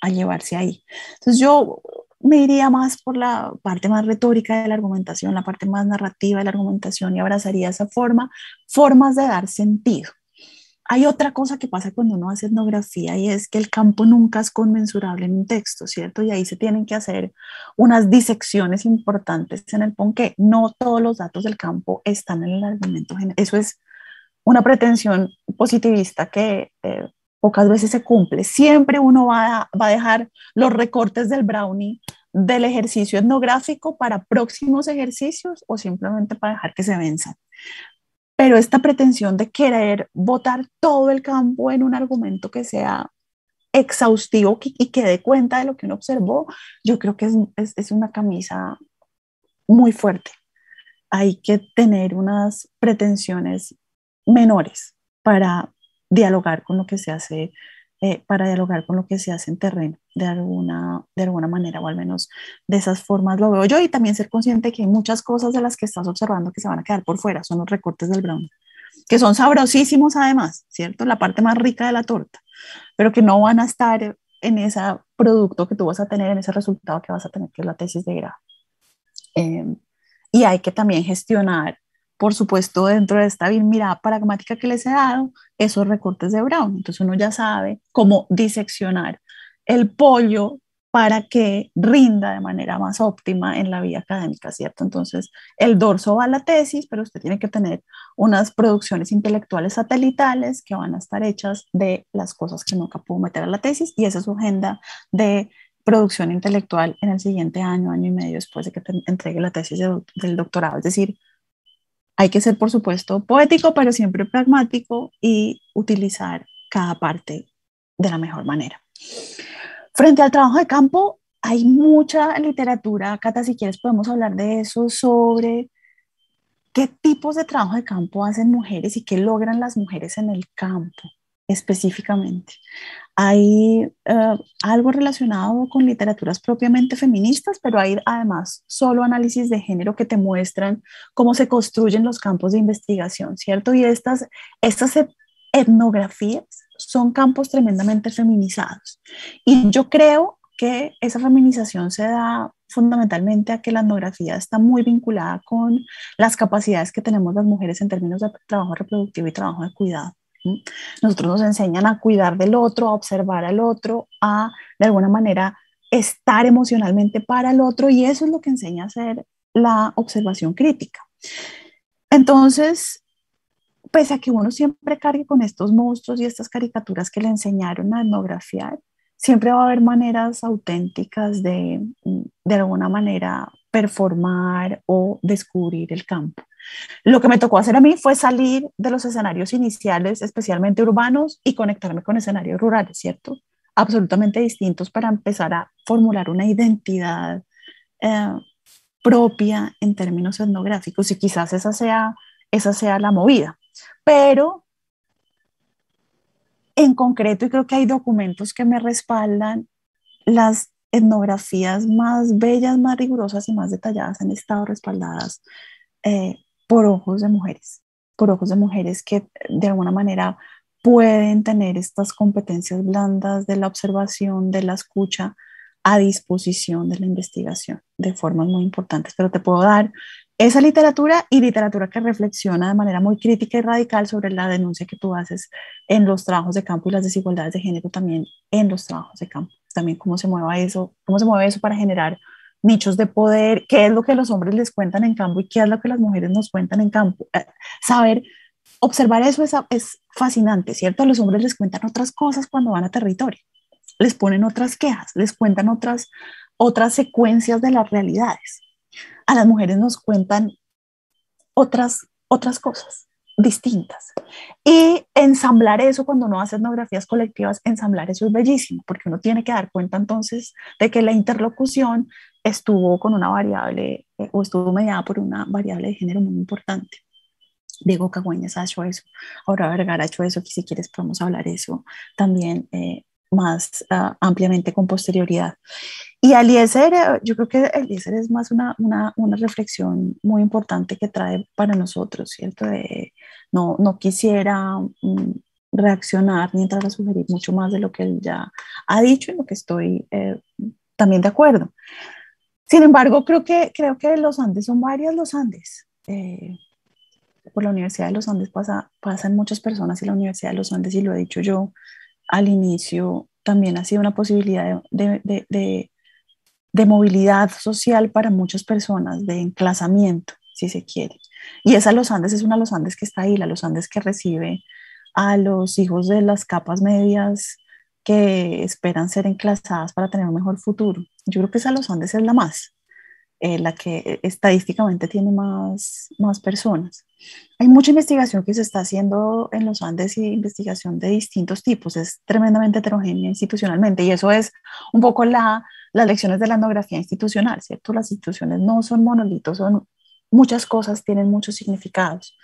a llevarse ahí. Entonces yo me iría más por la parte más retórica de la argumentación, la parte más narrativa de la argumentación y abrazaría esa forma, formas de dar sentido. Hay otra cosa que pasa cuando uno hace etnografía y es que el campo nunca es conmensurable en un texto, ¿cierto? Y ahí se tienen que hacer unas disecciones importantes en el que No todos los datos del campo están en el argumento general. Eso es una pretensión positivista que eh, pocas veces se cumple. Siempre uno va a, dejar los recortes del brownie del ejercicio etnográfico para próximos ejercicios o simplemente para dejar que se venzan. Pero esta pretensión de querer votar todo el campo en un argumento que sea exhaustivo y que dé cuenta de lo que uno observó, yo creo que es, es una camisa muy fuerte. Hay que tener unas pretensiones menores para, dialogar con lo que se hace, eh, para dialogar con lo que se hace en terreno, de alguna, de alguna manera, o al menos de esas formas lo veo yo, y también ser consciente que hay muchas cosas de las que estás observando que se van a quedar por fuera, son los recortes del brown, que son sabrosísimos además, ¿cierto? La parte más rica de la torta, pero que no van a estar en ese producto que tú vas a tener, en ese resultado que vas a tener, que es la tesis de grado. Em, y hay que también gestionar por supuesto, dentro de esta mirada pragmática que les he dado, esos recortes de Brown. Entonces uno ya sabe cómo diseccionar el pollo para que rinda de manera más óptima en la vida académica, ¿cierto? Entonces, el dorso va a la tesis, pero usted tiene que tener unas producciones intelectuales satelitales que van a estar hechas de las cosas que nunca pudo meter a la tesis y esa es su agenda de producción intelectual en el siguiente año, año y medio después de que entregue la tesis del doctorado. Es decir, hay que ser, por supuesto, poético, pero siempre pragmático y utilizar cada parte de la mejor manera. Frente al trabajo de campo, hay mucha literatura, Cata, si quieres podemos hablar de eso, sobre qué tipos de trabajo de campo hacen mujeres y qué logran las mujeres en el campo específicamente. Hay eh, algo relacionado con literaturas propiamente feministas, pero hay además solo análisis de género que te muestran cómo se construyen los campos de investigación, ¿cierto? Y estas, estas e, etnografías son campos tremendamente feminizados. Y yo creo que esa feminización se da fundamentalmente a que la etnografía está muy vinculada con las capacidades que tenemos las mujeres en términos de trabajo reproductivo y trabajo de cuidado. Nosotros nos enseñan a cuidar del otro, a observar al otro, a de alguna manera estar emocionalmente para el otro y eso es lo que enseña a hacer la observación crítica. Entonces, pese a que uno siempre cargue con estos monstruos y estas caricaturas que le enseñaron a etnografiar, siempre va a haber maneras auténticas de, de alguna manera, performar o descubrir el campo. Lo que me tocó hacer a mí fue salir de los escenarios iniciales, especialmente urbanos, y conectarme con escenarios rurales, ¿cierto? Absolutamente distintos para empezar a formular una identidad eh, propia en términos etnográficos y quizás esa sea, esa sea la movida. Pero en concreto, y creo que hay documentos que me respaldan, las etnografías más bellas, más rigurosas y más detalladas han estado respaldadas eh, por ojos de mujeres, por ojos de mujeres que de alguna manera pueden tener estas competencias blandas de la observación, de la escucha a disposición de la investigación de formas muy importantes. Pero te puedo dar esa literatura y literatura que reflexiona de manera muy crítica y radical sobre la denuncia que tú haces en los trabajos de campo y las desigualdades de género también en los trabajos de campo también cómo se mueva eso, cómo se mueve eso para generar nichos de poder, qué es lo que los hombres les cuentan en campo y qué es lo que las mujeres nos cuentan en campo. Eh, saber, observar eso es, es fascinante, ¿cierto? A los hombres les cuentan otras cosas cuando van a territorio, les ponen otras quejas, les cuentan otras, otras secuencias de las realidades. A las mujeres nos cuentan otras, otras cosas distintas. Y ensamblar eso cuando uno hace etnografías colectivas, ensamblar eso es bellísimo, porque uno tiene que dar cuenta entonces de que la interlocución estuvo con una variable eh, o estuvo mediada por una variable de género muy importante. Diego Cagüeñas ha hecho eso, ahora Vergara ha hecho eso, que si quieres podemos hablar eso también eh, más ah, ampliamente con posterioridad. Y Eliezer, eh, yo creo que Eliezer es más una, una, una, reflexión muy importante que trae para nosotros, ¿cierto? De, no, no quisiera mm, reaccionar ni entrar a sugerir mucho más de lo que él ya ha dicho y lo que estoy eh, también de acuerdo. Sin embargo, creo que, creo que los Andes son varios los Andes. Eh, por la Universidad de los Andes pasa, pasan muchas personas y la Universidad de los Andes, y lo he dicho yo al inicio, también ha sido una posibilidad de de movilidad social para muchas personas, de enclazamiento, si se quiere. Y esa Los Andes es una Los Andes que está ahí, la Los Andes que recibe a los hijos de las capas medias que esperan ser enclasadas para tener un mejor futuro. Yo creo que esa Los Andes es la más. Eh, la que eh, estadísticamente tiene más, más personas. Hay mucha investigación que se está haciendo en los Andes y investigación de distintos tipos, es tremendamente heterogénea institucionalmente y eso es un poco la, las lecciones de la etnografía institucional, ¿cierto? Las instituciones no son monolitos, son muchas cosas, tienen muchos significados.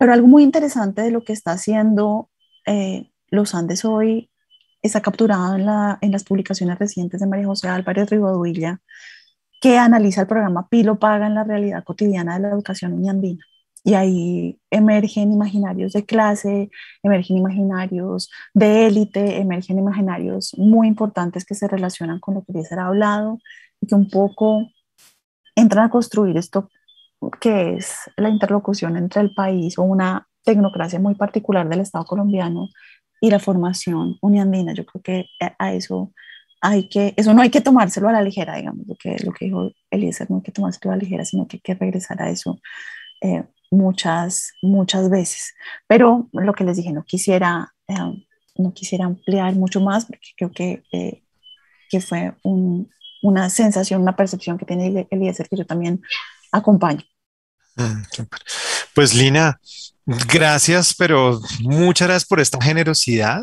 Pero algo muy interesante de lo que está haciendo eh, los Andes hoy está capturado en, en las publicaciones recientes de María José Álvarez Rivaduilla que analiza el programa Pilo Paga en la realidad cotidiana de la educación uniandina. Y ahí emergen imaginarios de clase, emergen imaginarios de élite, emergen imaginarios muy importantes que se relacionan con lo que ya ha hablado y que un poco entran a construir esto que es la interlocución entre el país o una tecnocracia muy particular del Estado colombiano y la formación uniandina. Yo creo que a eso hay que, eso no hay que tomárselo a la ligera, digamos, lo que, lo que dijo Eliezer, no hay que tomárselo a la ligera, sino que hay que regresar a eso eh, muchas, muchas veces. Pero lo que les dije, no quisiera, eh, no quisiera ampliar mucho más, porque creo que, eh, que fue una sensación, una percepción que tiene Eliezer que yo también acompaño. Mm, pues Lina, gracias, pero muchas gracias por esta generosidad.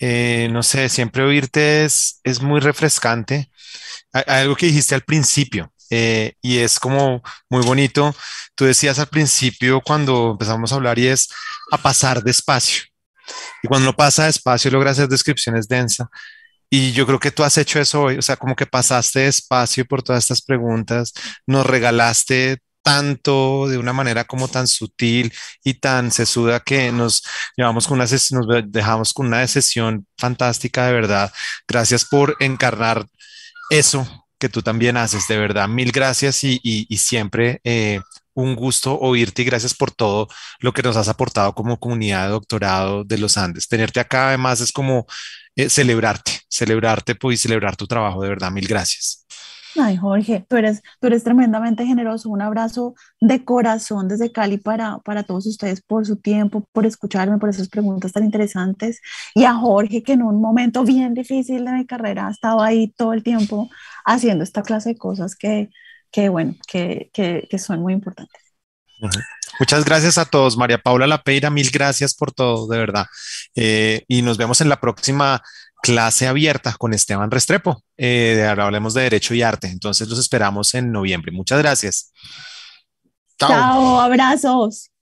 Eh, no sé, siempre oírte es, es muy refrescante. algo que dijiste al principio eh, y es como muy bonito. Tú decías al principio cuando empezamos a hablar y es a pasar despacio. Y cuando lo pasa despacio logras hacer descripciones densa Y yo creo que tú has hecho eso hoy, o sea, como que pasaste despacio por todas estas preguntas, nos regalaste tanto, de una manera como tan sutil y tan sesuda que nos llevamos con una nos dejamos con una sesión fantástica de verdad. Gracias por encarnar eso que tú también haces, de verdad. Mil gracias y, siempre eh, un gusto oírte y gracias por todo lo que nos has aportado como comunidad de doctorado de los Andes. Tenerte acá además es como eh, celebrarte, celebrarte pues, y celebrar tu trabajo, de verdad. Mil gracias. Ay, Jorge, tú eres, tú eres tremendamente generoso. Un abrazo de corazón desde Cali para, para todos ustedes por su tiempo, por escucharme, por esas preguntas tan interesantes. Y a Jorge, que en un momento bien difícil de mi carrera ha estado ahí todo el tiempo haciendo esta clase de cosas que, que bueno, que, son muy importantes. Muchas gracias a todos. María Paula Lapeira, mil gracias por todo, de verdad. Eh, y nos vemos en la próxima clase abierta con Esteban Restrepo. Eh, ahora hablemos de Derecho y Arte. Entonces los esperamos en noviembre. Muchas gracias. Chao abrazos.